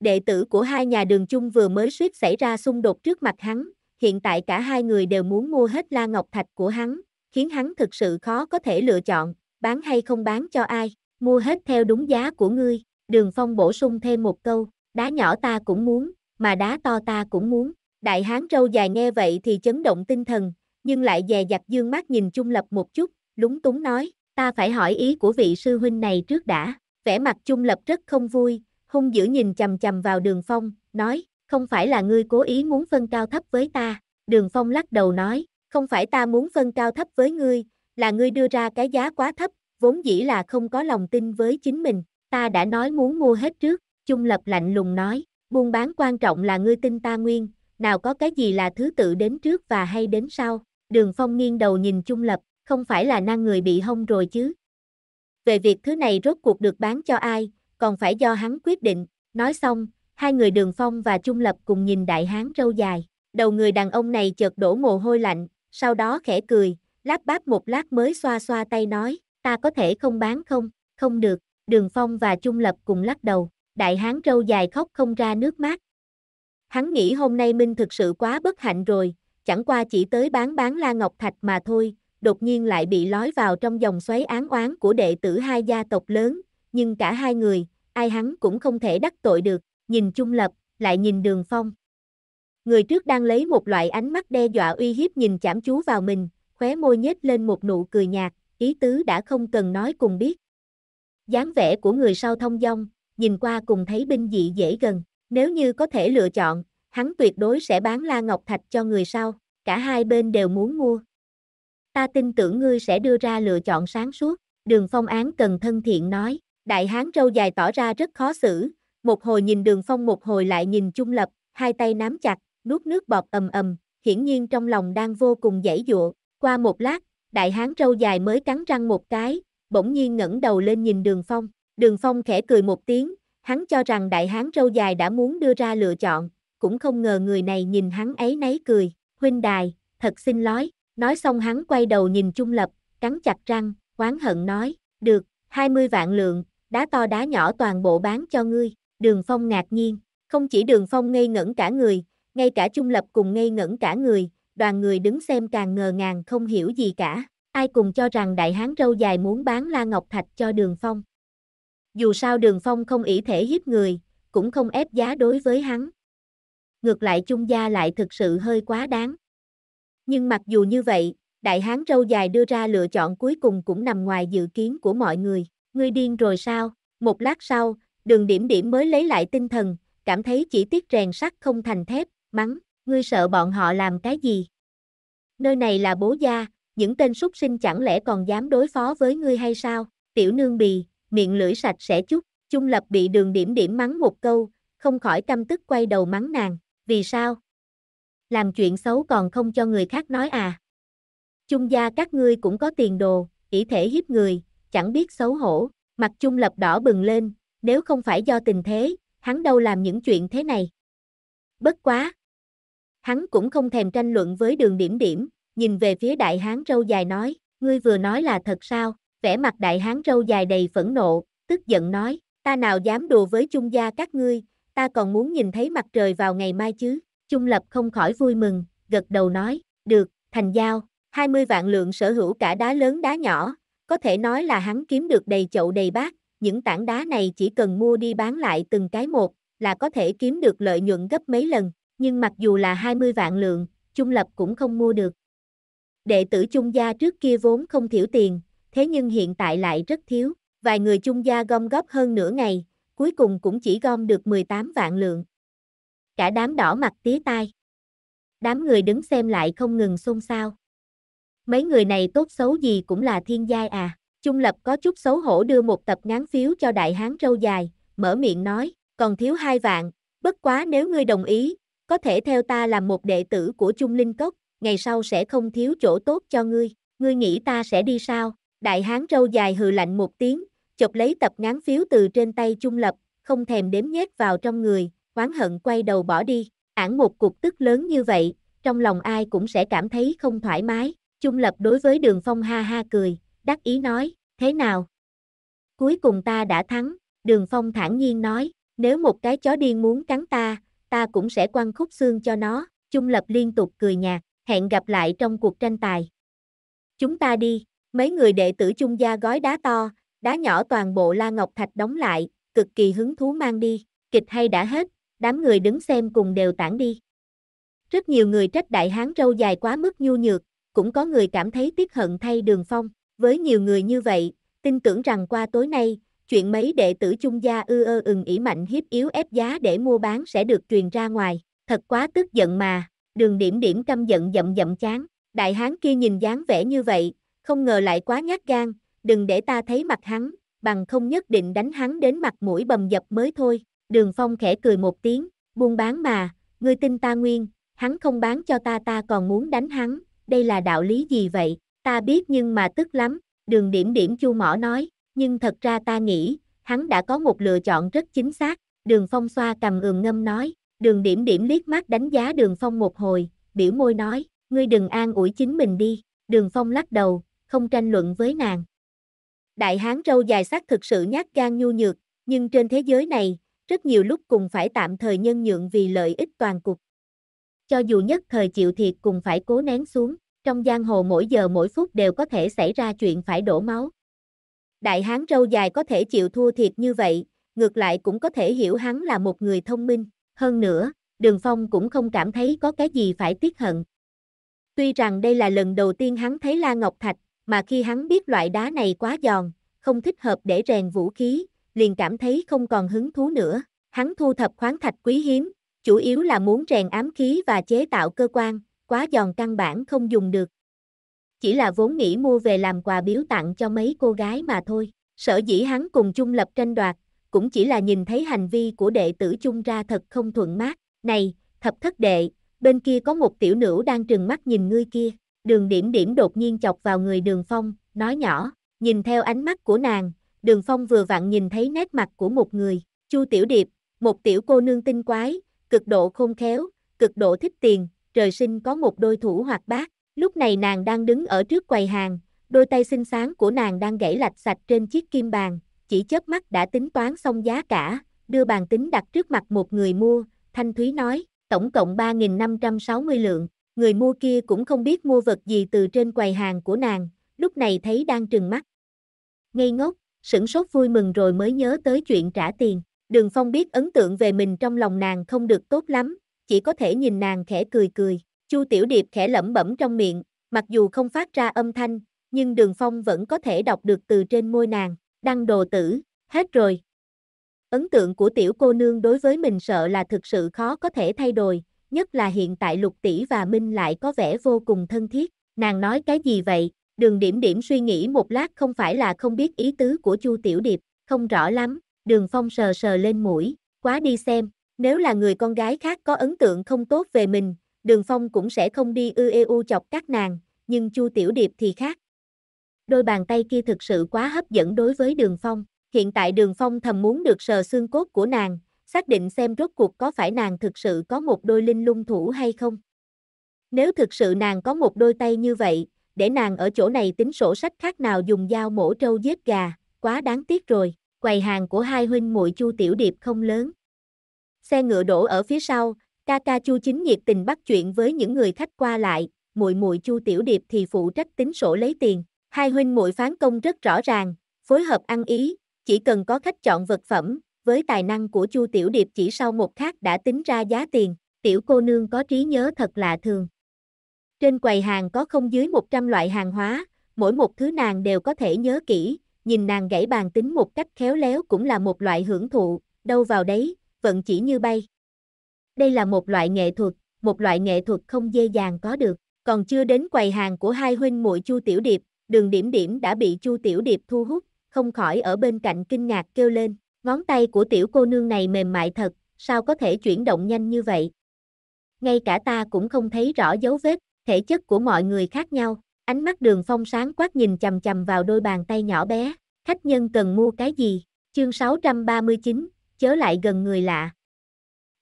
[SPEAKER 1] Đệ tử của hai nhà đường chung vừa mới suýt xảy ra xung đột trước mặt hắn, hiện tại cả hai người đều muốn mua hết la ngọc thạch của hắn, khiến hắn thực sự khó có thể lựa chọn, bán hay không bán cho ai, mua hết theo đúng giá của ngươi. Đường Phong bổ sung thêm một câu, đá nhỏ ta cũng muốn, mà đá to ta cũng muốn. Đại hán râu dài nghe vậy thì chấn động tinh thần, nhưng lại dè dặt dương mắt nhìn Trung Lập một chút, lúng túng nói, ta phải hỏi ý của vị sư huynh này trước đã. Vẻ mặt Trung Lập rất không vui, hung dữ nhìn chầm chầm vào đường phong, nói, không phải là ngươi cố ý muốn phân cao thấp với ta, đường phong lắc đầu nói, không phải ta muốn phân cao thấp với ngươi, là ngươi đưa ra cái giá quá thấp, vốn dĩ là không có lòng tin với chính mình, ta đã nói muốn mua hết trước, Trung Lập lạnh lùng nói, buôn bán quan trọng là ngươi tin ta nguyên, nào có cái gì là thứ tự đến trước và hay đến sau, đường phong nghiêng đầu nhìn Trung Lập, không phải là năng người bị hông rồi chứ. Về việc thứ này rốt cuộc được bán cho ai, còn phải do hắn quyết định, nói xong, hai người đường phong và trung lập cùng nhìn đại hán râu dài, đầu người đàn ông này chợt đổ mồ hôi lạnh, sau đó khẽ cười, lát bát một lát mới xoa xoa tay nói, ta có thể không bán không, không được, đường phong và trung lập cùng lắc đầu, đại hán râu dài khóc không ra nước mắt. Hắn nghĩ hôm nay Minh thực sự quá bất hạnh rồi, chẳng qua chỉ tới bán bán La Ngọc Thạch mà thôi, đột nhiên lại bị lói vào trong dòng xoáy án oán của đệ tử hai gia tộc lớn, nhưng cả hai người, ai hắn cũng không thể đắc tội được, nhìn Trung Lập, lại nhìn Đường Phong. Người trước đang lấy một loại ánh mắt đe dọa uy hiếp nhìn chảm chú vào mình, khóe môi nhếch lên một nụ cười nhạt, ý tứ đã không cần nói cùng biết. dáng vẻ của người sau thông dong, nhìn qua cùng thấy binh dị dễ gần, nếu như có thể lựa chọn, hắn tuyệt đối sẽ bán La Ngọc Thạch cho người sau, cả hai bên đều muốn mua. Ta tin tưởng ngươi sẽ đưa ra lựa chọn sáng suốt, đường phong án cần thân thiện nói, Đại hán râu dài tỏ ra rất khó xử, một hồi nhìn đường phong một hồi lại nhìn trung lập, hai tay nắm chặt, nuốt nước bọt ầm ầm, hiển nhiên trong lòng đang vô cùng dãy dụa. Qua một lát, đại hán râu dài mới cắn răng một cái, bỗng nhiên ngẩng đầu lên nhìn đường phong. Đường phong khẽ cười một tiếng, hắn cho rằng đại hán râu dài đã muốn đưa ra lựa chọn, cũng không ngờ người này nhìn hắn ấy nấy cười. Huynh đài, thật xin lỗi, nói xong hắn quay đầu nhìn trung lập, cắn chặt răng, oán hận nói, được, 20 vạn lượng, đá to đá nhỏ toàn bộ bán cho ngươi. Đường Phong ngạc nhiên, không chỉ Đường Phong ngây ngẩn cả người, ngay cả Trung Lập cùng ngây ngẩn cả người, đoàn người đứng xem càng ngờ ngàng không hiểu gì cả. Ai cùng cho rằng đại hán râu dài muốn bán La Ngọc Thạch cho Đường Phong. Dù sao Đường Phong không ỷ thể hiếp người, cũng không ép giá đối với hắn. Ngược lại Trung gia lại thực sự hơi quá đáng. Nhưng mặc dù như vậy, đại hán râu dài đưa ra lựa chọn cuối cùng cũng nằm ngoài dự kiến của mọi người. Ngươi điên rồi sao? Một lát sau, đường điểm điểm mới lấy lại tinh thần, cảm thấy chỉ tiếc rèn sắt không thành thép, mắng, ngươi sợ bọn họ làm cái gì? Nơi này là bố gia, những tên súc sinh chẳng lẽ còn dám đối phó với ngươi hay sao? Tiểu nương bì, miệng lưỡi sạch sẽ chút, chung lập bị đường điểm điểm mắng một câu, không khỏi căm tức quay đầu mắng nàng, vì sao? Làm chuyện xấu còn không cho người khác nói à? Trung gia các ngươi cũng có tiền đồ, ý thể hiếp người, chẳng biết xấu hổ, mặt chung lập đỏ bừng lên, nếu không phải do tình thế, hắn đâu làm những chuyện thế này. Bất quá. Hắn cũng không thèm tranh luận với đường điểm điểm, nhìn về phía đại hán râu dài nói, ngươi vừa nói là thật sao, vẻ mặt đại hán râu dài đầy phẫn nộ, tức giận nói, ta nào dám đùa với chung gia các ngươi, ta còn muốn nhìn thấy mặt trời vào ngày mai chứ, chung lập không khỏi vui mừng, gật đầu nói, được, thành giao, 20 vạn lượng sở hữu cả đá lớn đá nhỏ, có thể nói là hắn kiếm được đầy chậu đầy bát, những tảng đá này chỉ cần mua đi bán lại từng cái một, là có thể kiếm được lợi nhuận gấp mấy lần, nhưng mặc dù là 20 vạn lượng, Trung Lập cũng không mua được. Đệ tử Trung gia trước kia vốn không thiểu tiền, thế nhưng hiện tại lại rất thiếu, vài người Trung gia gom góp hơn nửa ngày, cuối cùng cũng chỉ gom được 18 vạn lượng. Cả đám đỏ mặt tía tai. Đám người đứng xem lại không ngừng xôn xao mấy người này tốt xấu gì cũng là thiên giai à. Trung lập có chút xấu hổ đưa một tập ngán phiếu cho đại hán râu dài, mở miệng nói, còn thiếu hai vạn, bất quá nếu ngươi đồng ý, có thể theo ta làm một đệ tử của Trung Linh Cốc, ngày sau sẽ không thiếu chỗ tốt cho ngươi, ngươi nghĩ ta sẽ đi sao? Đại hán râu dài hừ lạnh một tiếng, chộp lấy tập ngán phiếu từ trên tay Trung lập, không thèm đếm nhét vào trong người, oán hận quay đầu bỏ đi, Ảnh một cục tức lớn như vậy, trong lòng ai cũng sẽ cảm thấy không thoải mái. Trung Lập đối với đường phong ha ha cười, đắc ý nói, thế nào? Cuối cùng ta đã thắng, đường phong thản nhiên nói, nếu một cái chó điên muốn cắn ta, ta cũng sẽ quăng khúc xương cho nó, Trung Lập liên tục cười nhạt, hẹn gặp lại trong cuộc tranh tài. Chúng ta đi, mấy người đệ tử Trung gia gói đá to, đá nhỏ toàn bộ La Ngọc Thạch đóng lại, cực kỳ hứng thú mang đi, kịch hay đã hết, đám người đứng xem cùng đều tản đi. Rất nhiều người trách đại hán râu dài quá mức nhu nhược, cũng có người cảm thấy tiếc hận thay đường phong. Với nhiều người như vậy, tin tưởng rằng qua tối nay, chuyện mấy đệ tử chung gia ư ơ ừng ỉ mạnh hiếp yếu ép giá để mua bán sẽ được truyền ra ngoài. Thật quá tức giận mà, đường điểm điểm căm giận dậm dậm chán. Đại hán kia nhìn dáng vẻ như vậy, không ngờ lại quá nhát gan, đừng để ta thấy mặt hắn, bằng không nhất định đánh hắn đến mặt mũi bầm dập mới thôi. Đường Phong khẽ cười một tiếng, buôn bán mà, ngươi tin ta nguyên, hắn không bán cho ta ta còn muốn đánh hắn, đây là đạo lý gì vậy, ta biết nhưng mà tức lắm, đường điểm điểm chu mỏ nói, nhưng thật ra ta nghĩ, hắn đã có một lựa chọn rất chính xác, đường phong xoa cầm ường ngâm nói, đường điểm điểm liếc mắt đánh giá đường phong một hồi, biểu môi nói, ngươi đừng an ủi chính mình đi, đường phong lắc đầu, không tranh luận với nàng. Đại hán râu dài sắc thực sự nhát gan nhu nhược, nhưng trên thế giới này, rất nhiều lúc cùng phải tạm thời nhân nhượng vì lợi ích toàn cục. Cho dù nhất thời chịu thiệt cùng phải cố nén xuống, trong giang hồ mỗi giờ mỗi phút đều có thể xảy ra chuyện phải đổ máu. Đại hán râu dài có thể chịu thua thiệt như vậy, ngược lại cũng có thể hiểu hắn là một người thông minh. Hơn nữa, Đường Phong cũng không cảm thấy có cái gì phải tiếc hận. Tuy rằng đây là lần đầu tiên hắn thấy La Ngọc Thạch, mà khi hắn biết loại đá này quá giòn, không thích hợp để rèn vũ khí, liền cảm thấy không còn hứng thú nữa. Hắn thu thập khoáng thạch quý hiếm, chủ yếu là muốn rèn ám khí và chế tạo cơ quan, quá giòn căn bản không dùng được. Chỉ là vốn nghĩ mua về làm quà biếu tặng cho mấy cô gái mà thôi, sở dĩ hắn cùng chung lập tranh đoạt, cũng chỉ là nhìn thấy hành vi của đệ tử chung ra thật không thuận mắt Này, thập thất đệ, bên kia có một tiểu nữ đang trừng mắt nhìn ngươi kia, đường điểm điểm đột nhiên chọc vào người đường phong, nói nhỏ, nhìn theo ánh mắt của nàng, đường phong vừa vặn nhìn thấy nét mặt của một người, chu tiểu điệp, một tiểu cô nương tinh quái, cực độ khôn khéo, cực độ thích tiền, trời sinh có một đôi thủ hoạt bát. Lúc này nàng đang đứng ở trước quầy hàng, đôi tay xinh xắn của nàng đang gãy lạch sạch trên chiếc kim bàn, chỉ chớp mắt đã tính toán xong giá cả, đưa bàn tính đặt trước mặt một người mua, Thanh Thúy nói, tổng cộng 3.560 lượng, người mua kia cũng không biết mua vật gì từ trên quầy hàng của nàng, lúc này thấy đang trừng mắt. Ngây ngốc, sửng sốt vui mừng rồi mới nhớ tới chuyện trả tiền. Đường Phong biết ấn tượng về mình trong lòng nàng không được tốt lắm, chỉ có thể nhìn nàng khẽ cười cười. Chu Tiểu Điệp khẽ lẩm bẩm trong miệng, mặc dù không phát ra âm thanh, nhưng Đường Phong vẫn có thể đọc được từ trên môi nàng, đăng đồ tử, hết rồi. Ấn tượng của tiểu cô nương đối với mình sợ là thực sự khó có thể thay đổi, nhất là hiện tại Lục tỷ và Minh lại có vẻ vô cùng thân thiết. Nàng nói cái gì vậy? Đường Điểm Điểm suy nghĩ một lát không phải là không biết ý tứ của Chu Tiểu Điệp, không rõ lắm, đường phong sờ sờ lên mũi, quá đi xem, nếu là người con gái khác có ấn tượng không tốt về mình, đường phong cũng sẽ không đi ư ê u chọc các nàng, nhưng chu tiểu điệp thì khác. Đôi bàn tay kia thực sự quá hấp dẫn đối với đường phong, hiện tại đường phong thầm muốn được sờ xương cốt của nàng, xác định xem rốt cuộc có phải nàng thực sự có một đôi linh lung thủ hay không. Nếu thực sự nàng có một đôi tay như vậy, để nàng ở chỗ này tính sổ sách khác nào dùng dao mổ trâu giết gà, quá đáng tiếc rồi quầy hàng của hai huynh muội Chu Tiểu Điệp không lớn. Xe ngựa đổ ở phía sau, ca ca Chu Chính nhiệt tình bắt chuyện với những người khách qua lại, muội muội Chu Tiểu Điệp thì phụ trách tính sổ lấy tiền. Hai huynh muội phán công rất rõ ràng, phối hợp ăn ý, chỉ cần có khách chọn vật phẩm, với tài năng của Chu Tiểu Điệp chỉ sau một khắc đã tính ra giá tiền, tiểu cô nương có trí nhớ thật lạ thường. Trên quầy hàng có không dưới 100 loại hàng hóa, mỗi một thứ nàng đều có thể nhớ kỹ, nhìn nàng gãy bàn tính một cách khéo léo cũng là một loại hưởng thụ, đâu vào đấy, vận chỉ như bay. Đây là một loại nghệ thuật, một loại nghệ thuật không dễ dàng có được, còn chưa đến quầy hàng của hai huynh muội Chu Tiểu Điệp, đường điểm điểm đã bị Chu Tiểu Điệp thu hút, không khỏi ở bên cạnh kinh ngạc kêu lên, ngón tay của tiểu cô nương này mềm mại thật, sao có thể chuyển động nhanh như vậy. Ngay cả ta cũng không thấy rõ dấu vết, thể chất của mọi người khác nhau. Ánh mắt đường phong sáng quát nhìn chầm chầm vào đôi bàn tay nhỏ bé, khách nhân cần mua cái gì? Chương 639, chớ lại gần người lạ.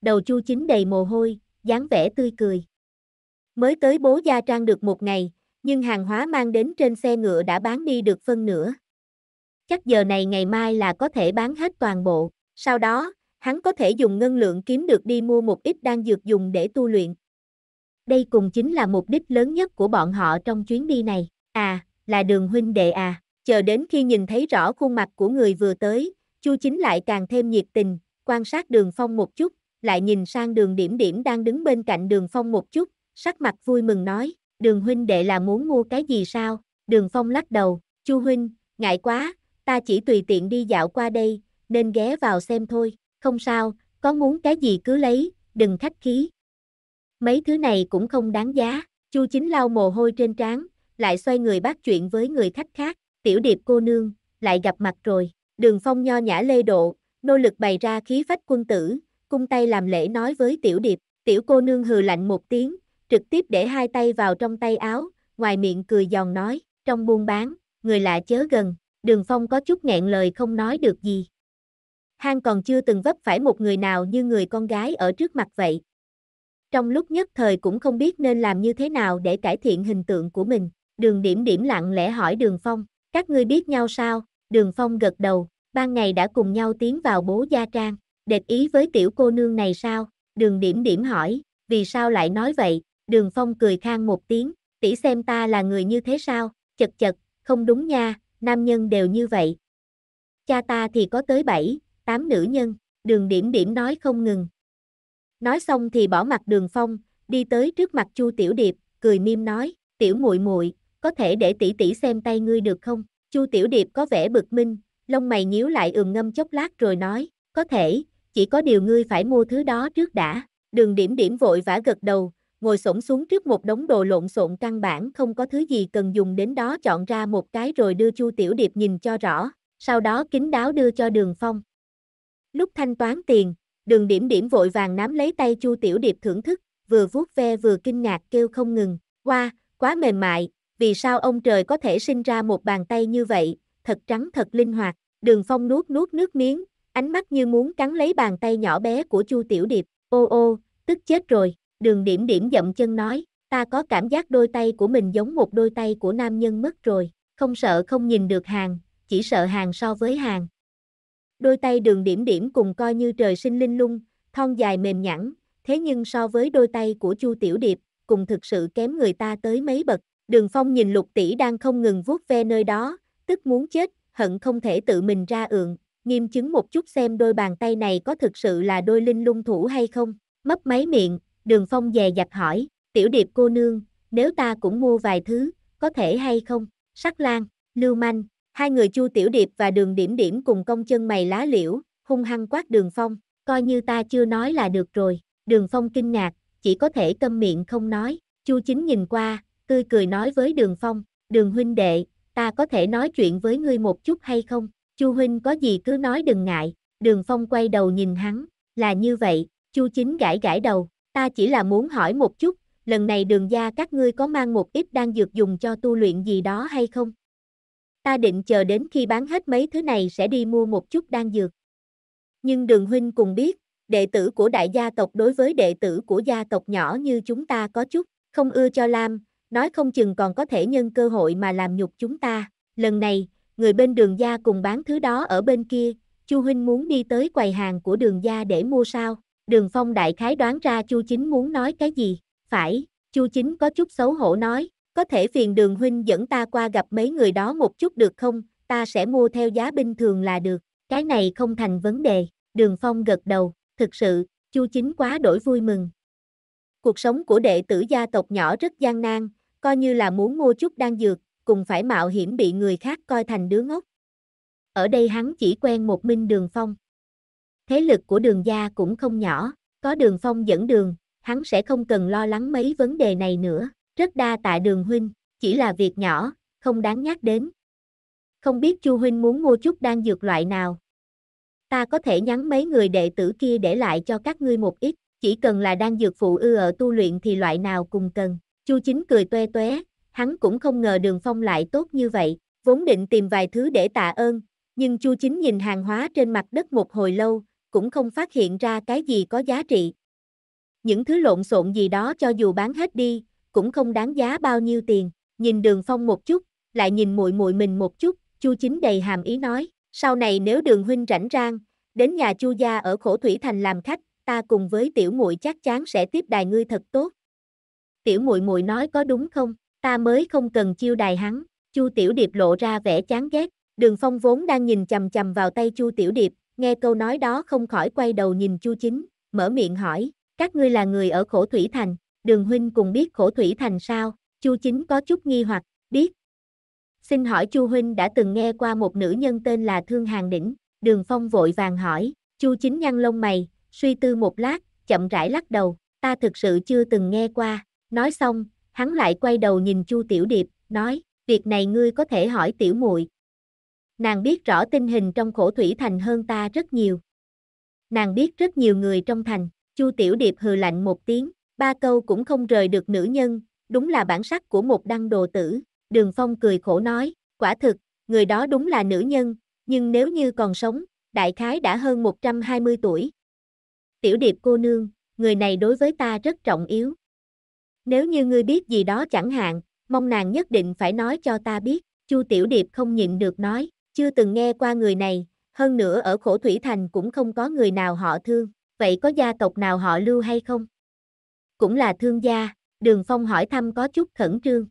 [SPEAKER 1] Đầu chu chính đầy mồ hôi, dáng vẻ tươi cười. Mới tới bố gia trang được một ngày, nhưng hàng hóa mang đến trên xe ngựa đã bán đi được phân nửa. Chắc giờ này ngày mai là có thể bán hết toàn bộ, sau đó, hắn có thể dùng ngân lượng kiếm được đi mua một ít đan dược dùng để tu luyện. Đây cùng chính là mục đích lớn nhất của bọn họ trong chuyến đi này. À, là đường huynh đệ à. Chờ đến khi nhìn thấy rõ khuôn mặt của người vừa tới, Chu Chính lại càng thêm nhiệt tình, quan sát đường phong một chút, lại nhìn sang đường điểm điểm đang đứng bên cạnh đường phong một chút, sắc mặt vui mừng nói, đường huynh đệ là muốn mua cái gì sao? Đường phong lắc đầu, Chu huynh, ngại quá, ta chỉ tùy tiện đi dạo qua đây, nên ghé vào xem thôi, không sao, có muốn cái gì cứ lấy, đừng khách khí. Mấy thứ này cũng không đáng giá. Chu Chính lau mồ hôi trên trán, lại xoay người bắt chuyện với người khách khác. Tiểu điệp cô nương, lại gặp mặt rồi. Đường phong nho nhã lê độ, nô lực bày ra khí phách quân tử, cung tay làm lễ nói với tiểu điệp. Tiểu cô nương hừ lạnh một tiếng, trực tiếp để hai tay vào trong tay áo, ngoài miệng cười giòn nói, trong buôn bán, người lạ chớ gần, đường phong có chút nghẹn lời không nói được gì. Hang còn chưa từng vấp phải một người nào như người con gái ở trước mặt vậy. Trong lúc nhất thời cũng không biết nên làm như thế nào để cải thiện hình tượng của mình, đường điểm điểm lặng lẽ hỏi đường phong, các ngươi biết nhau sao, đường phong gật đầu, ban ngày đã cùng nhau tiến vào bố gia trang, đệt ý với tiểu cô nương này sao, đường điểm điểm hỏi, vì sao lại nói vậy, đường phong cười khang một tiếng, tỷ xem ta là người như thế sao, chật chật, không đúng nha, nam nhân đều như vậy. Cha ta thì có tới 7, 8 nữ nhân, đường điểm điểm nói không ngừng, Nói xong thì bỏ mặt đường phong, đi tới trước mặt Chu Tiểu Điệp, cười niêm nói, Tiểu muội muội có thể để tỷ tỷ xem tay ngươi được không? Chu Tiểu Điệp có vẻ bực minh, lông mày nhíu lại ườm ngâm chốc lát rồi nói, có thể, chỉ có điều ngươi phải mua thứ đó trước đã. Đường điểm điểm vội vã gật đầu, ngồi xổm xuống trước một đống đồ lộn xộn căn bản không có thứ gì cần dùng đến đó chọn ra một cái rồi đưa Chu Tiểu Điệp nhìn cho rõ, sau đó kính đáo đưa cho Đường Phong. Lúc thanh toán tiền, Đường điểm điểm vội vàng nắm lấy tay Chu Tiểu Điệp thưởng thức, vừa vuốt ve vừa kinh ngạc kêu không ngừng. Qua, wow, quá mềm mại, vì sao ông trời có thể sinh ra một bàn tay như vậy, thật trắng thật linh hoạt. Đường Phong nuốt nuốt nước miếng, ánh mắt như muốn cắn lấy bàn tay nhỏ bé của Chu Tiểu Điệp. Ô ô, tức chết rồi, đường điểm điểm dậm chân nói, ta có cảm giác đôi tay của mình giống một đôi tay của nam nhân mất rồi, không sợ không nhìn được hàng, chỉ sợ hàng so với hàng đôi tay đường điểm điểm cùng coi như trời sinh linh lung, thon dài mềm nhẵn, thế nhưng so với đôi tay của Chu Tiểu Điệp, cùng thực sự kém người ta tới mấy bậc. Đường Phong nhìn lục tỷ đang không ngừng vuốt ve nơi đó, tức muốn chết, hận không thể tự mình ra ượng, nghiêm chứng một chút xem đôi bàn tay này có thực sự là đôi linh lung thủ hay không. Mấp máy miệng, đường Phong dè dặt hỏi, Tiểu Điệp cô nương, nếu ta cũng mua vài thứ, có thể hay không? Sắc Lan, Lưu Manh, Hai người Chu Tiểu Điệp và Đường Điểm Điểm cùng công chân mày lá liễu, hung hăng quát Đường Phong, coi như ta chưa nói là được rồi. Đường Phong kinh ngạc, chỉ có thể câm miệng không nói. Chu Chính nhìn qua, tươi cười nói với Đường Phong, Đường huynh đệ, ta có thể nói chuyện với ngươi một chút hay không? Chu huynh có gì cứ nói đừng ngại. Đường Phong quay đầu nhìn hắn, là như vậy, Chu Chính gãi gãi đầu, ta chỉ là muốn hỏi một chút, lần này đường gia các ngươi có mang một ít đan dược dùng cho tu luyện gì đó hay không? ta định chờ đến khi bán hết mấy thứ này sẽ đi mua một chút đan dược. Nhưng đường huynh cùng biết, đệ tử của đại gia tộc đối với đệ tử của gia tộc nhỏ như chúng ta có chút, không ưa cho Lam, nói không chừng còn có thể nhân cơ hội mà làm nhục chúng ta. Lần này, người bên đường gia cùng bán thứ đó ở bên kia, Chu huynh muốn đi tới quầy hàng của đường gia để mua sao? Đường Phong đại khái đoán ra Chu Chính muốn nói cái gì? Phải, Chu Chính có chút xấu hổ nói, có thể phiền đường huynh dẫn ta qua gặp mấy người đó một chút được không, ta sẽ mua theo giá bình thường là được, cái này không thành vấn đề, đường phong gật đầu, thực sự, chu chính quá đổi vui mừng. Cuộc sống của đệ tử gia tộc nhỏ rất gian nan, coi như là muốn mua chút đan dược, cùng phải mạo hiểm bị người khác coi thành đứa ngốc. Ở đây hắn chỉ quen một minh đường phong. Thế lực của đường gia cũng không nhỏ, có đường phong dẫn đường, hắn sẽ không cần lo lắng mấy vấn đề này nữa rất đa tại đường huynh, chỉ là việc nhỏ, không đáng nhắc đến. Không biết Chu huynh muốn mua chút đan dược loại nào? Ta có thể nhắn mấy người đệ tử kia để lại cho các ngươi một ít, chỉ cần là đan dược phụ ư ở tu luyện thì loại nào cùng cần. Chu Chính cười toe toé, hắn cũng không ngờ Đường Phong lại tốt như vậy, vốn định tìm vài thứ để tạ ơn, nhưng Chu Chính nhìn hàng hóa trên mặt đất một hồi lâu, cũng không phát hiện ra cái gì có giá trị. Những thứ lộn xộn gì đó cho dù bán hết đi, cũng không đáng giá bao nhiêu tiền, nhìn đường phong một chút, lại nhìn muội muội mình một chút, chu chính đầy hàm ý nói, sau này nếu đường huynh rảnh rang, đến nhà chu gia ở khổ thủy thành làm khách, ta cùng với tiểu muội chắc chắn sẽ tiếp đài ngươi thật tốt. Tiểu muội muội nói có đúng không, ta mới không cần chiêu đài hắn, chu tiểu điệp lộ ra vẻ chán ghét, đường phong vốn đang nhìn chầm chầm vào tay chu tiểu điệp, nghe câu nói đó không khỏi quay đầu nhìn chu chính, mở miệng hỏi, các ngươi là người ở khổ thủy thành, đường huynh cùng biết khổ thủy thành sao, chu chính có chút nghi hoặc, biết. Xin hỏi chu huynh đã từng nghe qua một nữ nhân tên là Thương Hàng Đỉnh, đường phong vội vàng hỏi, chu chính nhăn lông mày, suy tư một lát, chậm rãi lắc đầu, ta thực sự chưa từng nghe qua, nói xong, hắn lại quay đầu nhìn chu tiểu điệp, nói, việc này ngươi có thể hỏi tiểu muội Nàng biết rõ tình hình trong khổ thủy thành hơn ta rất nhiều. Nàng biết rất nhiều người trong thành, Chu Tiểu Điệp hừ lạnh một tiếng, ba câu cũng không rời được nữ nhân, đúng là bản sắc của một đăng đồ tử, đường phong cười khổ nói, quả thực, người đó đúng là nữ nhân, nhưng nếu như còn sống, đại khái đã hơn 120 tuổi. Tiểu điệp cô nương, người này đối với ta rất trọng yếu. Nếu như ngươi biết gì đó chẳng hạn, mong nàng nhất định phải nói cho ta biết, Chu Tiểu Điệp không nhịn được nói, chưa từng nghe qua người này, hơn nữa ở khổ thủy thành cũng không có người nào họ thương, vậy có gia tộc nào họ lưu hay không? cũng là thương gia, đường phong hỏi thăm có chút khẩn trương.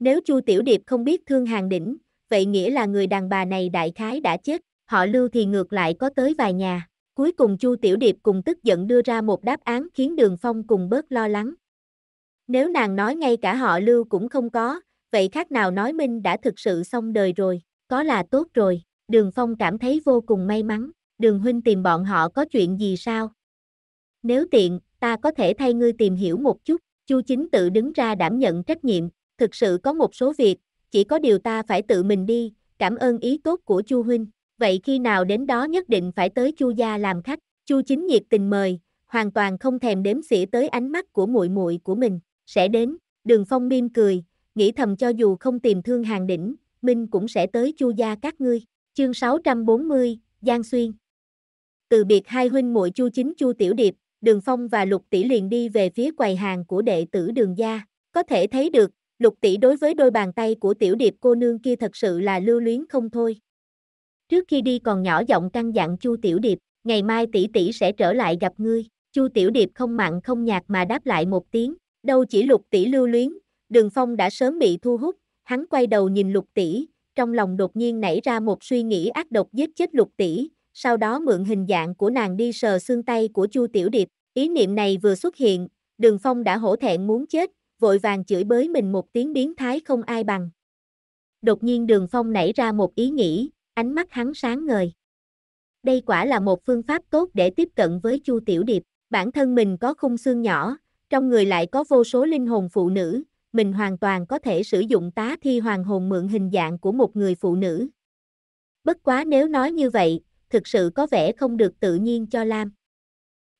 [SPEAKER 1] Nếu Chu Tiểu Điệp không biết thương hàng đỉnh, vậy nghĩa là người đàn bà này đại khái đã chết, họ lưu thì ngược lại có tới vài nhà. Cuối cùng Chu Tiểu Điệp cùng tức giận đưa ra một đáp án khiến Đường Phong cùng bớt lo lắng. Nếu nàng nói ngay cả họ lưu cũng không có, vậy khác nào nói Minh đã thực sự xong đời rồi, có là tốt rồi. Đường Phong cảm thấy vô cùng may mắn, Đường Huynh tìm bọn họ có chuyện gì sao? Nếu tiện, ta có thể thay ngươi tìm hiểu một chút, Chu Chính tự đứng ra đảm nhận trách nhiệm, thực sự có một số việc, chỉ có điều ta phải tự mình đi, cảm ơn ý tốt của Chu Huynh, vậy khi nào đến đó nhất định phải tới Chu gia làm khách, Chu Chính nhiệt tình mời, hoàn toàn không thèm đếm xỉa tới ánh mắt của muội muội của mình, sẽ đến, Đường Phong mỉm cười, nghĩ thầm cho dù không tìm thương hàng đỉnh, Minh cũng sẽ tới Chu gia các ngươi. Chương 640, Giang Xuyên. Từ biệt hai huynh muội Chu Chính Chu Tiểu Điệp, Đường Phong và Lục Tỷ liền đi về phía quầy hàng của đệ tử đường gia. Có thể thấy được, Lục Tỷ đối với đôi bàn tay của tiểu điệp cô nương kia thật sự là lưu luyến không thôi. Trước khi đi còn nhỏ giọng căn dặn Chu Tiểu Điệp, ngày mai tỷ tỷ sẽ trở lại gặp ngươi. Chu Tiểu Điệp không mặn không nhạt mà đáp lại một tiếng, đâu chỉ Lục Tỷ lưu luyến, Đường Phong đã sớm bị thu hút, hắn quay đầu nhìn Lục Tỷ, trong lòng đột nhiên nảy ra một suy nghĩ ác độc giết chết Lục Tỷ, sau đó mượn hình dạng của nàng đi sờ xương tay của Chu Tiểu Điệp, ý niệm này vừa xuất hiện, Đường Phong đã hổ thẹn muốn chết, vội vàng chửi bới mình một tiếng biến thái không ai bằng. Đột nhiên Đường Phong nảy ra một ý nghĩ, ánh mắt hắn sáng ngời. Đây quả là một phương pháp tốt để tiếp cận với Chu Tiểu Điệp, bản thân mình có khung xương nhỏ, trong người lại có vô số linh hồn phụ nữ, mình hoàn toàn có thể sử dụng tá thi hoàng hồn mượn hình dạng của một người phụ nữ. Bất quá nếu nói như vậy, thực sự có vẻ không được tự nhiên cho Lam.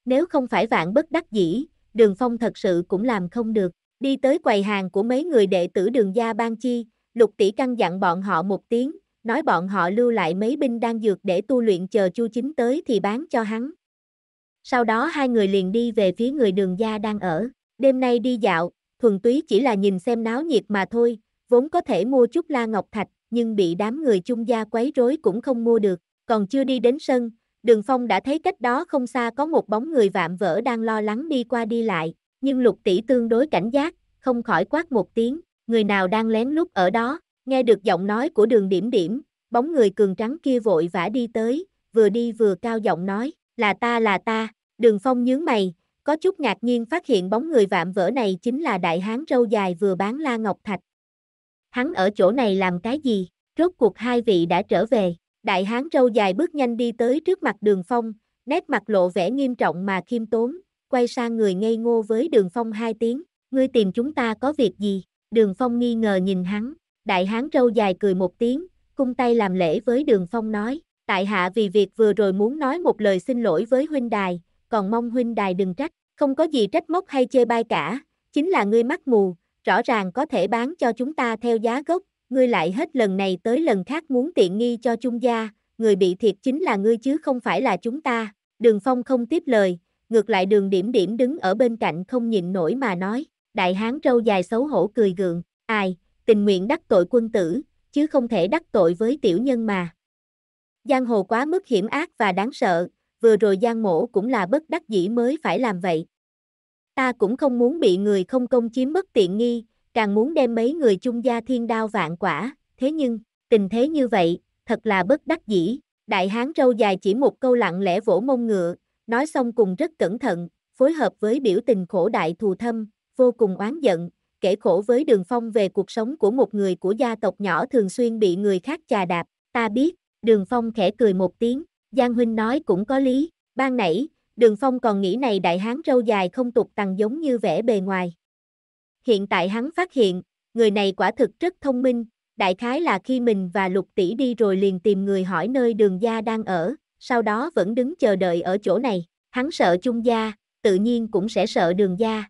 [SPEAKER 1] Nếu không phải vạn bất đắc dĩ, đường phong thật sự cũng làm không được. Đi tới quầy hàng của mấy người đệ tử đường gia ban chi, lục tỷ căn dặn bọn họ một tiếng, nói bọn họ lưu lại mấy binh đang dược để tu luyện chờ chu chính tới thì bán cho hắn. Sau đó hai người liền đi về phía người đường gia đang ở, đêm nay đi dạo, thuần túy chỉ là nhìn xem náo nhiệt mà thôi, vốn có thể mua chút la ngọc thạch, nhưng bị đám người chung gia quấy rối cũng không mua được, còn chưa đi đến sân, đường phong đã thấy cách đó không xa có một bóng người vạm vỡ đang lo lắng đi qua đi lại, nhưng lục tỷ tương đối cảnh giác, không khỏi quát một tiếng, người nào đang lén lút ở đó, nghe được giọng nói của đường điểm điểm, bóng người cường trắng kia vội vã đi tới, vừa đi vừa cao giọng nói, là ta là ta, đường phong nhướng mày, có chút ngạc nhiên phát hiện bóng người vạm vỡ này chính là đại hán râu dài vừa bán la ngọc thạch. Hắn ở chỗ này làm cái gì, rốt cuộc hai vị đã trở về. Đại hán râu dài bước nhanh đi tới trước mặt đường phong, nét mặt lộ vẻ nghiêm trọng mà khiêm tốn, quay sang người ngây ngô với đường phong hai tiếng, ngươi tìm chúng ta có việc gì, đường phong nghi ngờ nhìn hắn, đại hán râu dài cười một tiếng, cung tay làm lễ với đường phong nói, tại hạ vì việc vừa rồi muốn nói một lời xin lỗi với huynh đài, còn mong huynh đài đừng trách, không có gì trách móc hay chê bai cả, chính là ngươi mắt mù, rõ ràng có thể bán cho chúng ta theo giá gốc, ngươi lại hết lần này tới lần khác muốn tiện nghi cho chung gia, người bị thiệt chính là ngươi chứ không phải là chúng ta. Đường Phong không tiếp lời, ngược lại đường điểm điểm đứng ở bên cạnh không nhịn nổi mà nói, đại hán trâu dài xấu hổ cười gượng, ai, tình nguyện đắc tội quân tử, chứ không thể đắc tội với tiểu nhân mà. Giang hồ quá mức hiểm ác và đáng sợ, vừa rồi giang mổ cũng là bất đắc dĩ mới phải làm vậy. Ta cũng không muốn bị người không công chiếm mất tiện nghi, càng muốn đem mấy người chung gia thiên đao vạn quả, thế nhưng, tình thế như vậy, thật là bất đắc dĩ, đại hán râu dài chỉ một câu lặng lẽ vỗ mông ngựa, nói xong cùng rất cẩn thận, phối hợp với biểu tình khổ đại thù thâm, vô cùng oán giận, kể khổ với đường phong về cuộc sống của một người của gia tộc nhỏ thường xuyên bị người khác chà đạp, ta biết, đường phong khẽ cười một tiếng, Giang Huynh nói cũng có lý, ban nãy, đường phong còn nghĩ này đại hán râu dài không tục tằng giống như vẻ bề ngoài, hiện tại hắn phát hiện, người này quả thực rất thông minh, đại khái là khi mình và lục tỷ đi rồi liền tìm người hỏi nơi đường gia đang ở, sau đó vẫn đứng chờ đợi ở chỗ này, hắn sợ chung gia, tự nhiên cũng sẽ sợ đường gia.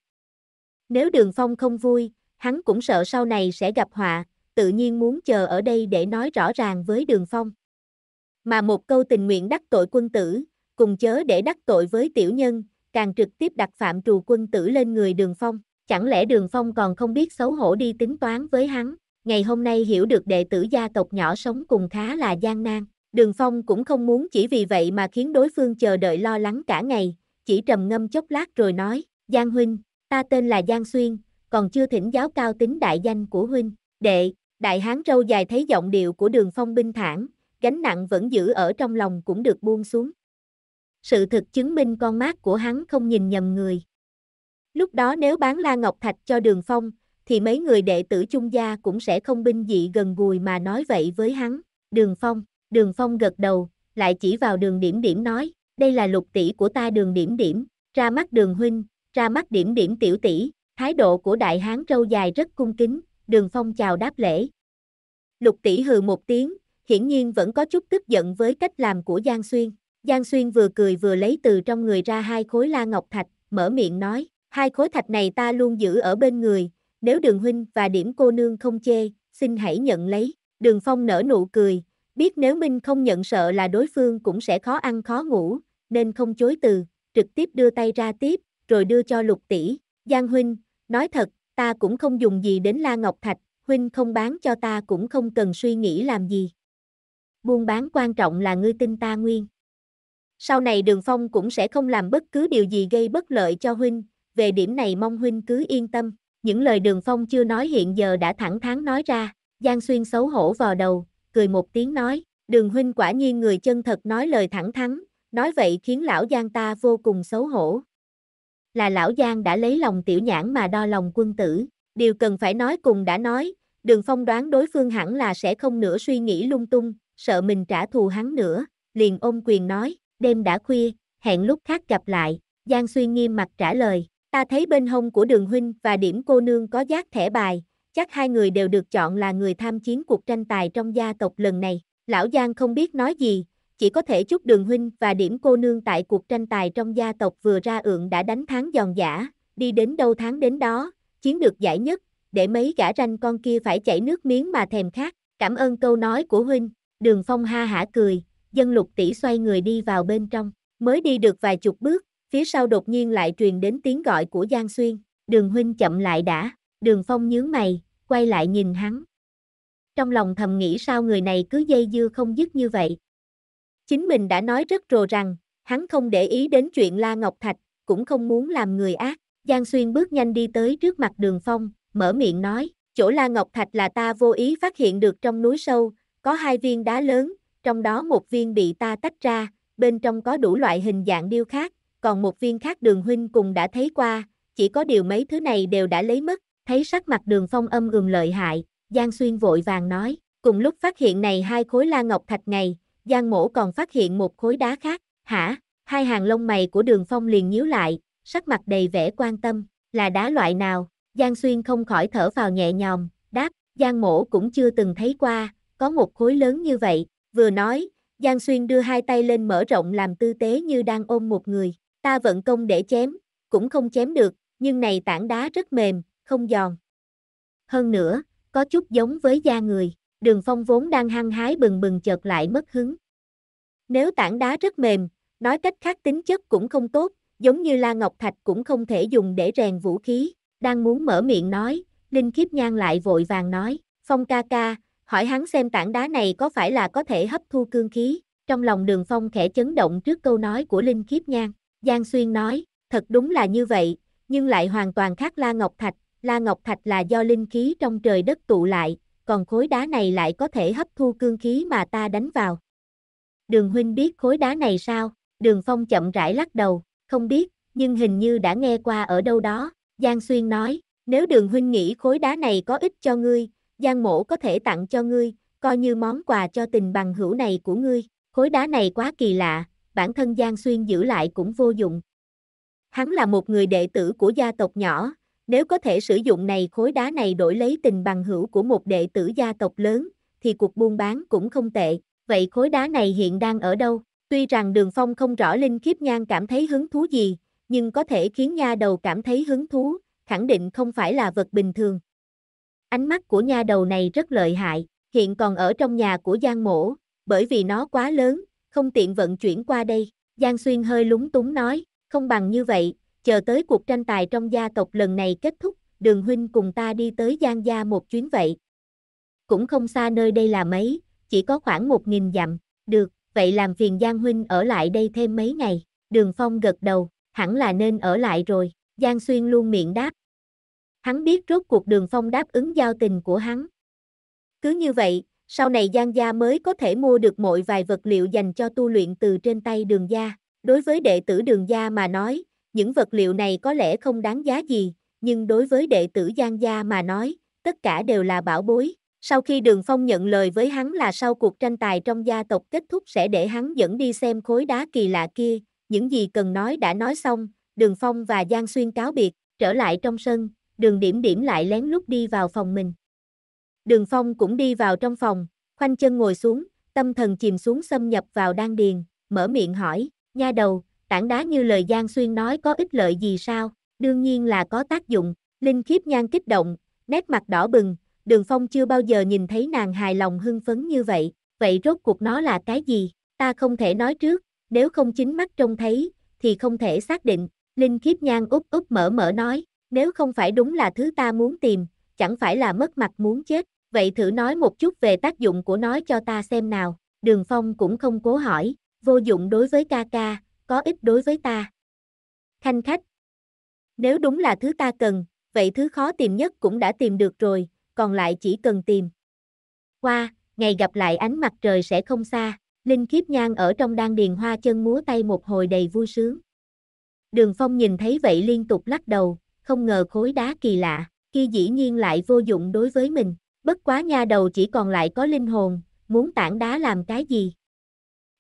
[SPEAKER 1] Nếu đường phong không vui, hắn cũng sợ sau này sẽ gặp họa, tự nhiên muốn chờ ở đây để nói rõ ràng với đường phong. Mà một câu tình nguyện đắc tội quân tử, cùng chớ để đắc tội với tiểu nhân, càng trực tiếp đặt phạm trù quân tử lên người đường phong chẳng lẽ đường phong còn không biết xấu hổ đi tính toán với hắn, ngày hôm nay hiểu được đệ tử gia tộc nhỏ sống cùng khá là gian nan, đường phong cũng không muốn chỉ vì vậy mà khiến đối phương chờ đợi lo lắng cả ngày, chỉ trầm ngâm chốc lát rồi nói, Giang Huynh, ta tên là Giang Xuyên, còn chưa thỉnh giáo cao tính đại danh của Huynh, đệ, đại hán râu dài thấy giọng điệu của đường phong binh thản, gánh nặng vẫn giữ ở trong lòng cũng được buông xuống. Sự thực chứng minh con mắt của hắn không nhìn nhầm người, Lúc đó nếu bán La Ngọc Thạch cho Đường Phong, thì mấy người đệ tử chung gia cũng sẽ không binh dị gần gùi mà nói vậy với hắn. Đường Phong, Đường Phong gật đầu, lại chỉ vào đường điểm điểm nói, đây là lục tỷ của ta đường điểm điểm, ra mắt đường huynh, ra mắt điểm điểm tiểu tỷ, thái độ của đại hán râu dài rất cung kính, đường Phong chào đáp lễ. Lục tỷ hừ một tiếng, hiển nhiên vẫn có chút tức giận với cách làm của Giang Xuyên. Giang Xuyên vừa cười vừa lấy từ trong người ra hai khối la ngọc thạch, mở miệng nói, Hai khối thạch này ta luôn giữ ở bên người, nếu đường huynh và điểm cô nương không chê, xin hãy nhận lấy. Đường Phong nở nụ cười, biết nếu Minh không nhận sợ là đối phương cũng sẽ khó ăn khó ngủ, nên không chối từ, trực tiếp đưa tay ra tiếp, rồi đưa cho lục tỷ. Giang huynh, nói thật, ta cũng không dùng gì đến La Ngọc Thạch, huynh không bán cho ta cũng không cần suy nghĩ làm gì. Buôn bán quan trọng là ngươi tin ta nguyên. Sau này Đường Phong cũng sẽ không làm bất cứ điều gì gây bất lợi cho huynh, về điểm này mong huynh cứ yên tâm. Những lời đường phong chưa nói hiện giờ đã thẳng thắn nói ra, Giang Xuyên xấu hổ vò đầu, cười một tiếng nói, đường huynh quả nhiên người chân thật nói lời thẳng thắn, nói vậy khiến lão Giang ta vô cùng xấu hổ. Là lão Giang đã lấy lòng tiểu nhãn mà đo lòng quân tử, điều cần phải nói cùng đã nói, đường phong đoán đối phương hẳn là sẽ không nữa suy nghĩ lung tung, sợ mình trả thù hắn nữa, liền ôm quyền nói, đêm đã khuya, hẹn lúc khác gặp lại, Giang Xuyên nghiêm mặt trả lời. Ta thấy bên hông của đường huynh và điểm cô nương có giác thẻ bài, chắc hai người đều được chọn là người tham chiến cuộc tranh tài trong gia tộc lần này. Lão Giang không biết nói gì, chỉ có thể chúc đường huynh và điểm cô nương tại cuộc tranh tài trong gia tộc vừa ra ượng đã đánh thắng giòn giả, đi đến đâu thắng đến đó, chiến được giải nhất, để mấy gã ranh con kia phải chảy nước miếng mà thèm khát. Cảm ơn câu nói của huynh, đường phong ha hả cười, dân lục tỷ xoay người đi vào bên trong, mới đi được vài chục bước, phía sau đột nhiên lại truyền đến tiếng gọi của Giang Xuyên, đường huynh chậm lại đã, đường phong nhướng mày, quay lại nhìn hắn. Trong lòng thầm nghĩ sao người này cứ dây dưa không dứt như vậy. Chính mình đã nói rất rồ rằng, hắn không để ý đến chuyện La Ngọc Thạch, cũng không muốn làm người ác. Giang Xuyên bước nhanh đi tới trước mặt đường phong, mở miệng nói, chỗ La Ngọc Thạch là ta vô ý phát hiện được trong núi sâu, có hai viên đá lớn, trong đó một viên bị ta tách ra, bên trong có đủ loại hình dạng điêu khác, còn một viên khác đường huynh cùng đã thấy qua, chỉ có điều mấy thứ này đều đã lấy mất, thấy sắc mặt đường phong âm ườm lợi hại, Giang Xuyên vội vàng nói, cùng lúc phát hiện này hai khối la ngọc thạch này, Giang mổ còn phát hiện một khối đá khác, hả, hai hàng lông mày của đường phong liền nhíu lại, sắc mặt đầy vẻ quan tâm, là đá loại nào, Giang Xuyên không khỏi thở vào nhẹ nhòm, đáp, Giang mổ cũng chưa từng thấy qua, có một khối lớn như vậy, vừa nói, Giang Xuyên đưa hai tay lên mở rộng làm tư tế như đang ôm một người, Ta vận công để chém, cũng không chém được, nhưng này tảng đá rất mềm, không giòn. Hơn nữa, có chút giống với da người, đường phong vốn đang hăng hái bừng bừng chợt lại mất hứng. Nếu tảng đá rất mềm, nói cách khác tính chất cũng không tốt, giống như la ngọc thạch cũng không thể dùng để rèn vũ khí, đang muốn mở miệng nói, Linh Kiếp Nhan lại vội vàng nói, Phong ca ca, hỏi hắn xem tảng đá này có phải là có thể hấp thu cương khí, trong lòng đường Phong khẽ chấn động trước câu nói của Linh Kiếp Nhan. Giang Xuyên nói, thật đúng là như vậy, nhưng lại hoàn toàn khác La Ngọc Thạch. La Ngọc Thạch là do linh khí trong trời đất tụ lại, còn khối đá này lại có thể hấp thu cương khí mà ta đánh vào. Đường huynh biết khối đá này sao? Đường Phong chậm rãi lắc đầu, không biết, nhưng hình như đã nghe qua ở đâu đó. Giang Xuyên nói, nếu đường huynh nghĩ khối đá này có ích cho ngươi, Giang mổ có thể tặng cho ngươi, coi như món quà cho tình bằng hữu này của ngươi. Khối đá này quá kỳ lạ, bản thân Giang Xuyên giữ lại cũng vô dụng. Hắn là một người đệ tử của gia tộc nhỏ, nếu có thể sử dụng này khối đá này đổi lấy tình bằng hữu của một đệ tử gia tộc lớn, thì cuộc buôn bán cũng không tệ. Vậy khối đá này hiện đang ở đâu? Tuy rằng đường phong không rõ Linh kiếp Nhan cảm thấy hứng thú gì, nhưng có thể khiến nha đầu cảm thấy hứng thú, khẳng định không phải là vật bình thường. Ánh mắt của nha đầu này rất lợi hại, hiện còn ở trong nhà của Giang Mổ, bởi vì nó quá lớn, không tiện vận chuyển qua đây. Giang Xuyên hơi lúng túng nói, không bằng như vậy, chờ tới cuộc tranh tài trong gia tộc lần này kết thúc, đường huynh cùng ta đi tới Giang Gia một chuyến vậy. Cũng không xa nơi đây là mấy, chỉ có khoảng một nghìn dặm, được, vậy làm phiền Giang huynh ở lại đây thêm mấy ngày. Đường Phong gật đầu, hẳn là nên ở lại rồi, Giang Xuyên luôn miệng đáp. Hắn biết rốt cuộc Đường Phong đáp ứng giao tình của hắn. Cứ như vậy, sau này Giang Gia mới có thể mua được mọi vài vật liệu dành cho tu luyện từ trên tay đường gia. Đối với đệ tử đường gia mà nói, những vật liệu này có lẽ không đáng giá gì, nhưng đối với đệ tử Giang Gia mà nói, tất cả đều là bảo bối. Sau khi Đường Phong nhận lời với hắn là sau cuộc tranh tài trong gia tộc kết thúc sẽ để hắn dẫn đi xem khối đá kỳ lạ kia, những gì cần nói đã nói xong, Đường Phong và Giang Xuyên cáo biệt, trở lại trong sân, Đường Điểm Điểm lại lén lút đi vào phòng mình. Đường Phong cũng đi vào trong phòng, khoanh chân ngồi xuống, tâm thần chìm xuống xâm nhập vào đan điền, mở miệng hỏi, nha đầu, tảng đá như lời Giang Xuyên nói có ích lợi gì sao? Đương nhiên là có tác dụng, Linh khiếp nhan kích động, nét mặt đỏ bừng, Đường Phong chưa bao giờ nhìn thấy nàng hài lòng hưng phấn như vậy, vậy rốt cuộc nó là cái gì? Ta không thể nói trước, nếu không chính mắt trông thấy, thì không thể xác định, Linh khiếp nhan úp úp mở mở nói, nếu không phải đúng là thứ ta muốn tìm, chẳng phải là mất mặt muốn chết, vậy thử nói một chút về tác dụng của nó cho ta xem nào, đường phong cũng không cố hỏi, vô dụng đối với ca ca, có ích đối với ta. Khanh khách, nếu đúng là thứ ta cần, vậy thứ khó tìm nhất cũng đã tìm được rồi, còn lại chỉ cần tìm. Qua, ngày gặp lại ánh mặt trời sẽ không xa, Linh Kiếp Nhan ở trong đan điền hoa chân múa tay một hồi đầy vui sướng. Đường Phong nhìn thấy vậy liên tục lắc đầu, không ngờ khối đá kỳ lạ, kia dĩ nhiên lại vô dụng đối với mình, bất quá nha đầu chỉ còn lại có linh hồn, muốn tảng đá làm cái gì.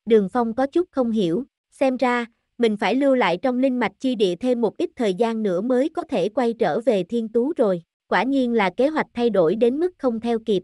[SPEAKER 1] Đường Phong có chút không hiểu, xem ra, mình phải lưu lại trong linh mạch chi địa thêm một ít thời gian nữa mới có thể quay trở về thiên tú rồi, quả nhiên là kế hoạch thay đổi đến mức không theo kịp.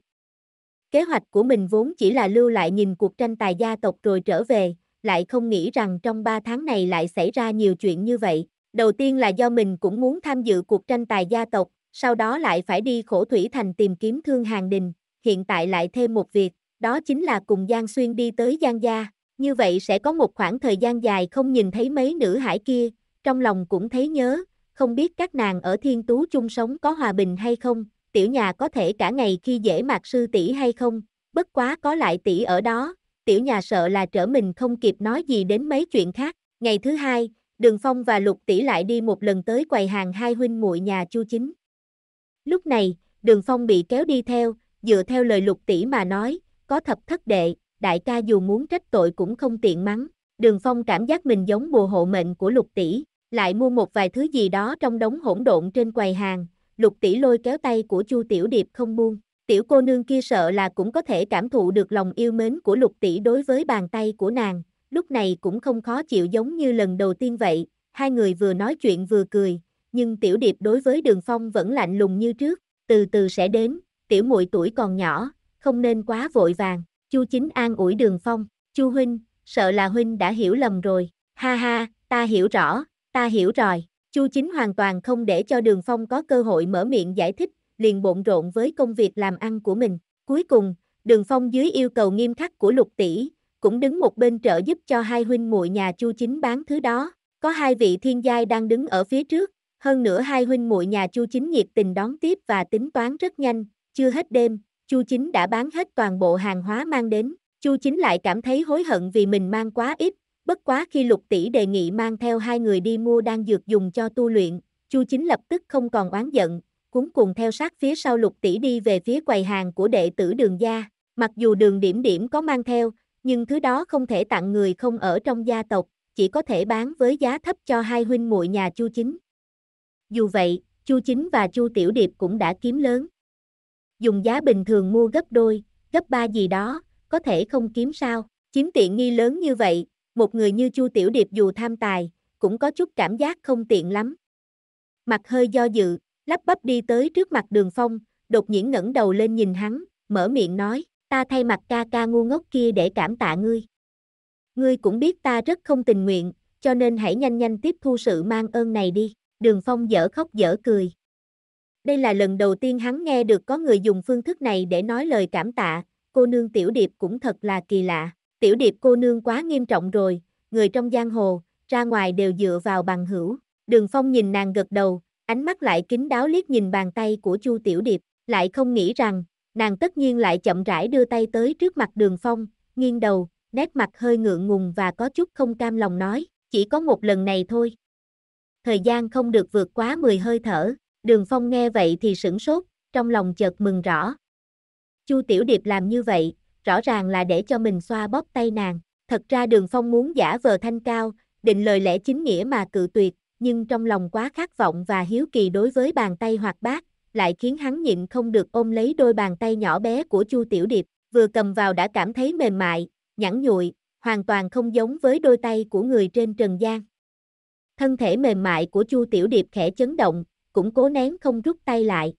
[SPEAKER 1] Kế hoạch của mình vốn chỉ là lưu lại nhìn cuộc tranh tài gia tộc rồi trở về, lại không nghĩ rằng trong 3 tháng này lại xảy ra nhiều chuyện như vậy. Đầu tiên là do mình cũng muốn tham dự cuộc tranh tài gia tộc, sau đó lại phải đi khổ thủy thành tìm kiếm thương hàng đình, hiện tại lại thêm một việc, đó chính là cùng Giang Xuyên đi tới Giang Gia, như vậy sẽ có một khoảng thời gian dài không nhìn thấy mấy nữ hải kia, trong lòng cũng thấy nhớ, không biết các nàng ở thiên tú chung sống có hòa bình hay không, tiểu nhà có thể cả ngày khi dễ mạc sư tỷ hay không, bất quá có lại tỷ ở đó, tiểu nhà sợ là trở mình không kịp nói gì đến mấy chuyện khác. Ngày thứ hai, Đường Phong và Lục tỷ lại đi một lần tới quầy hàng hai huynh muội nhà Chu Chính. Lúc này, đường phong bị kéo đi theo, dựa theo lời lục tỷ mà nói, có thập thất đệ, đại ca dù muốn trách tội cũng không tiện mắng. Đường phong cảm giác mình giống bùa hộ mệnh của lục tỷ, lại mua một vài thứ gì đó trong đống hỗn độn trên quầy hàng. Lục tỷ lôi kéo tay của Chu Tiểu Điệp không buông. Tiểu cô nương kia sợ là cũng có thể cảm thụ được lòng yêu mến của lục tỷ đối với bàn tay của nàng, lúc này cũng không khó chịu giống như lần đầu tiên vậy, hai người vừa nói chuyện vừa cười, nhưng tiểu điệp đối với đường phong vẫn lạnh lùng như trước, từ từ sẽ đến, tiểu muội tuổi còn nhỏ, không nên quá vội vàng, chu chính an ủi đường phong, chu huynh, sợ là huynh đã hiểu lầm rồi, ha ha, ta hiểu rõ, ta hiểu rồi, chu chính hoàn toàn không để cho đường phong có cơ hội mở miệng giải thích, liền bộn rộn với công việc làm ăn của mình, cuối cùng, đường phong dưới yêu cầu nghiêm khắc của lục tỷ, cũng đứng một bên trợ giúp cho hai huynh muội nhà Chu Chính bán thứ đó. Có hai vị thiên giai đang đứng ở phía trước, hơn nữa hai huynh muội nhà Chu Chính nhiệt tình đón tiếp và tính toán rất nhanh, chưa hết đêm, Chu Chính đã bán hết toàn bộ hàng hóa mang đến, Chu Chính lại cảm thấy hối hận vì mình mang quá ít, bất quá khi Lục tỷ đề nghị mang theo hai người đi mua đan dược dùng cho tu luyện, Chu Chính lập tức không còn oán giận, cũng cùng theo sát phía sau Lục tỷ đi về phía quầy hàng của đệ tử Đường gia, mặc dù Đường Điểm Điểm có mang theo, nhưng thứ đó không thể tặng người không ở trong gia tộc, chỉ có thể bán với giá thấp cho hai huynh muội nhà Chu Chính. Dù vậy, Chu Chính và Chu Tiểu Điệp cũng đã kiếm lớn. Dùng giá bình thường mua gấp đôi, gấp ba gì đó, có thể không kiếm sao, chiếm tiện nghi lớn như vậy, một người như Chu Tiểu Điệp dù tham tài, cũng có chút cảm giác không tiện lắm. Mặt hơi do dự, lắp bắp đi tới trước mặt đường phong, đột nhiên ngẩng đầu lên nhìn hắn, mở miệng nói, ta thay mặt ca ca ngu ngốc kia để cảm tạ ngươi. Ngươi cũng biết ta rất không tình nguyện, cho nên hãy nhanh nhanh tiếp thu sự mang ơn này đi đường phong dở khóc dở cười. Đây là lần đầu tiên hắn nghe được có người dùng phương thức này để nói lời cảm tạ, cô nương tiểu điệp cũng thật là kỳ lạ. Tiểu điệp cô nương quá nghiêm trọng rồi, người trong giang hồ, ra ngoài đều dựa vào bằng hữu. Đường phong nhìn nàng gật đầu, ánh mắt lại kính đáo liếc nhìn bàn tay của chu tiểu điệp, lại không nghĩ rằng, nàng tất nhiên lại chậm rãi đưa tay tới trước mặt đường phong, nghiêng đầu, nét mặt hơi ngượng ngùng và có chút không cam lòng nói, chỉ có một lần này thôi, thời gian không được vượt quá 10 hơi thở, đường phong nghe vậy thì sửng sốt, trong lòng chợt mừng rõ. Chu Tiểu Điệp làm như vậy, rõ ràng là để cho mình xoa bóp tay nàng, thật ra đường phong muốn giả vờ thanh cao, định lời lẽ chính nghĩa mà cự tuyệt, nhưng trong lòng quá khát vọng và hiếu kỳ đối với bàn tay hoạt bát, lại khiến hắn nhịn không được ôm lấy đôi bàn tay nhỏ bé của Chu Tiểu Điệp, vừa cầm vào đã cảm thấy mềm mại, nhẵn nhụi, hoàn toàn không giống với đôi tay của người trên trần gian. Thân thể mềm mại của Chu Tiểu Điệp khẽ chấn động, cũng cố nén không rút tay lại.